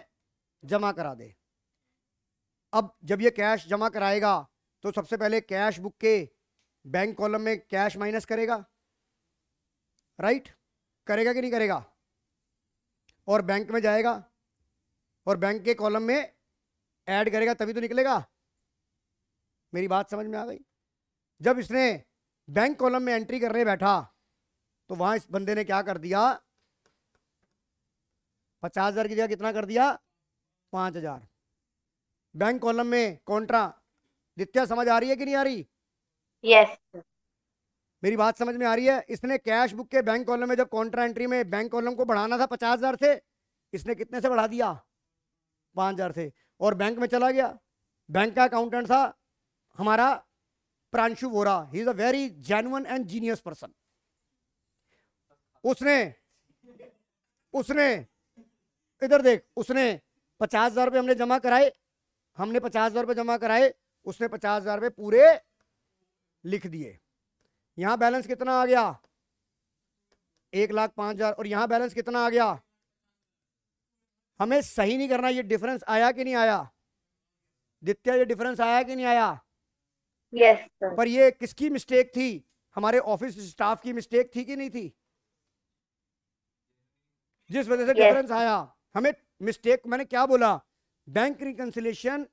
जमा करा दे अब जब ये कैश जमा कराएगा तो सबसे पहले कैश बुक के बैंक कॉलम में कैश माइनस करेगा राइट करेगा कि नहीं करेगा और बैंक में जाएगा और बैंक के कॉलम में ऐड करेगा तभी तो निकलेगा मेरी बात समझ में आ गई जब इसने बैंक कॉलम में एंट्री करने बैठा तो वहां इस बंदे ने क्या कर दिया पचास हज़ार की जगह कितना कर दिया पांच हज़ार बैंक कॉलम में कॉन्ट्रा नित्या समझ आ रही है कि नहीं आ रही yes. मेरी बात समझ में आ रही है इसने कैश बुक के बैंक कॉलम में जब कॉन्ट्रा एंट्री में बैंक कॉलम को बढ़ाना था पचास हज़ार से इसने कितने से बढ़ा दिया पांच हज़ार से और बैंक में चला गया बैंक का अकाउंटेंट था हमारा Pranshu Vora he is a very genuine and genius person उसने उसने इधर देख उसने पचास हजार रुपये हमने जमा कराए हमने पचास हजार रुपये जमा कराए उसने पचास हजार रुपये पूरे लिख दिए यहाँ बैलेंस कितना आ गया एक लाख पाँच हजार और यहाँ बैलेंस कितना आ गया हमें सही नहीं करना ये डिफरेंस आया कि नहीं आया दित्या ये डिफरेंस आया कि नहीं आया yes, पर ये किसकी मिस्टेक थी हमारे ऑफिस स्टाफ की मिस्टेक थी कि नहीं थी जिस वजह से डिफरेंस yes. आया हमें मिस्टेक मैंने क्या बोला बैंक रिकंसिलेशन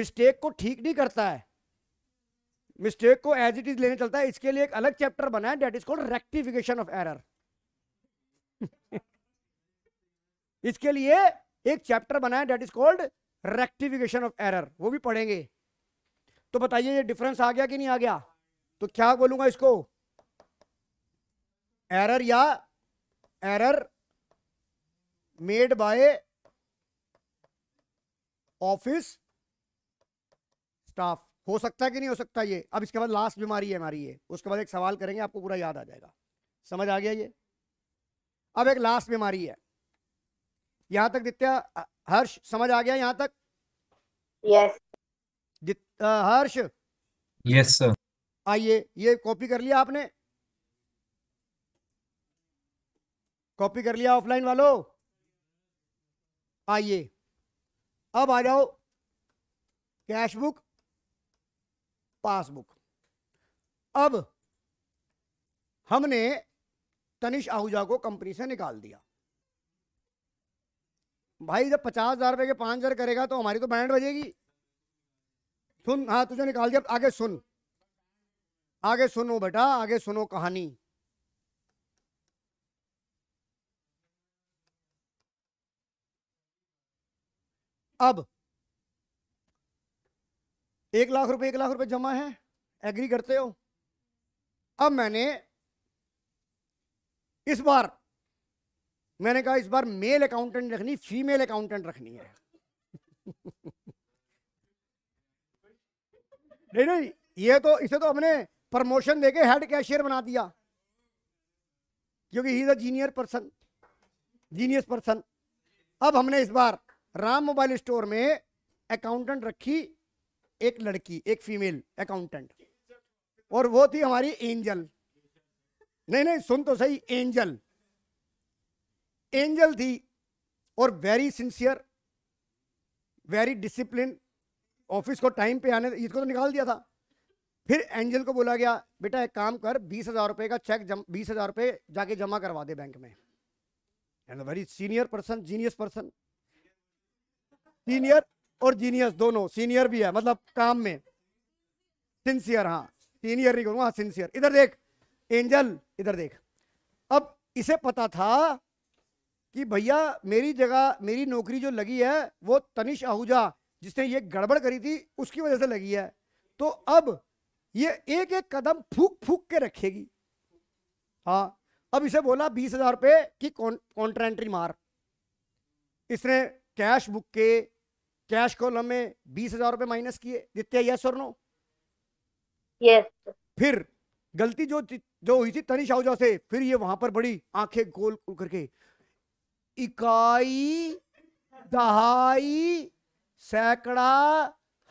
मिस्टेक को ठीक नहीं करता है मिस्टेक को एज इट इज लेने चलता है इसके लिए एक अलग चैप्टर बना है that is called rectification of error इसके लिए एक चैप्टर बना है that is called rectification of error वो भी पढ़ेंगे तो बताइए ये डिफरेंस आ गया कि नहीं आ गया तो क्या बोलूंगा इसको एरर या error made by office staff हो सकता है कि नहीं हो सकता ये अब इसके बाद लास्ट बीमारी है हमारी ये उसके बाद एक सवाल करेंगे आपको पूरा याद आ जाएगा समझ आ गया ये अब एक लास्ट बीमारी है यहां तक दित्या हर्ष समझ आ गया यहां तक yes yes. Harsh yes sir आइए ये कॉपी कर लिया आपने कॉपी कर लिया ऑफलाइन वालों आइए अब आ जाओ कैश बुक पासबुक अब हमने तनिष आहूजा को कंपनी से निकाल दिया भाई जब पचास हजार रुपए के पांच हजार करेगा तो हमारी तो बैंड बजेगी सुन हाँ तुझे निकाल दिया आगे सुन आगे सुनो बेटा आगे सुनो कहानी अब एक लाख रुपए एक लाख रुपए जमा है एग्री करते हो अब मैंने इस बार मैंने कहा इस बार मेल अकाउंटेंट रखनी फीमेल अकाउंटेंट रखनी है [laughs] नहीं नहीं ये तो इसे तो हमने प्रमोशन देके हेड कैशियर बना दिया क्योंकि he is genuine person genius person अब हमने इस बार राम मोबाइल स्टोर में अकाउंटेंट रखी एक लड़की एक फीमेल अकाउंटेंट और वो थी हमारी एंजल नहीं नहीं सुन तो सही एंजल एंजल थी और very sincere very discipline office को टाइम पे आने इसको तो निकाल दिया था फिर एंजल को बोला गया बेटा एक काम कर बीस हज़ार रुपए का चेक जम बीस हज़ार रुपए जाके जमा करवा दे बैंक में and very senior person genius person senior और जीनियस दोनों सीनियर भी है मतलब काम में सिंसियर हाँ सीनियर नहीं करूंगा हाँ सिंसियर इधर देख एंजल इधर देख अब इसे पता था कि भैया मेरी जगह मेरी नौकरी जो लगी है वो तनिष आहूजा जिसने ये गड़बड़ करी थी उसकी वजह से लगी है तो अब ये एक एक कदम फूक फूक के रखेगी हाँ अब इसे बोला बीस हजार रुपये की कॉन्ट्रेंट्री मार इसने कैश बुक के कैश कॉलम में बीस हजार रुपए माइनस किए नित्या यस और नो यस फिर गलती जो जो हुई थी तनिष आहुजा से फिर ये वहां पर बड़ी आंखें गोल करके इकाई दहाई सैकड़ा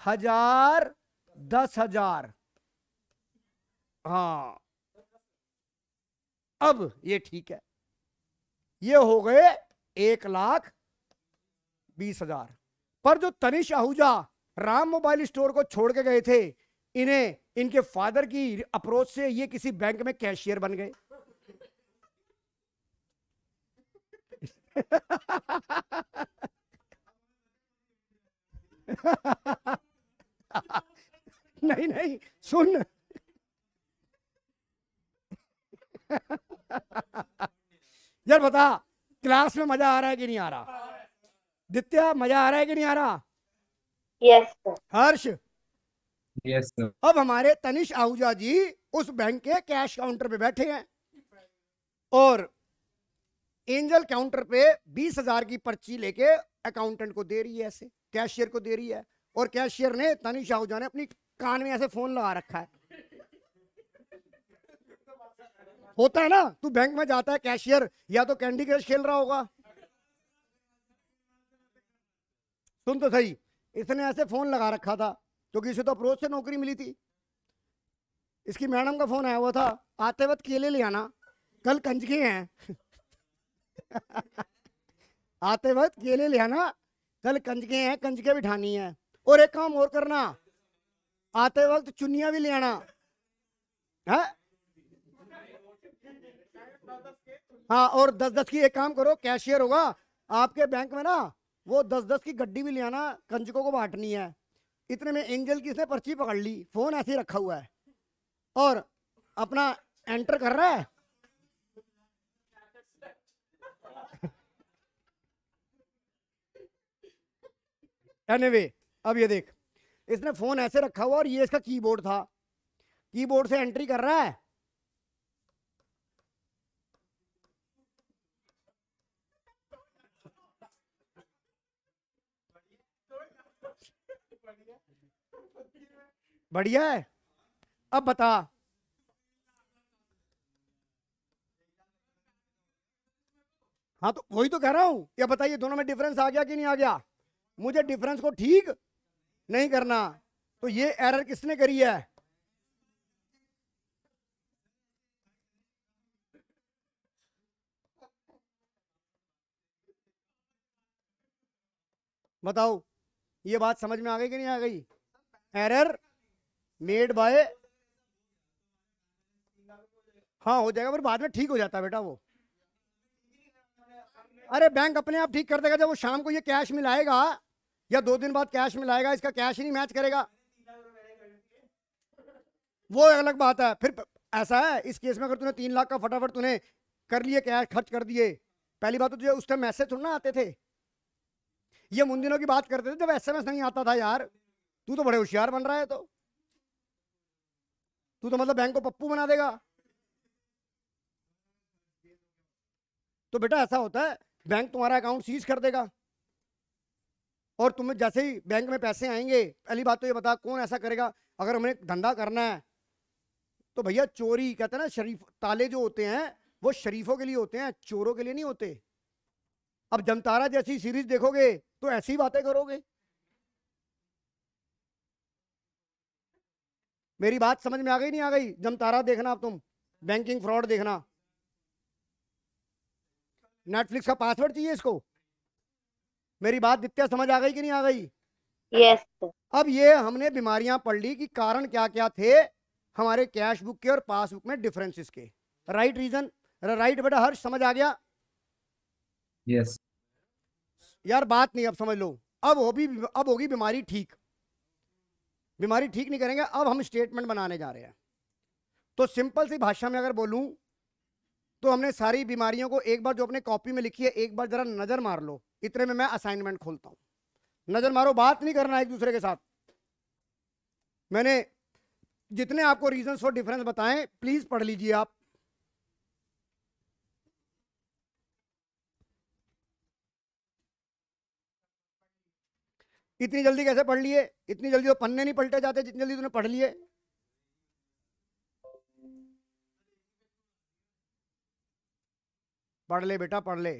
हजार दस हजार हाँ अब ये ठीक है ये हो गए एक लाख बीस हजार पर जो तनिष आहूजा राम मोबाइल स्टोर को छोड़ के गए थे इन्हें इनके फादर की अप्रोच से ये किसी बैंक में कैशियर बन गए नहीं नहीं सुन यार बता क्लास में मजा आ रहा है कि नहीं आ रहा दित्या मजा आ रहा है कि नहीं आ रहा yes yes, Harsh yes yes, अब हमारे तनिष आहूजा जी उस बैंक के कैश काउंटर पे बैठे हैं और एंजल काउंटर पे बीस हजार की पर्ची लेके अकाउंटेंट को दे रही है ऐसे कैशियर को दे रही है और कैशियर ने तनिष आहूजा ने अपनी कान में ऐसे फोन लगा रखा है होता है ना तू बैंक में जाता है कैशियर या तो कैंडी क्रश खेल रहा होगा सुन तो सही इसने ऐसे फ़ोन लगा रखा था क्योंकि इसे तो अप्रोच से नौकरी मिली थी इसकी मैडम का फ़ोन आया हुआ था आते वक्त केले ले आना कल कंजके हैं [laughs] आते वक्त केले ले आना कल कंजके हैं कंजके बिठानी है और एक काम और करना आते वक्त चुनिया भी ले आना है हाँ? हाँ और दस दस की एक काम करो कैशियर होगा आपके बैंक में ना वो दस दस की गड्डी भी ले आना कंजकों को बांटनी है इतने में एंजल की इसने पर्ची पकड़ ली फोन ऐसे ही रखा हुआ है और अपना एंटर कर रहा है एनीवे anyway, अब ये देख इसने फोन ऐसे रखा हुआ और ये इसका कीबोर्ड था कीबोर्ड से एंट्री कर रहा है बढ़िया है अब बता हाँ तो वही तो कह रहा हूं या बताइए दोनों में डिफरेंस आ गया कि नहीं आ गया मुझे डिफरेंस को ठीक नहीं करना तो ये एरर किसने करी है बताओ ये बात समझ में आ गई कि नहीं आ गई एरर मेड बाय हाँ हो जाएगा पर बाद में ठीक हो जाता है बेटा वो अरे बैंक अपने आप ठीक कर देगा जब वो शाम को ये कैश मिलाएगा या दो दिन बाद कैश मिलाएगा इसका कैश ही नहीं मैच करेगा वो अलग बात है फिर ऐसा है इस केस में अगर तूने तीन लाख का फटाफट तूने कर लिए कैश खर्च कर दिए पहली बात तो तुझे उस टाइम मैसेज थोड़ा ना आते थे ये मुन दिनों की बात करते थे जब एस नहीं आता था यार तू तो बड़े होशियार बन रहा है तो तू तो मतलब बैंक को पप्पू बना देगा तो बेटा ऐसा होता है बैंक तुम्हारा अकाउंट सीज कर देगा और तुम्हें जैसे ही बैंक में पैसे आएंगे पहली बात तो ये बता कौन ऐसा करेगा अगर हमें धंधा करना है तो भैया चोरी कहते हैं ना शरीफ ताले जो होते हैं वो शरीफों के लिए होते हैं चोरों के लिए नहीं होते अब जमतारा जैसी सीरीज देखोगे तो ऐसी बातें करोगे मेरी बात समझ में आ गई नहीं आ गई जमतारा देखना आप तुम बैंकिंग फ्रॉड देखना नेटफ्लिक्स का पासवर्ड चाहिए इसको मेरी बात दित्या समझ आ गई कि नहीं आ गई yes. अब ये हमने बीमारियां पढ़ ली कि कारण क्या क्या थे हमारे कैश बुक के और पासबुक में डिफरेंसेस के राइट रीजन राइट बेटा हर्ष समझ आ गया यस yes. यार बात नहीं अब समझ लो अब होगी अब होगी बीमारी ठीक बीमारी ठीक नहीं करेंगे अब हम स्टेटमेंट बनाने जा रहे हैं तो सिंपल सी भाषा में अगर बोलूं तो हमने सारी बीमारियों को एक बार जो अपने कॉपी में लिखी है एक बार जरा नज़र मार लो इतने में मैं असाइनमेंट खोलता हूं नज़र मारो बात नहीं करना एक दूसरे के साथ मैंने जितने आपको रीजन फॉर डिफरेंस बताएं प्लीज़ पढ़ लीजिए आप इतनी जल्दी कैसे पढ़ लिए इतनी जल्दी तो पन्ने नहीं पलटे जाते जितनी जल्दी तूने पढ़ लिए पढ़ ले बेटा पढ़ ले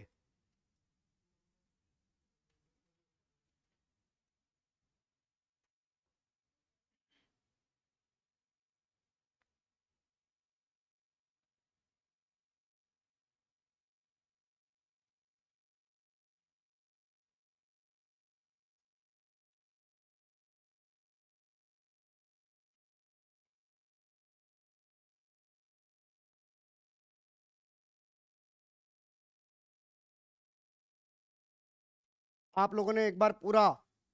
आप लोगों ने एक बार पूरा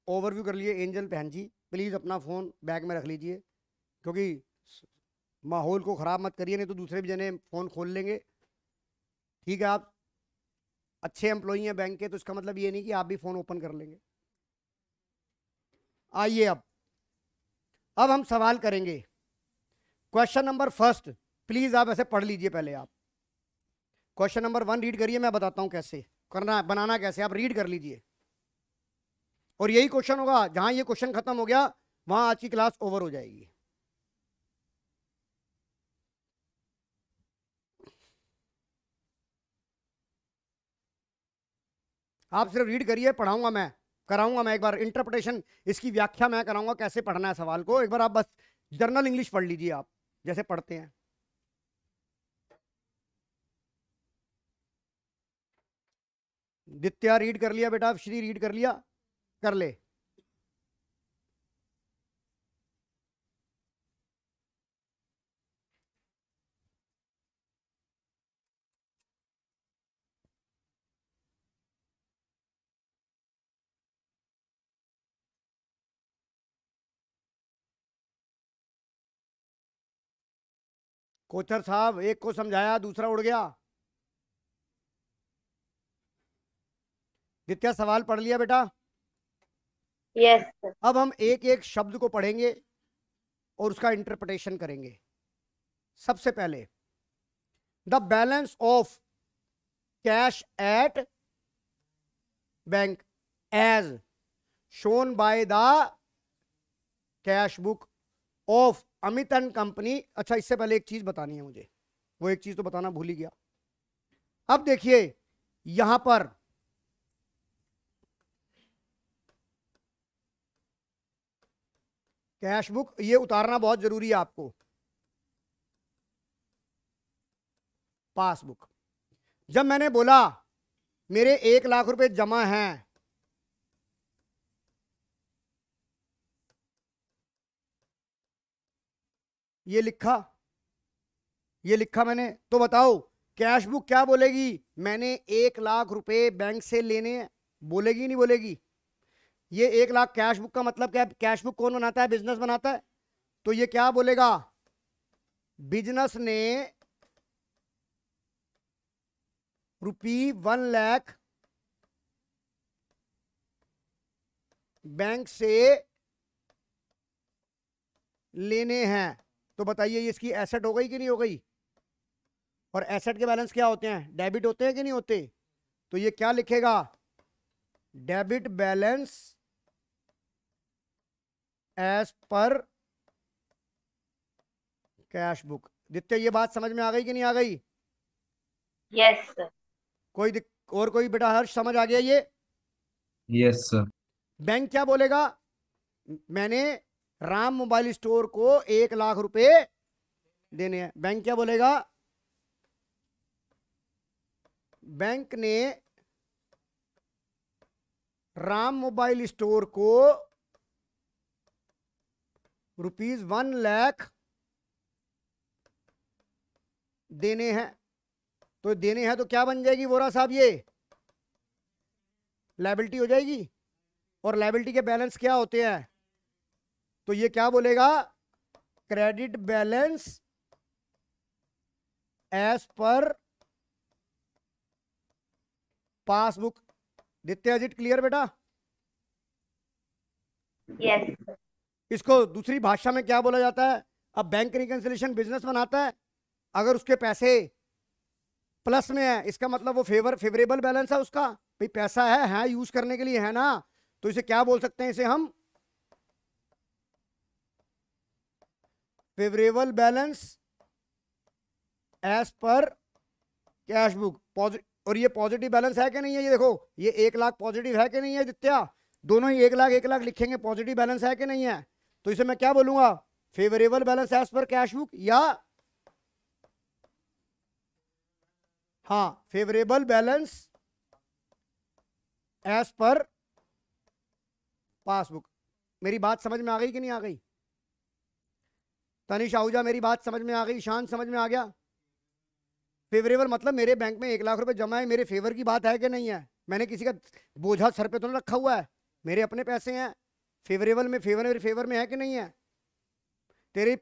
ओवरव्यू कर लिए एंजल बहन जी प्लीज़ अपना फ़ोन बैग में रख लीजिए क्योंकि माहौल को ख़राब मत करिए नहीं तो दूसरे भी जने फ़ोन खोल लेंगे ठीक है आप अच्छे एम्प्लॉई हैं बैंक के तो इसका मतलब ये नहीं कि आप भी फ़ोन ओपन कर लेंगे आइए अब अब हम सवाल करेंगे क्वेश्चन नंबर फर्स्ट प्लीज़ आप ऐसे पढ़ लीजिए पहले आप क्वेश्चन नंबर वन रीड करिए मैं बताता हूँ कैसे करना बनाना कैसे आप रीड कर लीजिए और यही क्वेश्चन होगा जहां ये क्वेश्चन खत्म हो गया वहां आज की क्लास ओवर हो जाएगी आप सिर्फ रीड करिए पढ़ाऊंगा मैं कराऊंगा मैं एक बार इंटरप्रिटेशन इसकी व्याख्या मैं कराऊंगा कैसे पढ़ना है सवाल को एक बार आप बस जर्नल इंग्लिश पढ़ लीजिए आप जैसे पढ़ते हैं दित्या रीड कर लिया बेटा श्री रीड कर लिया कर ले कोचर साहब एक को समझाया दूसरा उड़ गया नित्या सवाल पढ़ लिया बेटा yes. अब हम एक एक शब्द को पढ़ेंगे और उसका इंटरप्रिटेशन करेंगे सबसे पहले the balance of cash at bank as shown by the cash book of Amit and company अच्छा इससे पहले एक चीज बतानी है मुझे वो एक चीज तो बताना भूल ही गया अब देखिए यहां पर कैश बुक ये उतारना बहुत ज़रूरी है आपको पासबुक जब मैंने बोला मेरे एक लाख रुपए जमा हैं ये लिखा ये लिखा मैंने तो बताओ कैश बुक क्या बोलेगी मैंने एक लाख रुपए बैंक से लेने बोलेगी नहीं बोलेगी ये एक लाख कैश बुक का मतलब क्या है कैश बुक कौन बनाता है बिजनेस बनाता है तो ये क्या बोलेगा बिजनेस ने रुपी वन लैख बैंक से लेने हैं तो बताइए इसकी एसेट हो गई कि नहीं हो गई और एसेट के बैलेंस क्या होते हैं डेबिट होते हैं कि नहीं होते तो ये क्या लिखेगा डेबिट बैलेंस एज पर कैश बुक दित्य ये बात समझ में आ गई कि नहीं आ गई yes, कोई दिक... और कोई बेटा हर्ष समझ आ गया ये यस सर बैंक क्या बोलेगा मैंने राम मोबाइल स्टोर को एक लाख रुपए देने हैं बैंक क्या बोलेगा बैंक ने राम मोबाइल स्टोर को रुपीज वन लैख देने हैं तो देने हैं तो क्या बन जाएगी वोरा साहब ये लाइबिलिटी हो जाएगी और लाइबिलिटी के बैलेंस क्या होते हैं तो ये क्या बोलेगा credit balance as per passbook Ditya हैं इट क्लियर बेटा यस yes. इसको दूसरी भाषा में क्या बोला जाता है अब बैंक रिकन्सिलेशन बिजनेस बनाता है अगर उसके पैसे प्लस में है इसका मतलब वो फेवर फेवरेबल बैलेंस है उसका भाई पैसा है है यूज करने के लिए है ना तो इसे क्या बोल सकते हैं इसे हम फेवरेबल बैलेंस एज पर कैश बुक और ये पॉजिटिव बैलेंस है कि नहीं है ये देखो ये एक लाख पॉजिटिव है कि नहीं है जितया दोनों ही एक लाख एक लाख लिखेंगे पॉजिटिव बैलेंस है कि नहीं है तो इसे मैं क्या बोलूंगा फेवरेबल बैलेंस एज पर कैश बुक या हाँ favourable balance as per passbook मेरी बात समझ में आ गई कि नहीं आ गई तनिष आहूजा मेरी बात समझ में आ गई शांत समझ में आ गया फेवरेबल मतलब मेरे बैंक में एक लाख रुपए जमा है मेरे फेवर की बात है कि नहीं है मैंने किसी का बोझा सर पे तो नहीं रखा हुआ है मेरे अपने पैसे हैं फेवरेबल में फेवर फेवर में है कि नहीं है तेरे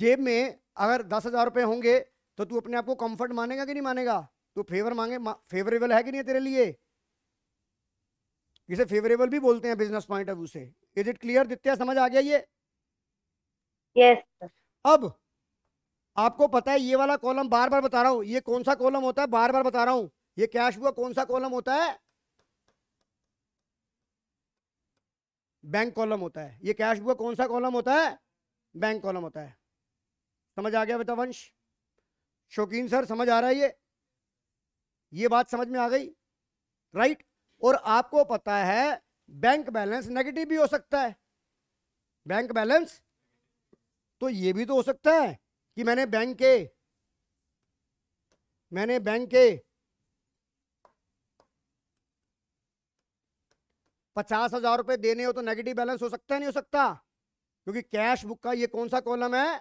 जेब में अगर दस हज़ार रुपये होंगे तो तू अपने आप को कंफर्ट मानेगा कि नहीं मानेगा तू फेवर मांगे मा, फेवरेबल है कि नहीं तेरे लिए इसे फेवरेबल भी बोलते हैं बिजनेस पॉइंट ऑफ व्यू से इज इट क्लियर दित्या समझ आ गया ये yes. अब आपको पता है ये वाला कॉलम बार बार बता रहा हूँ ये कौन सा कॉलम होता है बार बार बता रहा हूँ ये कैश हुआ कौन सा कॉलम होता है बैंक कॉलम होता है ये कैश बुक कौन सा कॉलम होता है बैंक कॉलम होता है समझ आ गया बेटा वंश शौकीन सर समझ आ रहा है ये ये बात समझ में आ गई राइट और आपको पता है बैंक बैलेंस नेगेटिव भी हो सकता है बैंक बैलेंस तो ये भी तो हो सकता है कि मैंने बैंक के मैंने बैंक के पचास हजार रुपए देने हो तो नेगेटिव बैलेंस हो सकता है नहीं हो सकता क्योंकि कैश बुक का ये कौन सा कॉलम है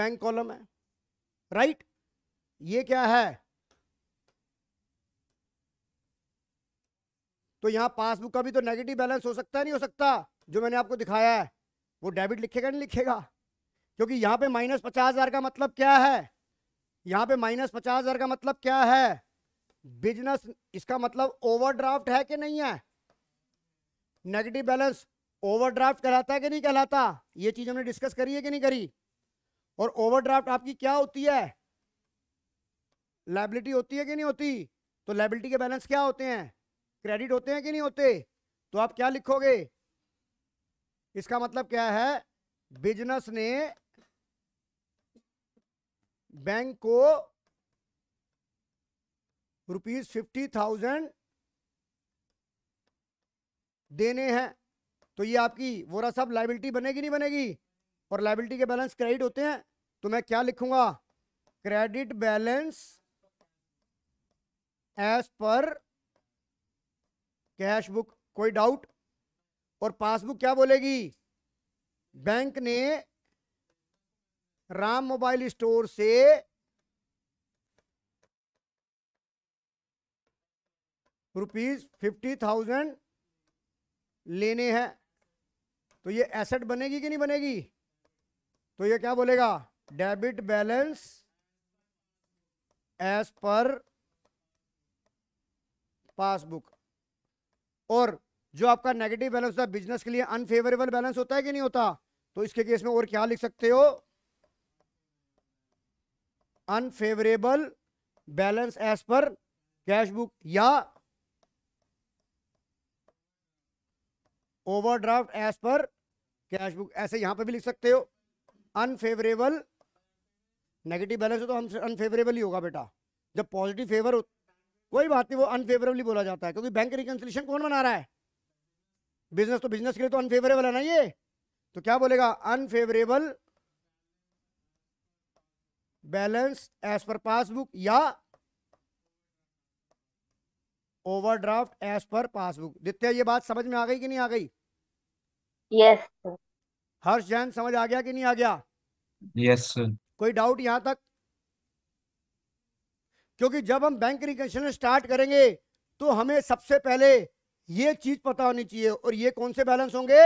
बैंक कॉलम है राइट ये क्या है तो यहां पासबुक का भी तो नेगेटिव बैलेंस हो सकता है नहीं हो सकता जो मैंने आपको दिखाया है वो डेबिट लिखेगा नहीं लिखेगा क्योंकि यहां पे माइनस पचास हजार का मतलब क्या है यहां पे माइनस पचास हजार का मतलब क्या है बिजनेस इसका मतलब ओवरड्राफ्ट है कि नहीं है नेगेटिव बैलेंस ओवरड्राफ्ट कहलाता है कि नहीं कहलाता ये चीज हमने डिस्कस करी है कि नहीं करी और ओवरड्राफ्ट आपकी क्या होती है लाइबिलिटी होती है कि नहीं होती तो लाइबिलिटी के बैलेंस क्या होते हैं क्रेडिट होते हैं कि नहीं होते तो आप क्या लिखोगे इसका मतलब क्या है बिजनेस ने बैंक को रुपीज फिफ्टी थाउजेंड देने हैं तो ये आपकी वोरा साहब लाइबिलिटी बनेगी नहीं बनेगी और लाइबिलिटी के बैलेंस क्रेडिट होते हैं तो मैं क्या लिखूंगा क्रेडिट बैलेंस एज पर कैश बुक कोई डाउट और पासबुक क्या बोलेगी बैंक ने राम मोबाइल स्टोर से रुपीज फिफ्टी थाउजेंड लेने हैं तो ये एसेट बनेगी कि नहीं बनेगी तो ये क्या बोलेगा debit balance as per passbook और जो आपका नेगेटिव बैलेंस होता है बिजनेस के लिए अनफेवरेबल बैलेंस होता है कि नहीं होता तो इसके केस में और क्या लिख सकते हो अनफेवरेबल बैलेंस एज पर कैश बुक या ओवरड्राफ्ट एज पर कैश बुक ऐसे यहां पर भी लिख सकते हो अनफेवरेबल नेगेटिव बैलेंस हो तो हम अनफेवरेबल ही होगा बेटा जब पॉजिटिव फेवर हो कोई बात नहीं वो अनफेवरेबली बोला जाता है क्योंकि बैंक रिकन्सिलेशन कौन बना रहा है बिजनेस तो बिजनेस के लिए तो अनफेवरेबल है ना ये तो क्या बोलेगा unfavourable balance as per passbook या overdraft as per passbook Ditya ये बात समझ में आ गई कि नहीं आ गई यस yes, हर्ष जैन समझ आ गया कि नहीं आ गया यस yes, कोई डाउट यहाँ तक क्योंकि जब हम बैंक रिकेशन स्टार्ट करेंगे तो हमें सबसे पहले ये चीज पता होनी चाहिए और ये कौन से बैलेंस होंगे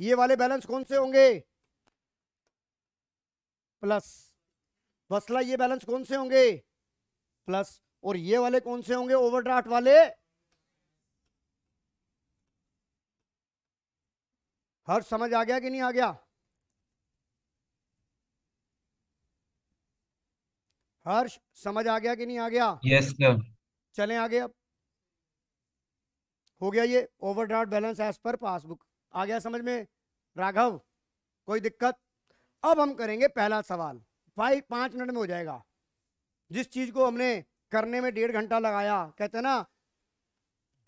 ये वाले बैलेंस कौन से होंगे प्लस वसला ये बैलेंस कौन से होंगे प्लस और ये वाले कौन से होंगे ओवरड्राफ्ट वाले हर समझ आ गया कि नहीं आ गया हर्ष समझ आ गया कि नहीं आ गया यस yes, सर चलें आगे अब हो गया ये overdraft balance as per passbook आ गया समझ में राघव कोई दिक्कत अब हम करेंगे पहला सवाल फाइव पांच मिनट में हो जाएगा जिस चीज को हमने करने में डेढ़ घंटा लगाया कहते ना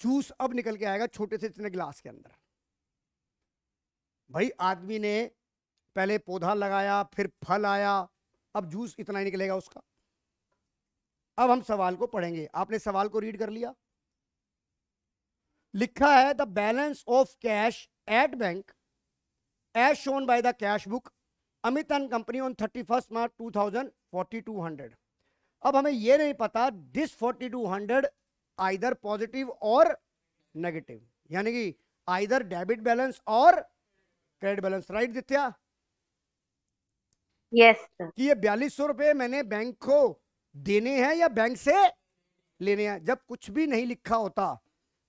जूस अब निकल के आएगा छोटे से इतने गिलास के अंदर भाई आदमी ने पहले पौधा लगाया फिर फल आया अब जूस इतना ही निकलेगा उसका अब हम सवाल को पढ़ेंगे आपने सवाल को रीड कर लिया लिखा है the balance of cash at bank as shown by the cash book Amit and company on thirty first March two thousand forty two hundred अब हमें यह नहीं पता दिस 4200 आइदर पॉजिटिव और नेगेटिव यानी कि आइदर डेबिट बैलेंस और credit balance right Ditya yes, कि ये बयालीस सौ रुपए मैंने बैंक को देने हैं या बैंक से लेने हैं जब कुछ भी नहीं लिखा होता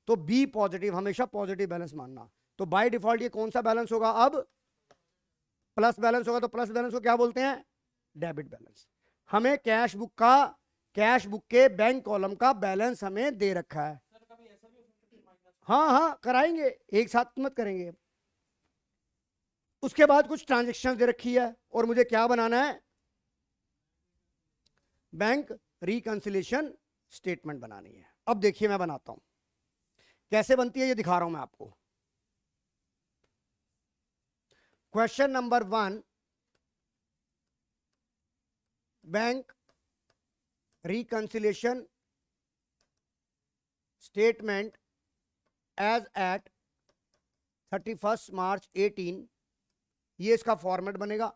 तो बी पॉजिटिव हमेशा पॉजिटिव बैलेंस मानना तो बाय डिफॉल्ट ये कौन सा बैलेंस होगा अब प्लस बैलेंस होगा तो प्लस बैलेंस को क्या बोलते हैं डेबिट बैलेंस हमें कैश बुक का कैश बुक के बैंक कॉलम का बैलेंस हमें दे रखा है हाँ हाँ कराएंगे एक साथ मत करेंगे उसके बाद कुछ ट्रांजेक्शन दे रखी है और मुझे क्या बनाना है बैंक रिकंसिलेशन स्टेटमेंट बनानी है अब देखिए मैं बनाता हूं कैसे बनती है ये दिखा रहा हूं मैं आपको question number one bank reconciliation statement as at thirty first March eighteen ये इसका फॉर्मेट बनेगा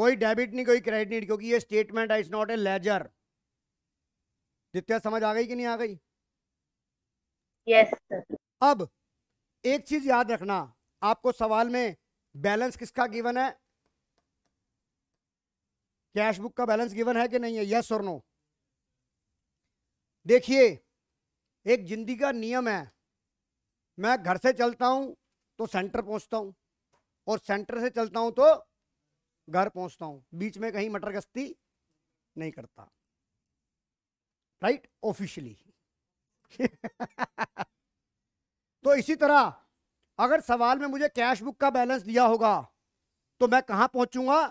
कोई डेबिट नहीं कोई क्रेडिट नहीं क्योंकि ये स्टेटमेंट है इट्स नॉट ए लेजर दित्या समझ आ गई कि नहीं आ गई yes, अब एक चीज याद रखना आपको सवाल में बैलेंस किसका गिवन है कैश बुक का बैलेंस गिवन है कि नहीं है यस और नो देखिए एक जिंदगी का नियम है मैं घर से चलता हूं तो सेंटर पहुंचता हूं और सेंटर से चलता हूं तो घर पहुंचता हूं बीच में कहीं मटर गस्ती नहीं करता राइट ऑफिशियली [laughs] तो इसी तरह अगर सवाल में मुझे कैश बुक का बैलेंस दिया होगा तो मैं कहां पहुंचूंगा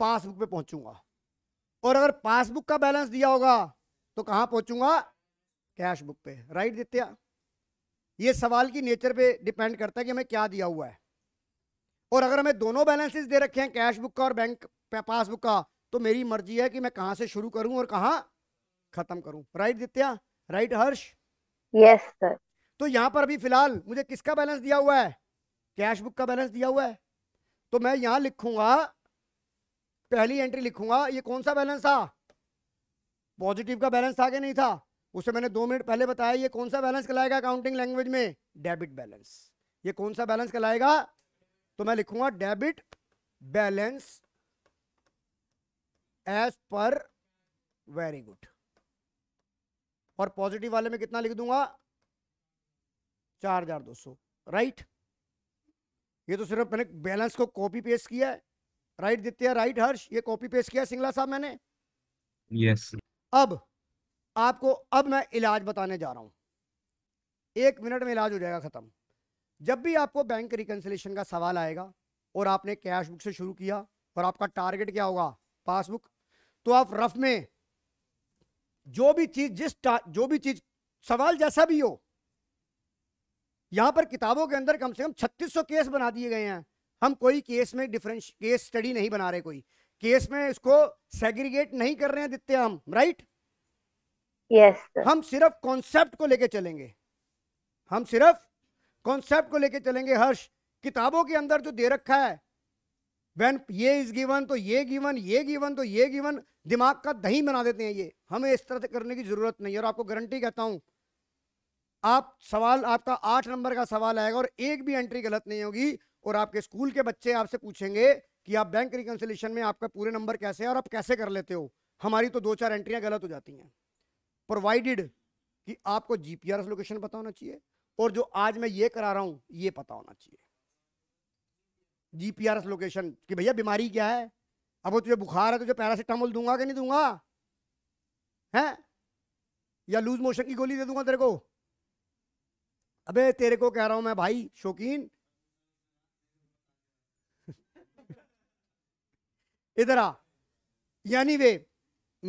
पासबुक पे पहुंचूंगा और अगर पासबुक का बैलेंस दिया होगा तो कहां पहुंचूंगा कैश बुक पे राइट दित्या ये सवाल की नेचर पे डिपेंड करता है कि हमें क्या दिया हुआ है और अगर हमें दोनों बैलेंसेस दे रखे हैं कैश बुक का और बैंक पासबुक का तो मेरी मर्जी है कि मैं कहां से शुरू करूं और कहां खत्म करूं right Ditya right Harsh yes yes, sir तो यहां पर अभी फिलहाल मुझे किसका बैलेंस दिया हुआ है कैश बुक का बैलेंस दिया हुआ है तो मैं यहां लिखूंगा पहली एंट्री लिखूंगा ये कौन सा बैलेंस था पॉजिटिव का बैलेंस था कि नहीं था उसे मैंने दो मिनट पहले बताया ये कौन सा बैलेंस कहलाएगा अकाउंटिंग लैंग्वेज में डेबिट बैलेंस ये कौन सा बैलेंस कहलाएगा तो मैं लिखूंगा debit balance as per very good और पॉजिटिव वाले में कितना लिख दूंगा चार हजार दो सौ राइट ये तो सिर्फ मैंने बैलेंस को कॉपी पेस्ट किया है राइट देते हैं राइट हर्ष ये कॉपी पेस्ट किया सिंगला साहब मैंने यस yes. अब आपको अब मैं इलाज बताने जा रहा हूं एक मिनट में इलाज हो जाएगा खत्म जब भी आपको बैंक रिकन्सिलेशन का सवाल आएगा और आपने कैश बुक से शुरू किया और आपका टारगेट क्या होगा पासबुक तो आप रफ में जो भी चीज जिस जो भी चीज सवाल जैसा भी हो यहां पर किताबों के अंदर कम से कम 3600 केस बना दिए गए हैं हम कोई केस में डिफरेंस केस स्टडी नहीं बना रहे कोई केस में इसको सेग्रीगेट नहीं कर रहे हैं दित्य हम राइट यस yes, हम सिर्फ कॉन्सेप्ट को लेके चलेंगे हम सिर्फ कॉन्सेप्ट को लेके चलेंगे हर्ष किताबों के अंदर जो दे रखा है वैन ये इज गिवन तो ये गिवन ये गिवन तो ये गिवन दिमाग का दही बना देते हैं ये हमें इस तरह से करने की जरूरत नहीं है और आपको गारंटी कहता हूं आप सवाल आपका आठ नंबर का सवाल आएगा और एक भी एंट्री गलत नहीं होगी और आपके स्कूल के बच्चे आपसे पूछेंगे कि आप बैंक रिकन्सिलेशन में आपका पूरे नंबर कैसे है और आप कैसे कर लेते हो हमारी तो दो चार एंट्रियां गलत हो जाती हैं प्रोवाइडेड कि आपको जीपीआरएस लोकेशन पता होना चाहिए और जो आज मैं ये करा रहा हूं ये पता होना चाहिए जीपीआरएस लोकेशन कि भैया बीमारी क्या है अब वो तुझे बुखार है तुझे पैरासीटामोल दूंगा कि नहीं दूंगा हैं या लूज मोशन की गोली दे दूंगा तेरे को अबे तेरे को कह रहा हूं मैं भाई शौकीन [laughs] इधर आ यानी वे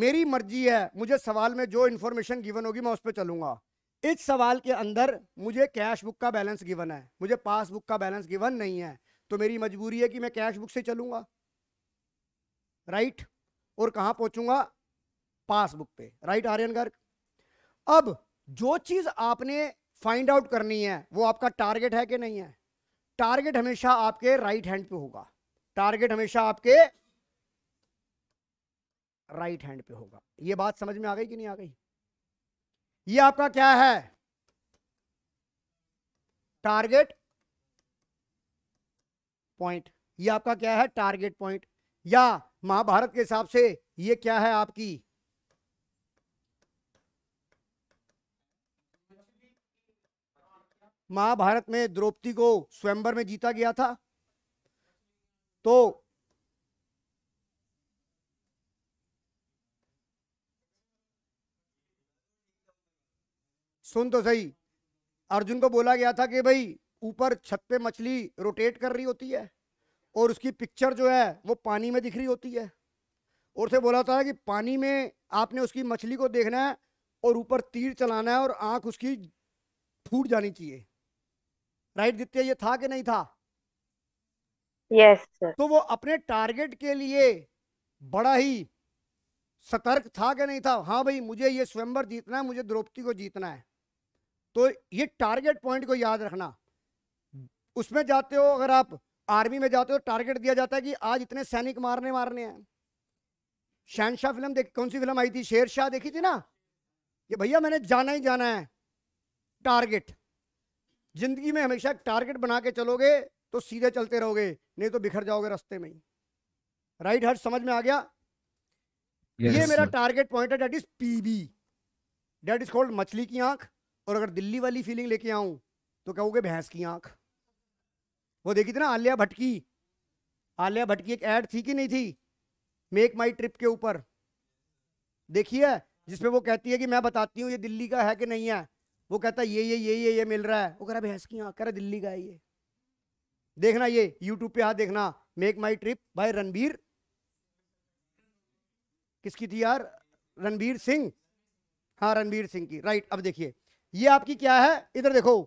मेरी मर्जी है मुझे सवाल में जो इंफॉर्मेशन गिवन होगी मैं उस पर चलूंगा इस सवाल के अंदर मुझे कैश बुक का बैलेंस गिवन है मुझे पासबुक का बैलेंस गिवन नहीं है तो मेरी मजबूरी है कि मैं कैश बुक से चलूंगा राइट और कहा पहुंचूंगा पासबुक पे राइट आर्यन गर्ग अब जो चीज़ आपने फाइंड आउट करनी है वो आपका टारगेट है कि नहीं है टारगेट हमेशा आपके राइट हैंड पे होगा टारगेट हमेशा आपके राइट हैंड पे होगा ये बात समझ में आ गई कि नहीं आ गई ये आपका क्या है टारगेट पॉइंट ये आपका क्या है टारगेट पॉइंट या महाभारत के हिसाब से ये क्या है आपकी महाभारत में द्रौपदी को स्वयंबर में जीता गया था तो सुन तो सही अर्जुन को बोला गया था कि भाई ऊपर छत पे मछली रोटेट कर रही होती है और उसकी पिक्चर जो है वो पानी में दिख रही होती है और से बोला था कि पानी में आपने उसकी मछली को देखना है और ऊपर तीर चलाना है और आंख उसकी फूट जानी चाहिए राइट दित्य ये था कि नहीं था यस yes, तो वो अपने टारगेट के लिए बड़ा ही सतर्क था कि नहीं था हाँ भाई मुझे ये स्वयंवर जीतना है मुझे द्रौपदी को जीतना है तो ये टारगेट पॉइंट को याद रखना उसमें जाते हो अगर आप आर्मी में जाते हो टारगेट दिया जाता है कि आज इतने सैनिक मारने मारने हैं शहनशाह फिल्म देख कौन सी फिल्म आई थी शेर शाह देखी थी ना कि भैया मैंने जाना ही जाना है टारगेट जिंदगी में हमेशा टारगेट बना के चलोगे तो सीधे चलते रहोगे नहीं तो बिखर जाओगे रास्ते में ही राइट हर समझ में आ गया yes, ये मेरा टारगेट पॉइंट है that is PB that is called मछली की आंख और अगर दिल्ली वाली फीलिंग लेके आऊं तो कहोगे भैंस की आंख वो देखी थी ना आलिया भटकी आलिया भटकी एक ऐड थी कि नहीं थी मेक माई ट्रिप के ऊपर देखिए जिसमें वो कहती है कि मैं बताती हूँ ये दिल्ली का है कि नहीं है वो कहता है ये ये ये ये ये मिल रहा है वो कह रहा भैंस की आँख कह रहा दिल्ली का है ये देखना ये यूट्यूब पे हाथ देखना MakeMyTrip by Ranbir किसकी थी यार रणबीर सिंह हाँ रणबीर सिंह की राइट अब देखिए ये आपकी क्या है इधर देखो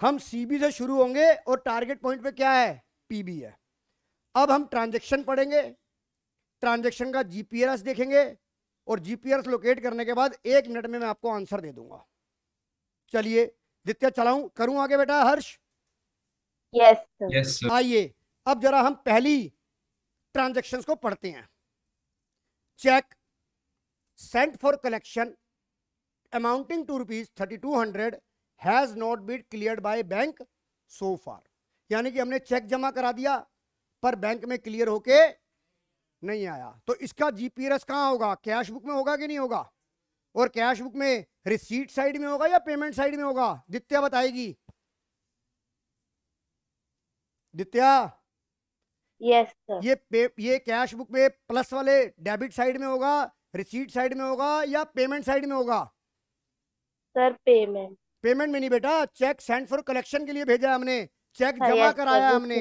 हम सीबी से शुरू होंगे और टारगेट पॉइंट पे क्या है पीबी है अब हम ट्रांजेक्शन पढ़ेंगे ट्रांजेक्शन का जीपीआरएस देखेंगे और जीपीआरएस लोकेट करने के बाद एक मिनट में मैं आपको आंसर दे दूंगा चलिए द्वितीय चलाऊं करूं आगे बेटा हर्ष यस yes, yes, आइए अब जरा हम पहली ट्रांजेक्शन को पढ़ते हैं cheque sent for collection rupees thirty two hundred has not been cleared by bank so far यानी कि हमने चेक जमा करा दिया पर बैंक में क्लियर होके नहीं आया तो इसका जीपीएस कहाँ होगा कैश बुक में होगा कि नहीं होगा और कैश बुक में रिसीट साइड में होगा या पेमेंट साइड में होगा दित्या बताएगी दित्या यस yes, ये पे, ये कैश बुक में प्लस वाले डेबिट साइड में होगा रिसीट साइड में होगा या पेमेंट साइड में होगा सर पेमेंट पेमेंट में नहीं बेटा चेक सेंड फॉर कलेक्शन के लिए भेजा हमने चेक हाँ, जमा कराया हमने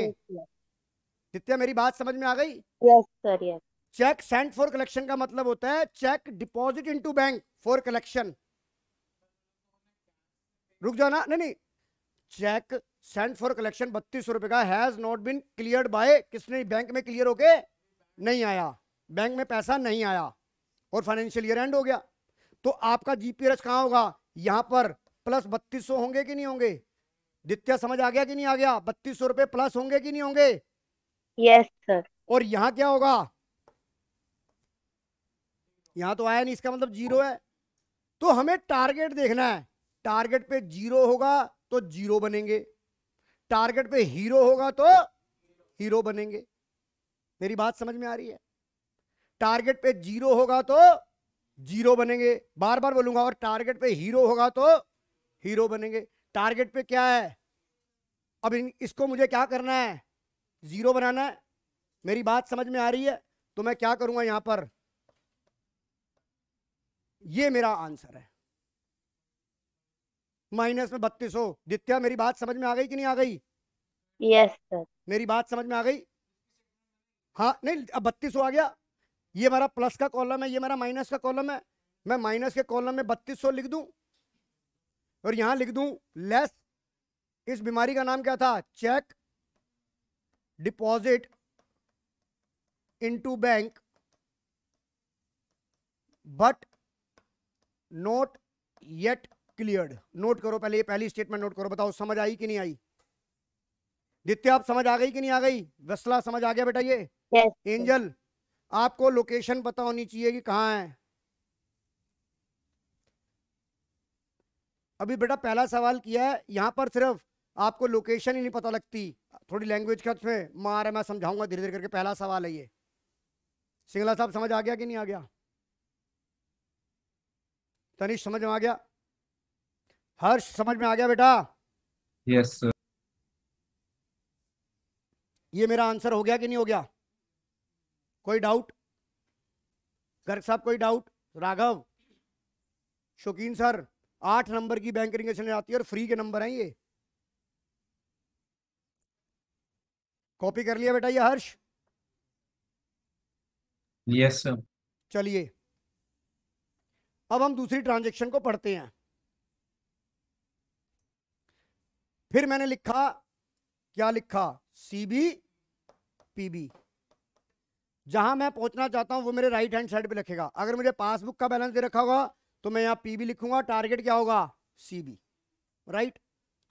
नित्या मेरी बात समझ में आ गई yes sir yes cheque send for collection का मतलब होता है cheque deposit into bank for collection रुक जाओ ना नहीं नहीं चेक सेंड फॉर कलेक्शन बत्तीस सौ रुपए का has not been cleared by किसने बैंक में क्लियर होके नहीं आया बैंक में पैसा नहीं आया और फाइनेंशियल ईयर एंड हो गया तो आपका जीपीआरएस कहाँ होगा यहां पर प्लस बत्तीस सौ होंगे कि नहीं होंगे द्वितीय समझ आ गया कि नहीं आ गया बत्तीस सौ रुपए प्लस होंगे कि नहीं होंगे यस सर और यहाँ क्या होगा यहाँ तो आया नहीं इसका मतलब जीरो है तो हमें टारगेट देखना है टारगेट पे जीरो होगा तो जीरो बनेंगे टारगेट पे हीरो होगा तो हीरो बनेंगे मेरी बात समझ में आ रही है टारगेट पे जीरो होगा तो जीरो बनेंगे बार बार बोलूंगा और टारगेट पे हीरो होगा तो हीरो बनेंगे टारगेट पे क्या है अब इन, इसको मुझे क्या करना है जीरो बनाना है मेरी बात समझ में आ रही है तो मैं क्या करूंगा यहां पर ये मेरा आंसर है माइनस में बत्तीस हो दित्या मेरी बात समझ में आ गई कि नहीं आ गई यस yes, सर मेरी बात समझ में आ गई हाँ नहीं अब बत्तीस हो आ गया ये मेरा प्लस का कॉलम है ये मेरा माइनस का कॉलम है मैं माइनस के कॉलम में बत्तीस लिख दूं और यहां लिख दूं लेस इस बीमारी का नाम क्या था cheque deposit into bank but not yet clear note करो पहले ये पहली स्टेटमेंट नोट करो बताओ समझ आई कि नहीं आई दित्य आप समझ आ गई कि नहीं आ गई वसला समझ आ गया बेटा ये yes. एंजल आपको लोकेशन पता होनी चाहिए कि कहाँ है अभी बेटा पहला सवाल किया है यहाँ पर सिर्फ आपको लोकेशन ही नहीं पता लगती थोड़ी लैंग्वेज का उसमें मार है मैं समझाऊंगा धीरे धीरे करके पहला सवाल है ये सिंगला साहब समझ आ गया कि नहीं आ गया तनिष समझ में आ गया हर्ष समझ में आ गया बेटा यस yes, ये मेरा आंसर हो गया कि नहीं हो गया कोई डाउट गर्ग साहब कोई डाउट राघव शौकीन सर आठ नंबर की बैंक रिंगेशन आती है और फ्री के नंबर हैं ये कॉपी कर लिया बेटा ये हर्ष यस सर चलिए अब हम दूसरी ट्रांजेक्शन को पढ़ते हैं फिर मैंने लिखा क्या लिखा सीबी पीबी जहां मैं पहुंचना चाहता हूं वो मेरे राइट हैंड साइड पे रखेगा अगर मुझे पासबुक का बैलेंस दे रखा होगा तो मैं यहाँ पीबी लिखूंगा टारगेट क्या होगा सी बी राइट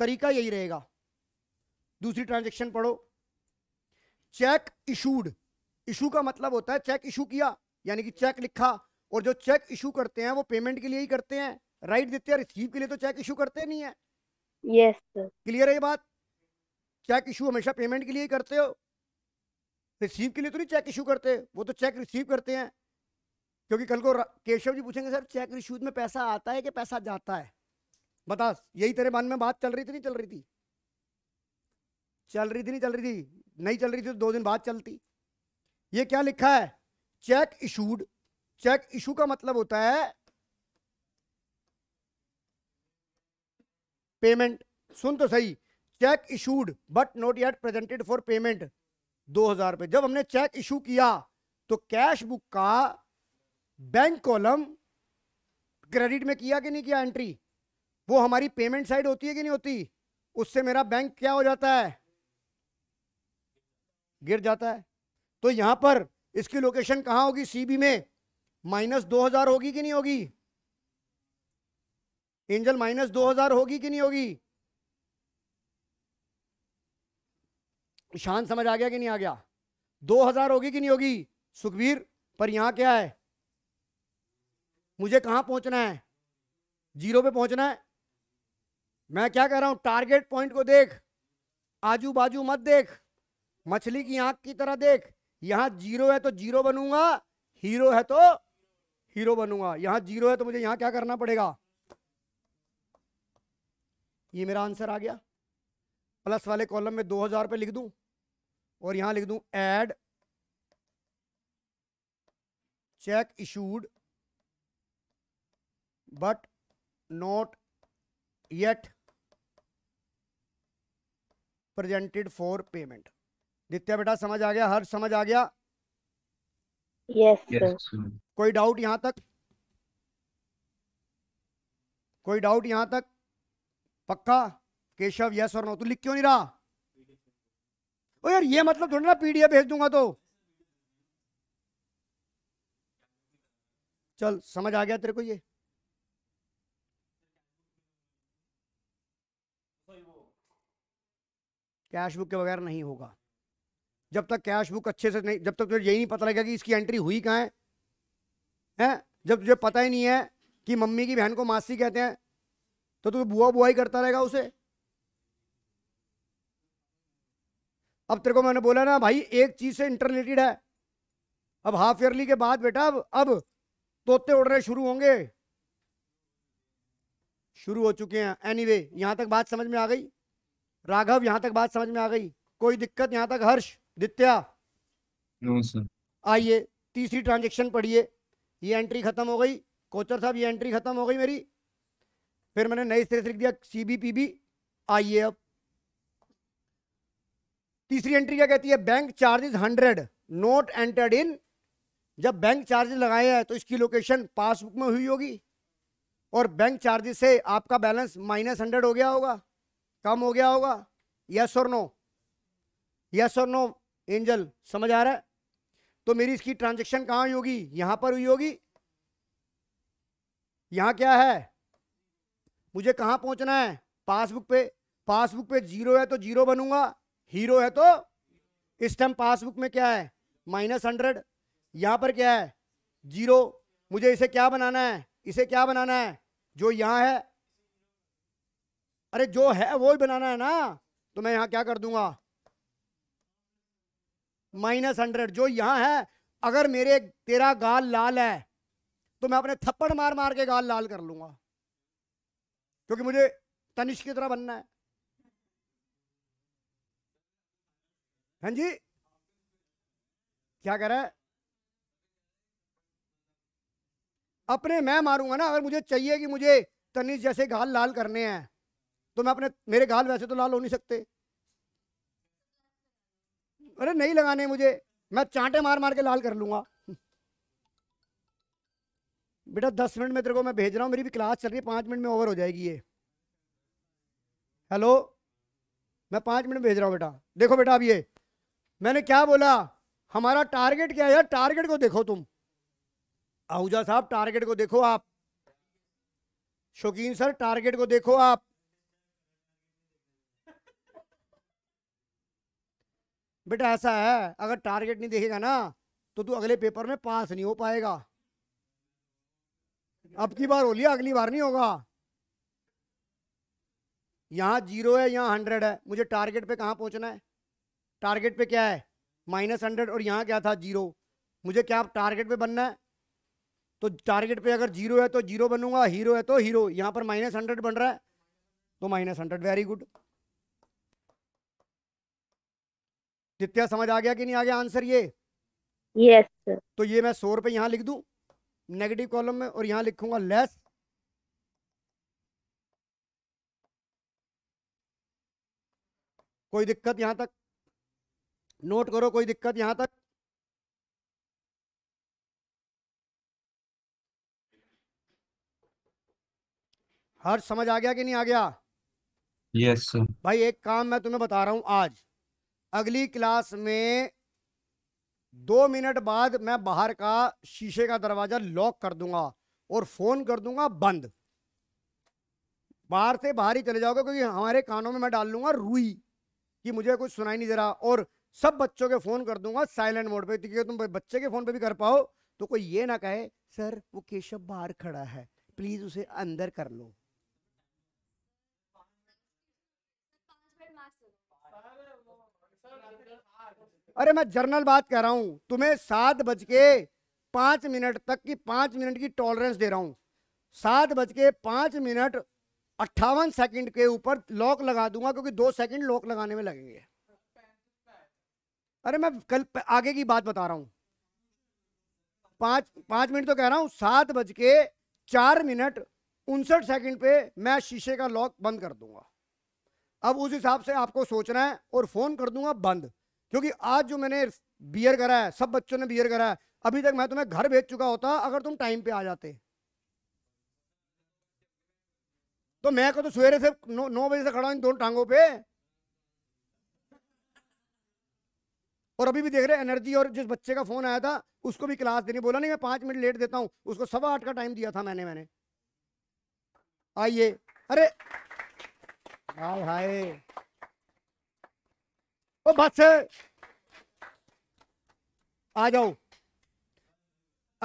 तरीका यही रहेगा दूसरी ट्रांजेक्शन पढ़ो चेक इशूड इशू का मतलब होता है चेक इशू किया यानी कि चेक लिखा और जो चेक इशू करते हैं वो पेमेंट के लिए ही करते हैं राइट देते हैं रिसीव के लिए तो चेक इशू करते नहीं है yes, क्लियर है ये बात चेक इशू हमेशा पेमेंट के लिए ही करते हो रिसीव के लिए तो नहीं चेक इशू करते वो तो चेक रिसीव करते हैं क्योंकि कल को केशव जी पूछेंगे सर चेक रिशूज में पैसा आता है कि पैसा जाता है बता यही तेरे मन में बात चल रही थी नहीं चल रही थी चल रही थी नहीं चल रही थी नहीं चल रही थी तो दो दिन बाद चलती ये क्या लिखा है चेक इशूड चेक इशू का मतलब होता है पेमेंट सुन तो सही cheque issued but not yet presented for payment दो हजार रुपए जब हमने चेक इशू किया तो कैश बुक का बैंक कॉलम क्रेडिट में किया कि नहीं किया एंट्री वो हमारी पेमेंट साइड होती है कि नहीं होती उससे मेरा बैंक क्या हो जाता है गिर जाता है तो यहां पर इसकी लोकेशन कहां होगी सीबी में माइनस दो हजार होगी कि नहीं होगी एंजल माइनस दो हजार होगी कि नहीं होगी ईशान समझ आ गया कि नहीं आ गया दो हजार होगी कि नहीं होगी सुखबीर पर यहां क्या है मुझे कहां पहुंचना है जीरो पे पहुंचना है मैं क्या कह रहा हूं टारगेट पॉइंट को देख आजू बाजू मत देख मछली की आंख की तरह देख यहां जीरो है तो जीरो बनूंगा हीरो है तो हीरो बनूंगा यहां जीरो है तो मुझे यहां क्या करना पड़ेगा ये मेरा आंसर आ गया प्लस वाले कॉलम में दो हजार रुपये लिख दूं और यहां लिख दूं add cheque issued but not yet presented for payment Ditya बेटा समझ आ गया हर समझ आ गया यस yes, कोई डाउट यहां तक कोई डाउट यहां तक पक्का केशव यस और नो तू लिख क्यों नहीं रहा ओ यार ये मतलब थोड़ा ना पीडीएफ भेज दूंगा तो चल समझ आ गया तेरे को ये कैश बुक के बगैर नहीं होगा जब तक कैश बुक अच्छे से नहीं जब तक तुझे यही नहीं पता लगेगा कि इसकी एंट्री हुई कहाँ है हैं जब तुझे पता ही नहीं है कि मम्मी की बहन को मासी कहते हैं तो तू बुआ बुआ ही करता रहेगा उसे अब तेरे को मैंने बोला ना भाई एक चीज से इंटर रिलेटेड है अब हाफ ईयरली के बाद बेटा अब अब तोते उड़ने शुरू होंगे शुरू हो चुके हैं एनीवे anyway, यहां तक बात समझ में आ गई राघव यहाँ तक बात समझ में आ गई कोई दिक्कत यहाँ तक हर्ष दित्या आइए तीसरी ट्रांजेक्शन पढ़िए ये एंट्री खत्म हो गई कोचर साहब ये एंट्री खत्म हो गई मेरी फिर मैंने नई सिरे से लिख दिया सी आइए अब तीसरी एंट्री क्या कहती है bank charges hundred not entered in जब बैंक चार्जेस लगाए हैं तो इसकी लोकेशन पासबुक में हुई होगी और बैंक चार्जेस से आपका बैलेंस माइनस हंड्रेड हो गया होगा कम हो गया होगा यस और नो यस और नो एंजल समझ आ रहा है तो मेरी इसकी ट्रांजेक्शन कहाँ हुई होगी यहाँ पर हुई होगी यहाँ क्या है मुझे कहाँ पहुँचना है पासबुक पे पासबुक पे जीरो है तो जीरो बनूंगा हीरो है तो इस टाइम पासबुक में क्या है माइनस हंड्रेड यहां पर क्या है जीरो मुझे इसे क्या बनाना है इसे क्या बनाना है जो यहां है अरे जो है वो ही बनाना है ना तो मैं यहां क्या कर दूंगा माइनस हंड्रेड जो यहां है अगर मेरे तेरा गाल लाल है तो मैं अपने थप्पड़ मार मार के गाल लाल कर लूंगा क्योंकि मुझे तनिष की तरह बनना है हाँ जी क्या कह रहा है अपने मैं मारूंगा ना अगर मुझे चाहिए कि मुझे तनिष जैसे गाल लाल करने हैं तो मैं अपने मेरे गाल वैसे तो लाल हो नहीं सकते अरे नहीं लगाने मुझे मैं चांटे मार मार के लाल कर लूंगा बेटा दस मिनट में तेरे को मैं भेज रहा हूँ मेरी भी क्लास चल रही है पांच मिनट में ओवर हो जाएगी ये हेलो मैं पांच मिनट भेज रहा हूँ बेटा देखो बेटा अब ये मैंने क्या बोला हमारा टारगेट क्या है यार टारगेट को देखो तुम आहूजा साहब टारगेट को देखो आप शौकीन सर टारगेट को देखो आप बेटा ऐसा है अगर टारगेट नहीं देखेगा ना तो तू अगले पेपर में पास नहीं हो पाएगा अब की बार हो लिया अगली बार नहीं होगा यहां जीरो है यहां हंड्रेड है मुझे टारगेट पे कहां पहुंचना है टारगेट पे क्या है माइनस हंड्रेड और यहाँ क्या था जीरो मुझे क्या टारगेट पे बनना है तो टारगेट पे अगर जीरो है तो जीरो बनूंगा हीरो है तो हीरो यहाँ पर माइनस हंड्रेड बन रहा है तो minus hundred very good Nitya समझ आ गया कि नहीं आ गया आंसर ये yes, तो ये मैं सौ रुपये यहाँ लिख दू नेगेटिव कॉलम में और यहाँ लिखूंगा लेस कोई दिक्कत यहां तक नोट करो कोई दिक्कत यहां तक हर समझ आ गया कि नहीं आ गया यस yes, भाई एक काम मैं तुम्हें बता रहा हूं आज अगली क्लास में दो मिनट बाद मैं बाहर का शीशे का दरवाजा लॉक कर दूंगा और फोन कर दूंगा बंद बाहर से बाहर ही चले जाओगे क्योंकि हमारे कानों में मैं डाल लूंगा रुई कि मुझे कुछ सुनाई नहीं दे रहा और सब बच्चों के फ़ोन कर दूंगा साइलेंट मोड पे क्योंकि तुम बच्चे के फ़ोन पे भी कर पाओ तो कोई ये ना कहे सर वो केशव बाहर खड़ा है प्लीज़ उसे अंदर कर लो अरे मैं जर्नल बात कर रहा हूं तुम्हें सात बज के पांच मिनट तक की पांच मिनट की टॉलरेंस दे रहा हूं सात बज के पांच मिनट अट्ठावन सेकंड के ऊपर लॉक लगा दूंगा क्योंकि दो सेकंड लॉक लगाने में लगेंगे अरे मैं कल आगे की बात बता रहा हूं पांच पांच मिनट तो कह रहा हूं सात बज के चार मिनट उनसठ सेकंड पे मैं शीशे का लॉक बंद कर दूंगा अब उस हिसाब से आपको सोचना है और फ़ोन कर दूंगा बंद क्योंकि आज जो मैंने बियर करा है सब बच्चों ने बियर करा है अभी तक मैं तुम्हें घर भेज चुका होता अगर तुम टाइम पे आ जाते तो मैं को तो सवेरे से नौ बजे से खड़ा हूं दोनों टांगों पर और अभी भी देख रहे हैं एनर्जी और जिस बच्चे का फोन आया था उसको भी क्लास देनी बोला नहीं मैं पांच मिनट लेट देता हूँ उसको सवा आठ का टाइम दिया था मैंने मैंने आइए अरे हाय ओ बस आ जाओ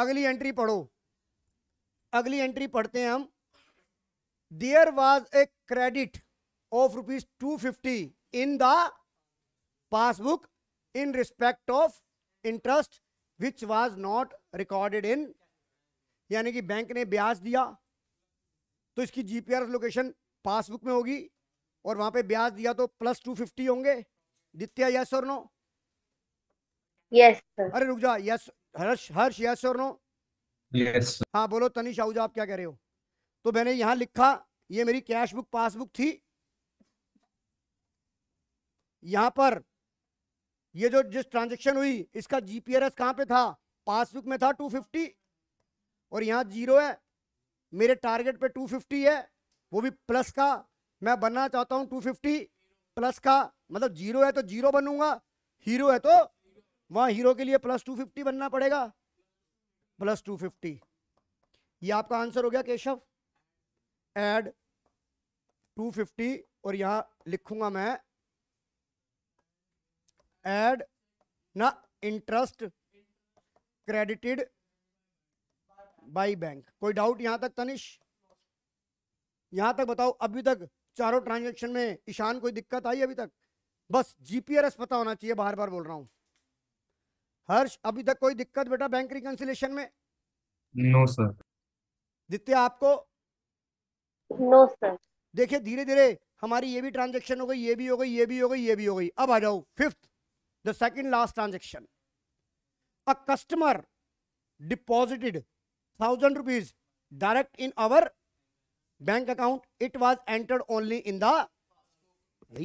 अगली एंट्री पढ़ो अगली एंट्री पढ़ते हैं हम there was a credit of rupees two fifty in the passbook in respect of interest which was not recorded in यानी कि बैंक ने ब्याज दिया तो इसकी जीपीआर लोकेशन पासबुक में होगी और वहां पे ब्याज दिया तो प्लस टू फिफ्टी होंगे दित्या यस और नो यस अरे रुक जा यस हर्ष हर्ष यस और नो यस हाँ बोलो तनिष आहूजा आप क्या कह रहे हो तो मैंने यहाँ लिखा ये मेरी कैश बुक पासबुक थी यहां पर ये जो जिस ट्रांजेक्शन हुई इसका जीपीआरएस कहां पे था पासबुक में था 250 और यहाँ जीरो है मेरे टारगेट पे 250 है वो भी प्लस का मैं बनना चाहता हूं 250 प्लस का मतलब जीरो है तो जीरो बनूंगा हीरो है तो वहां हीरो के लिए प्लस 250 बनना पड़ेगा प्लस 250 ये आपका आंसर हो गया केशव एड 250 और यहाँ लिखूंगा मैं एड ना इंटरेस्ट क्रेडिटेड बाई बैंक कोई डाउट यहां तक तनिश यहां तक बताओ अभी तक चारों ट्रांजेक्शन में ईशान कोई दिक्कत आई अभी तक बस जीपीआरएस पता होना चाहिए बार बार बोल रहा हूं हर्ष अभी तक कोई दिक्कत बेटा बैंक रिकंसिलेशन में नो सर दित्य आपको नो सर देखिए धीरे धीरे हमारी ये भी ट्रांजेक्शन हो गई ये भी हो गई ये भी हो गई ये भी हो गई अब आ जाओ fifth the second last transaction a customer deposited 1000 rupees direct in our bank account it was entered only in the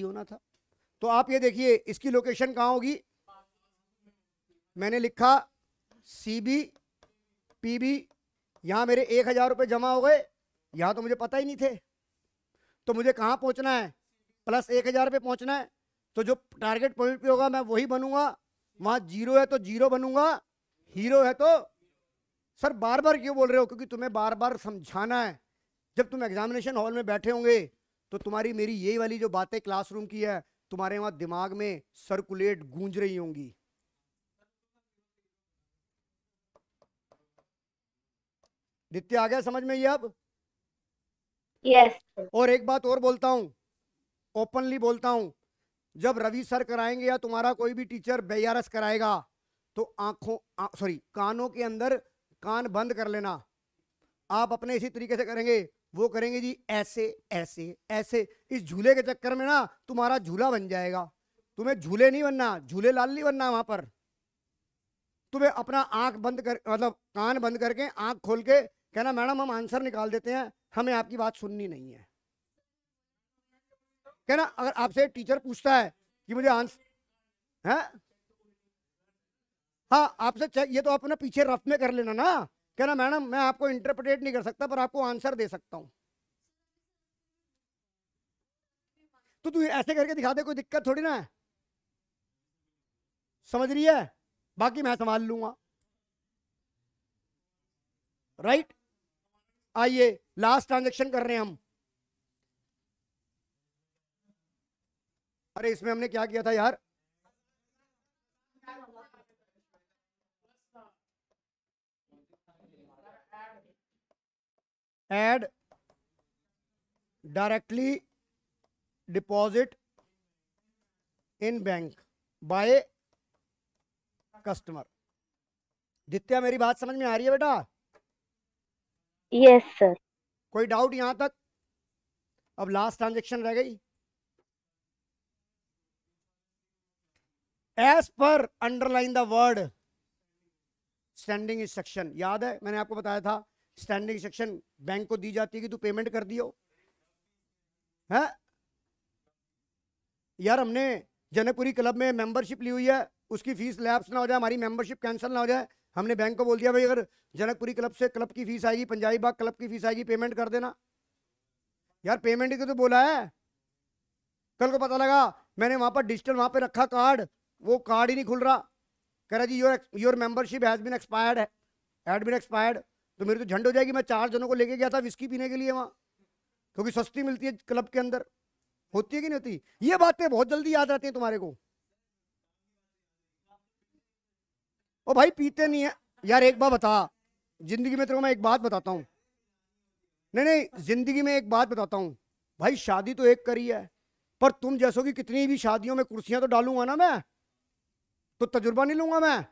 होना था तो आप ये देखिए इसकी लोकेशन कहाँ होगी मैंने लिखा सी बी पी बी यहाँ मेरे एक हज़ार रुपये जमा हो गए यहाँ तो मुझे पता ही नहीं थे तो मुझे कहाँ पहुँचना है प्लस एक हज़ार रुपये पहुँचना है तो जो टारगेट पॉइंट पे होगा मैं वही बनूंगा वहां जीरो है तो जीरो बनूंगा हीरो है तो सर बार बार क्यों बोल रहे हो क्योंकि तुम्हें बार बार समझाना है जब तुम एग्जामिनेशन हॉल में बैठे होंगे तो तुम्हारी मेरी यही वाली जो बातें क्लासरूम की है तुम्हारे वहां दिमाग में सर्कुलेट गूंज रही होंगी नित्य आ गया समझ में ये अब यस yes. और एक बात और बोलता हूं ओपनली बोलता हूं जब रवि सर कराएंगे या तुम्हारा कोई भी टीचर बेयारस कराएगा तो आंखों सॉरी कानों के अंदर कान बंद कर लेना आप अपने इसी तरीके से करेंगे वो करेंगे जी ऐसे ऐसे ऐसे इस झूले के चक्कर में ना तुम्हारा झूला बन जाएगा तुम्हें झूले नहीं बनना झूले लाल नहीं बनना वहां पर तुम्हें अपना आंख बंद कर मतलब कान बंद करके आंख खोल के कहना मैडम हम आंसर निकाल देते हैं हमें आपकी बात सुननी नहीं है कहना अगर आपसे टीचर पूछता है कि मुझे आंसर है हाँ आपसे ये तो आप ना पीछे रफ में कर लेना ना कहना मैडम मैं आपको इंटरप्रिटेट नहीं कर सकता पर आपको आंसर दे सकता हूं तो तू ऐसे करके दिखा दे कोई दिक्कत थोड़ी ना है समझ रही है बाकी मैं संभाल लूंगा राइट आइए लास्ट ट्रांजेक्शन कर रहे हैं हम अरे इसमें हमने क्या किया था यार add directly deposit in bank by customer Ditya मेरी बात समझ में आ रही है बेटा यस yes, सर कोई डाउट यहां तक अब लास्ट ट्रांजेक्शन रह गई as per underline the word standing instruction याद है मैंने आपको बताया था स्टैंडिंग इंस्ट्रक्शन बैंक को दी जाती है कि तू पेमेंट कर दियो है हाँ? यार हमने जनकपुरी क्लब में मेंबरशिप ली हुई है उसकी फीस लैब्स ना हो जाए हमारी मेंबरशिप कैंसिल ना हो जाए हमने बैंक को बोल दिया भाई अगर जनकपुरी क्लब से क्लब की फीस आएगी पंजाबी बाग क्लब की फीस आएगी पेमेंट कर देना यार पेमेंट के तो बोला है कल को पता लगा मैंने वहां पर डिजिटल वहां पर रखा कार्ड वो कार्ड ही नहीं खुल रहा कह रहा जी your your membership has been expired had been expired तो मेरी तो झंड हो जाएगी मैं चार जनों को लेके गया था विस्की पीने के लिए वहाँ क्योंकि सस्ती मिलती है क्लब के अंदर होती है कि नहीं होती ये बातें बहुत जल्दी याद रहती हैं तुम्हारे को ओ भाई पीते नहीं है यार एक बात बता जिंदगी में तेरे को मैं एक बात बताता हूँ नहीं नहीं जिंदगी में एक बात बताता हूँ भाई शादी तो एक करी है पर तुम जैसो कि कितनी भी शादियों में कुर्सियां तो डालूंगा ना मैं तो तजुर्बा नहीं लूंगा मैं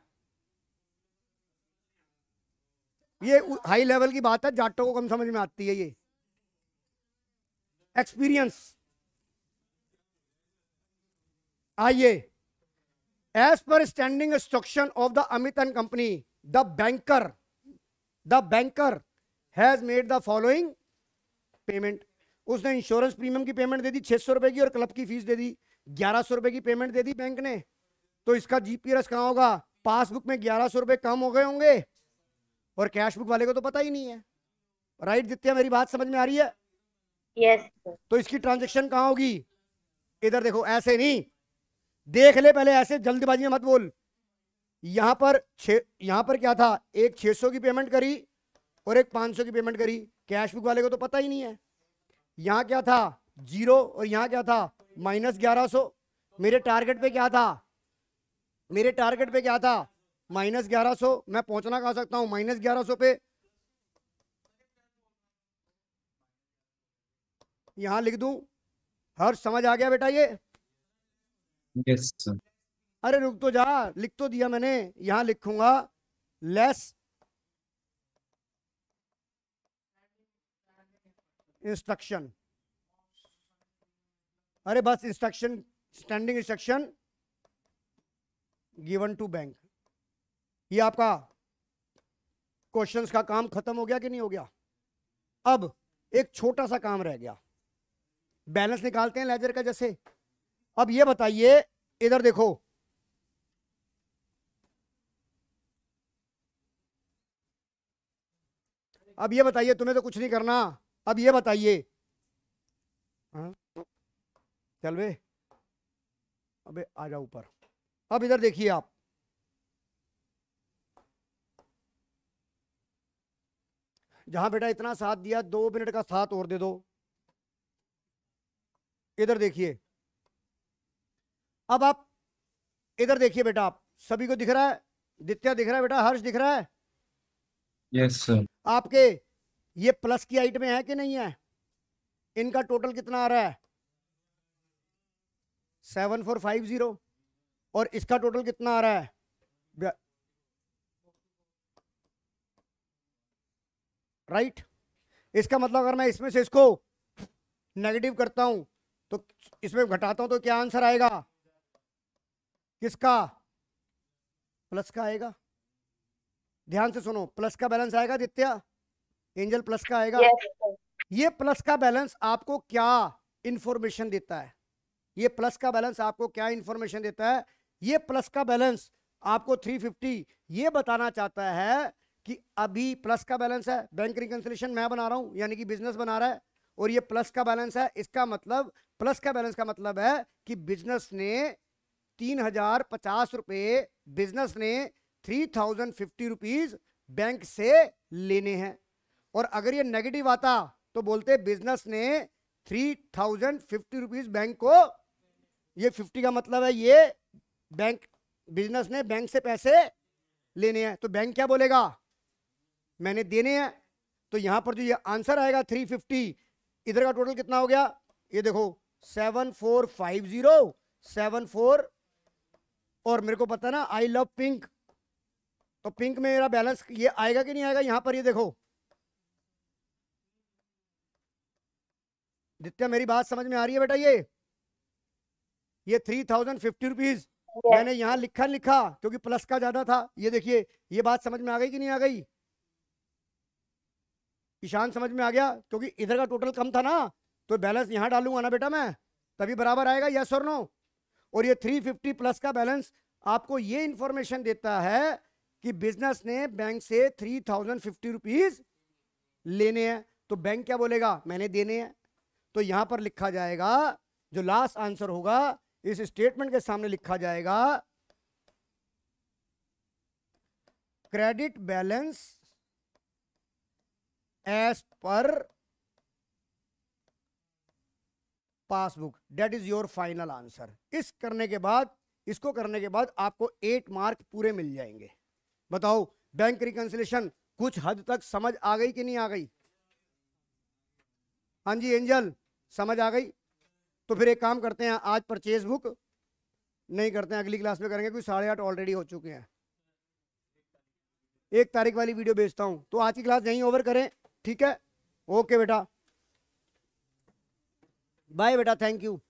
ये हाई लेवल की बात है जाटों को कम समझ में आती है ये एक्सपीरियंस आइए as per standing instruction of the Amit and company the banker the banker has made the following payment उसने इंश्योरेंस प्रीमियम की पेमेंट दे दी छह सौ रुपए की और क्लब की फीस दे दी ग्यारह सौ रुपए की पेमेंट दे दी बैंक ने तो इसका जीपीएस कहाँ होगा पासबुक में ग्यारह सौ रुपये कम हो गए होंगे और कैश बुक वाले को तो पता ही नहीं है राइट दित्या मेरी बात समझ में आ रही है yes. तो इसकी ट्रांजेक्शन कहाँ होगी इधर देखो ऐसे नहीं देख ले पहले ऐसे जल्दबाजी में मत बोल यहाँ पर छे यहाँ पर क्या था एक 600 की पेमेंट करी और एक 500 की पेमेंट करी कैश बुक वाले को तो पता ही नहीं है यहाँ क्या था जीरो और यहाँ क्या था माइनस ग्यारह मेरे टारगेट पे क्या था मेरे टारगेट पे क्या था माइनस ग्यारह सौ मैं पहुंचना कहा सकता हूं माइनस ग्यारह सौ पे यहां लिख दू हर समझ आ गया बेटा ये yes, अरे रुक तो जा लिख तो दिया मैंने यहां लिखूंगा लेस इंस्ट्रक्शन अरे बस instruction standing instruction given to bank ये आपका क्वेश्चंस का काम खत्म हो गया कि नहीं हो गया अब एक छोटा सा काम रह गया बैलेंस निकालते हैं लेजर का जैसे अब ये बताइए इधर देखो अब ये बताइए तुम्हें तो कुछ नहीं करना अब ये बताइए हाँ? चल बे अबे आ जाओ ऊपर अब इधर देखिए आप जहां बेटा इतना साथ दिया दो मिनट का साथ और दे दो इधर देखिए अब आप इधर देखिए बेटा आप सभी को दिख रहा है दित्य दिख रहा है बेटा हर्ष दिख रहा है यस yes, आपके ये प्लस की हाइट में है कि नहीं है इनका टोटल कितना आ रहा है सेवन फोर फाइव जीरो और इसका टोटल कितना आ रहा है राइट इसका मतलब अगर मैं इसमें से इसको नेगेटिव करता हूं तो इसमें घटाता हूं तो क्या आंसर आएगा किसका प्लस का आएगा ध्यान से सुनो प्लस का बैलेंस आएगा दित्या एंजल प्लस का आएगा ये प्लस का बैलेंस आपको क्या इंफॉर्मेशन देता है ये प्लस का बैलेंस आपको क्या इंफॉर्मेशन देता है ये प्लस का बैलेंस आपको 350 ये बताना चाहता है कि अभी प्लस का बैलेंस है बैंक रिकन्सिलेशन मैं बना रहा हूँ यानी कि बिजनेस बना रहा है और ये प्लस का बैलेंस है इसका मतलब प्लस का बैलेंस का मतलब है कि बिजनेस ने तीन हजार पचास रुपये बिजनेस ने three thousand fifty rupees bank से लेने हैं और अगर ये नेगेटिव आता तो बोलते बिजनेस ने three thousand fifty rupees bank को ये फिफ्टी का मतलब है ये बैंक बिजनेस ने बैंक से पैसे लेने हैं तो बैंक क्या बोलेगा मैंने देने हैं तो यहां पर जो ये आंसर आएगा थ्री फिफ्टी इधर का टोटल कितना हो गया ये देखो seven four five zero seven four और मेरे को पता ना आई लव पिंक तो पिंक में मेरा बैलेंस ये आएगा कि नहीं आएगा यहां पर ये देखो दित्या मेरी बात समझ में आ रही है बेटा ये ये थ्री थाउजेंड फिफ्टी रुपीज़ मैंने यहाँ लिखा लिखा क्योंकि प्लस का ज्यादा था ये देखिए ये बात समझ में आ गई कि नहीं आ गई ईशान समझ में आ गया क्योंकि इधर का टोटल कम था ना तो बैलेंस यहाँ डालूंगा ना बेटा मैं तभी बराबर आएगा यस और नो और ये 350 प्लस का बैलेंस आपको ये इंफॉर्मेशन देता है कि बिजनेस ने बैंक से थ्री थाउजेंड फिफ्टी रुपीज लेने हैं तो बैंक क्या बोलेगा मैंने देने हैं तो यहां पर लिखा जाएगा जो लास्ट आंसर होगा इस स्टेटमेंट के सामने लिखा जाएगा credit balance as per passbook that is your final answer इस करने के बाद इसको करने के बाद आपको एट मार्क पूरे मिल जाएंगे बताओ बैंक रिकंसिलेशन कुछ हद तक समझ आ गई कि नहीं आ गई हाँ जी एंजल समझ आ गई तो फिर एक काम करते हैं आज परचेज बुक नहीं करते हैं अगली क्लास में करेंगे क्योंकि साढ़े आठ ऑलरेडी हो चुके हैं एक तारीख वाली वीडियो भेजता हूं तो आज की क्लास यहीं ओवर करें ठीक है ओके बेटा बाय बेटा थैंक यू